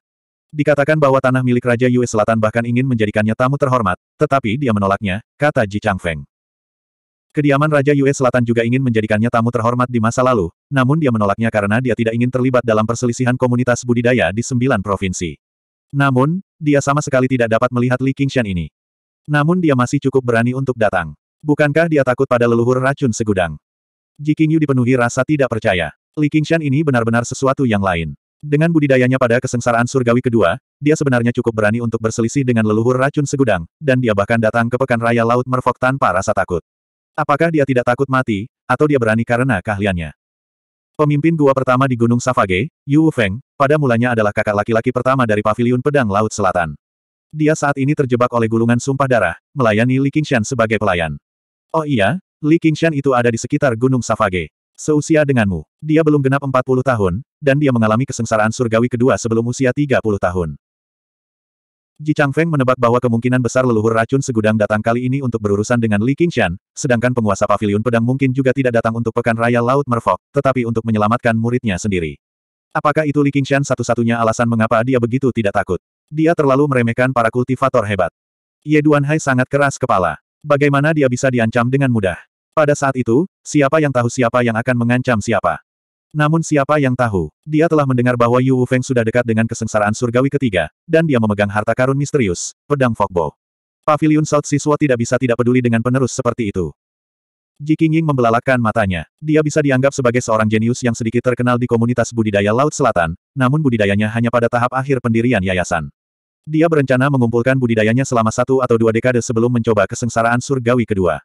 Dikatakan bahwa tanah milik Raja Yue Selatan bahkan ingin menjadikannya tamu terhormat, tetapi dia menolaknya, kata Ji Changfeng. Kediaman Raja Yue Selatan juga ingin menjadikannya tamu terhormat di masa lalu, namun dia menolaknya karena dia tidak ingin terlibat dalam perselisihan komunitas budidaya di sembilan provinsi. Namun, dia sama sekali tidak dapat melihat Li Qingshan ini. Namun dia masih cukup berani untuk datang. Bukankah dia takut pada leluhur racun segudang? Ji Qingyu dipenuhi rasa tidak percaya. Li Qingshan ini benar-benar sesuatu yang lain. Dengan budidayanya pada kesengsaraan surgawi kedua, dia sebenarnya cukup berani untuk berselisih dengan leluhur racun segudang, dan dia bahkan datang ke pekan raya Laut Merfok tanpa rasa takut. Apakah dia tidak takut mati, atau dia berani karena keahliannya? Pemimpin gua pertama di Gunung Savage, Yu Feng, pada mulanya adalah kakak laki-laki pertama dari Paviliun Pedang Laut Selatan. Dia saat ini terjebak oleh gulungan sumpah darah, melayani Li Qingshan sebagai pelayan. Oh iya, Li Qingshan itu ada di sekitar Gunung Savage. Seusia denganmu, dia belum genap 40 tahun, dan dia mengalami kesengsaraan surgawi kedua sebelum usia 30 tahun. Ji Changfeng menebak bahwa kemungkinan besar leluhur racun segudang datang kali ini untuk berurusan dengan Li Qingshan, sedangkan penguasa paviliun pedang mungkin juga tidak datang untuk pekan raya Laut Merfok, tetapi untuk menyelamatkan muridnya sendiri. Apakah itu Li Qingshan satu-satunya alasan mengapa dia begitu tidak takut? Dia terlalu meremehkan para kultivator hebat. Ye Duanhai sangat keras kepala. Bagaimana dia bisa diancam dengan mudah? Pada saat itu, siapa yang tahu siapa yang akan mengancam siapa? Namun siapa yang tahu, dia telah mendengar bahwa Yu Feng sudah dekat dengan kesengsaraan surgawi ketiga, dan dia memegang harta karun misterius, pedang Fogbo. Pavilion South Siswa tidak bisa tidak peduli dengan penerus seperti itu. Ji Qingying membelalakan matanya. Dia bisa dianggap sebagai seorang jenius yang sedikit terkenal di komunitas budidaya Laut Selatan, namun budidayanya hanya pada tahap akhir pendirian yayasan. Dia berencana mengumpulkan budidayanya selama satu atau dua dekade sebelum mencoba kesengsaraan surgawi kedua.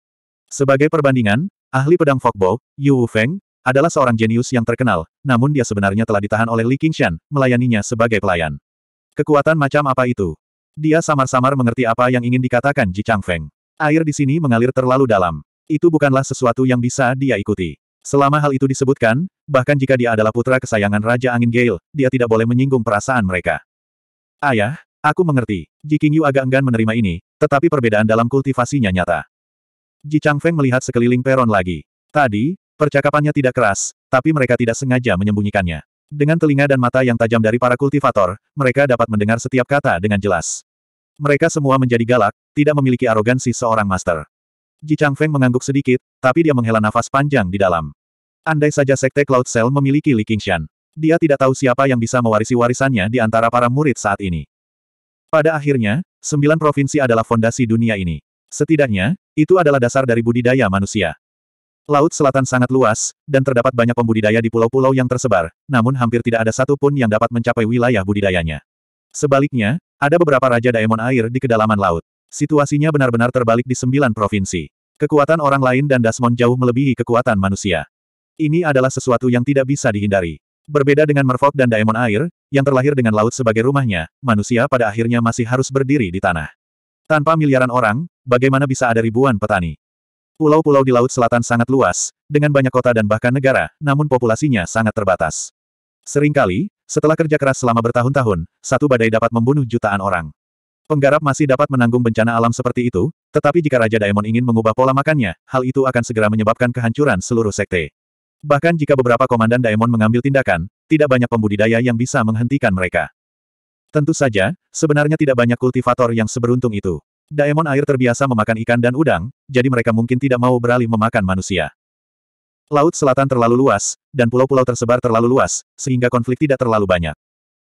Sebagai perbandingan, ahli pedang Fogbo, Yu Feng, adalah seorang jenius yang terkenal, namun dia sebenarnya telah ditahan oleh Li Qingshan, melayaninya sebagai pelayan. Kekuatan macam apa itu? Dia samar-samar mengerti apa yang ingin dikatakan Ji Changfeng. Air di sini mengalir terlalu dalam. Itu bukanlah sesuatu yang bisa dia ikuti. Selama hal itu disebutkan, bahkan jika dia adalah putra kesayangan Raja Angin Gale, dia tidak boleh menyinggung perasaan mereka. Ayah, aku mengerti. Ji Qingyu agak enggan menerima ini, tetapi perbedaan dalam kultivasinya nyata. Ji Changfeng melihat sekeliling peron lagi. Tadi, percakapannya tidak keras, tapi mereka tidak sengaja menyembunyikannya. Dengan telinga dan mata yang tajam dari para kultivator, mereka dapat mendengar setiap kata dengan jelas. Mereka semua menjadi galak, tidak memiliki arogansi seorang master. Ji Changfeng mengangguk sedikit, tapi dia menghela nafas panjang di dalam. Andai saja Sekte Cloud Cell memiliki Li Qingshan. Dia tidak tahu siapa yang bisa mewarisi warisannya di antara para murid saat ini. Pada akhirnya, sembilan provinsi adalah fondasi dunia ini. Setidaknya, itu adalah dasar dari budidaya manusia. Laut selatan sangat luas, dan terdapat banyak pembudidaya di pulau-pulau yang tersebar, namun hampir tidak ada satupun yang dapat mencapai wilayah budidayanya. Sebaliknya, ada beberapa raja daemon air di kedalaman laut. Situasinya benar-benar terbalik di sembilan provinsi. Kekuatan orang lain dan Dasmon jauh melebihi kekuatan manusia. Ini adalah sesuatu yang tidak bisa dihindari. Berbeda dengan Merfolk dan Daemon Air, yang terlahir dengan laut sebagai rumahnya, manusia pada akhirnya masih harus berdiri di tanah. Tanpa miliaran orang, bagaimana bisa ada ribuan petani? Pulau-pulau di Laut Selatan sangat luas, dengan banyak kota dan bahkan negara, namun populasinya sangat terbatas. Seringkali, setelah kerja keras selama bertahun-tahun, satu badai dapat membunuh jutaan orang. Penggarap masih dapat menanggung bencana alam seperti itu, tetapi jika Raja Daemon ingin mengubah pola makannya, hal itu akan segera menyebabkan kehancuran seluruh sekte. Bahkan jika beberapa komandan Daemon mengambil tindakan, tidak banyak pembudidaya yang bisa menghentikan mereka. Tentu saja, sebenarnya tidak banyak kultivator yang seberuntung itu. Daemon air terbiasa memakan ikan dan udang, jadi mereka mungkin tidak mau beralih memakan manusia. Laut selatan terlalu luas, dan pulau-pulau tersebar terlalu luas, sehingga konflik tidak terlalu banyak.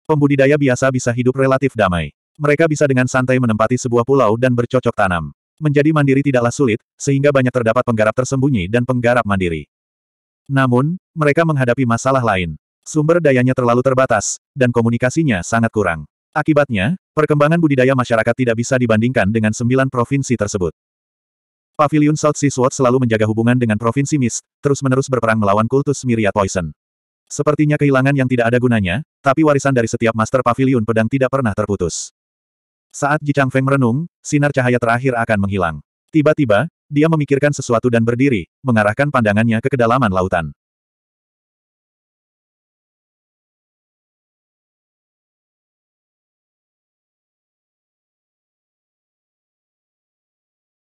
Pembudidaya biasa bisa hidup relatif damai. Mereka bisa dengan santai menempati sebuah pulau dan bercocok tanam. Menjadi mandiri tidaklah sulit, sehingga banyak terdapat penggarap tersembunyi dan penggarap mandiri. Namun, mereka menghadapi masalah lain. Sumber dayanya terlalu terbatas, dan komunikasinya sangat kurang. Akibatnya, perkembangan budidaya masyarakat tidak bisa dibandingkan dengan sembilan provinsi tersebut. Pavilion South Sea Sword selalu menjaga hubungan dengan Provinsi Mist, terus-menerus berperang melawan kultus Myriad Poison. Sepertinya kehilangan yang tidak ada gunanya, tapi warisan dari setiap Master Pavilion pedang tidak pernah terputus. Saat Ji Chang Feng merenung, sinar cahaya terakhir akan menghilang. Tiba-tiba, dia memikirkan sesuatu dan berdiri, mengarahkan pandangannya ke kedalaman lautan.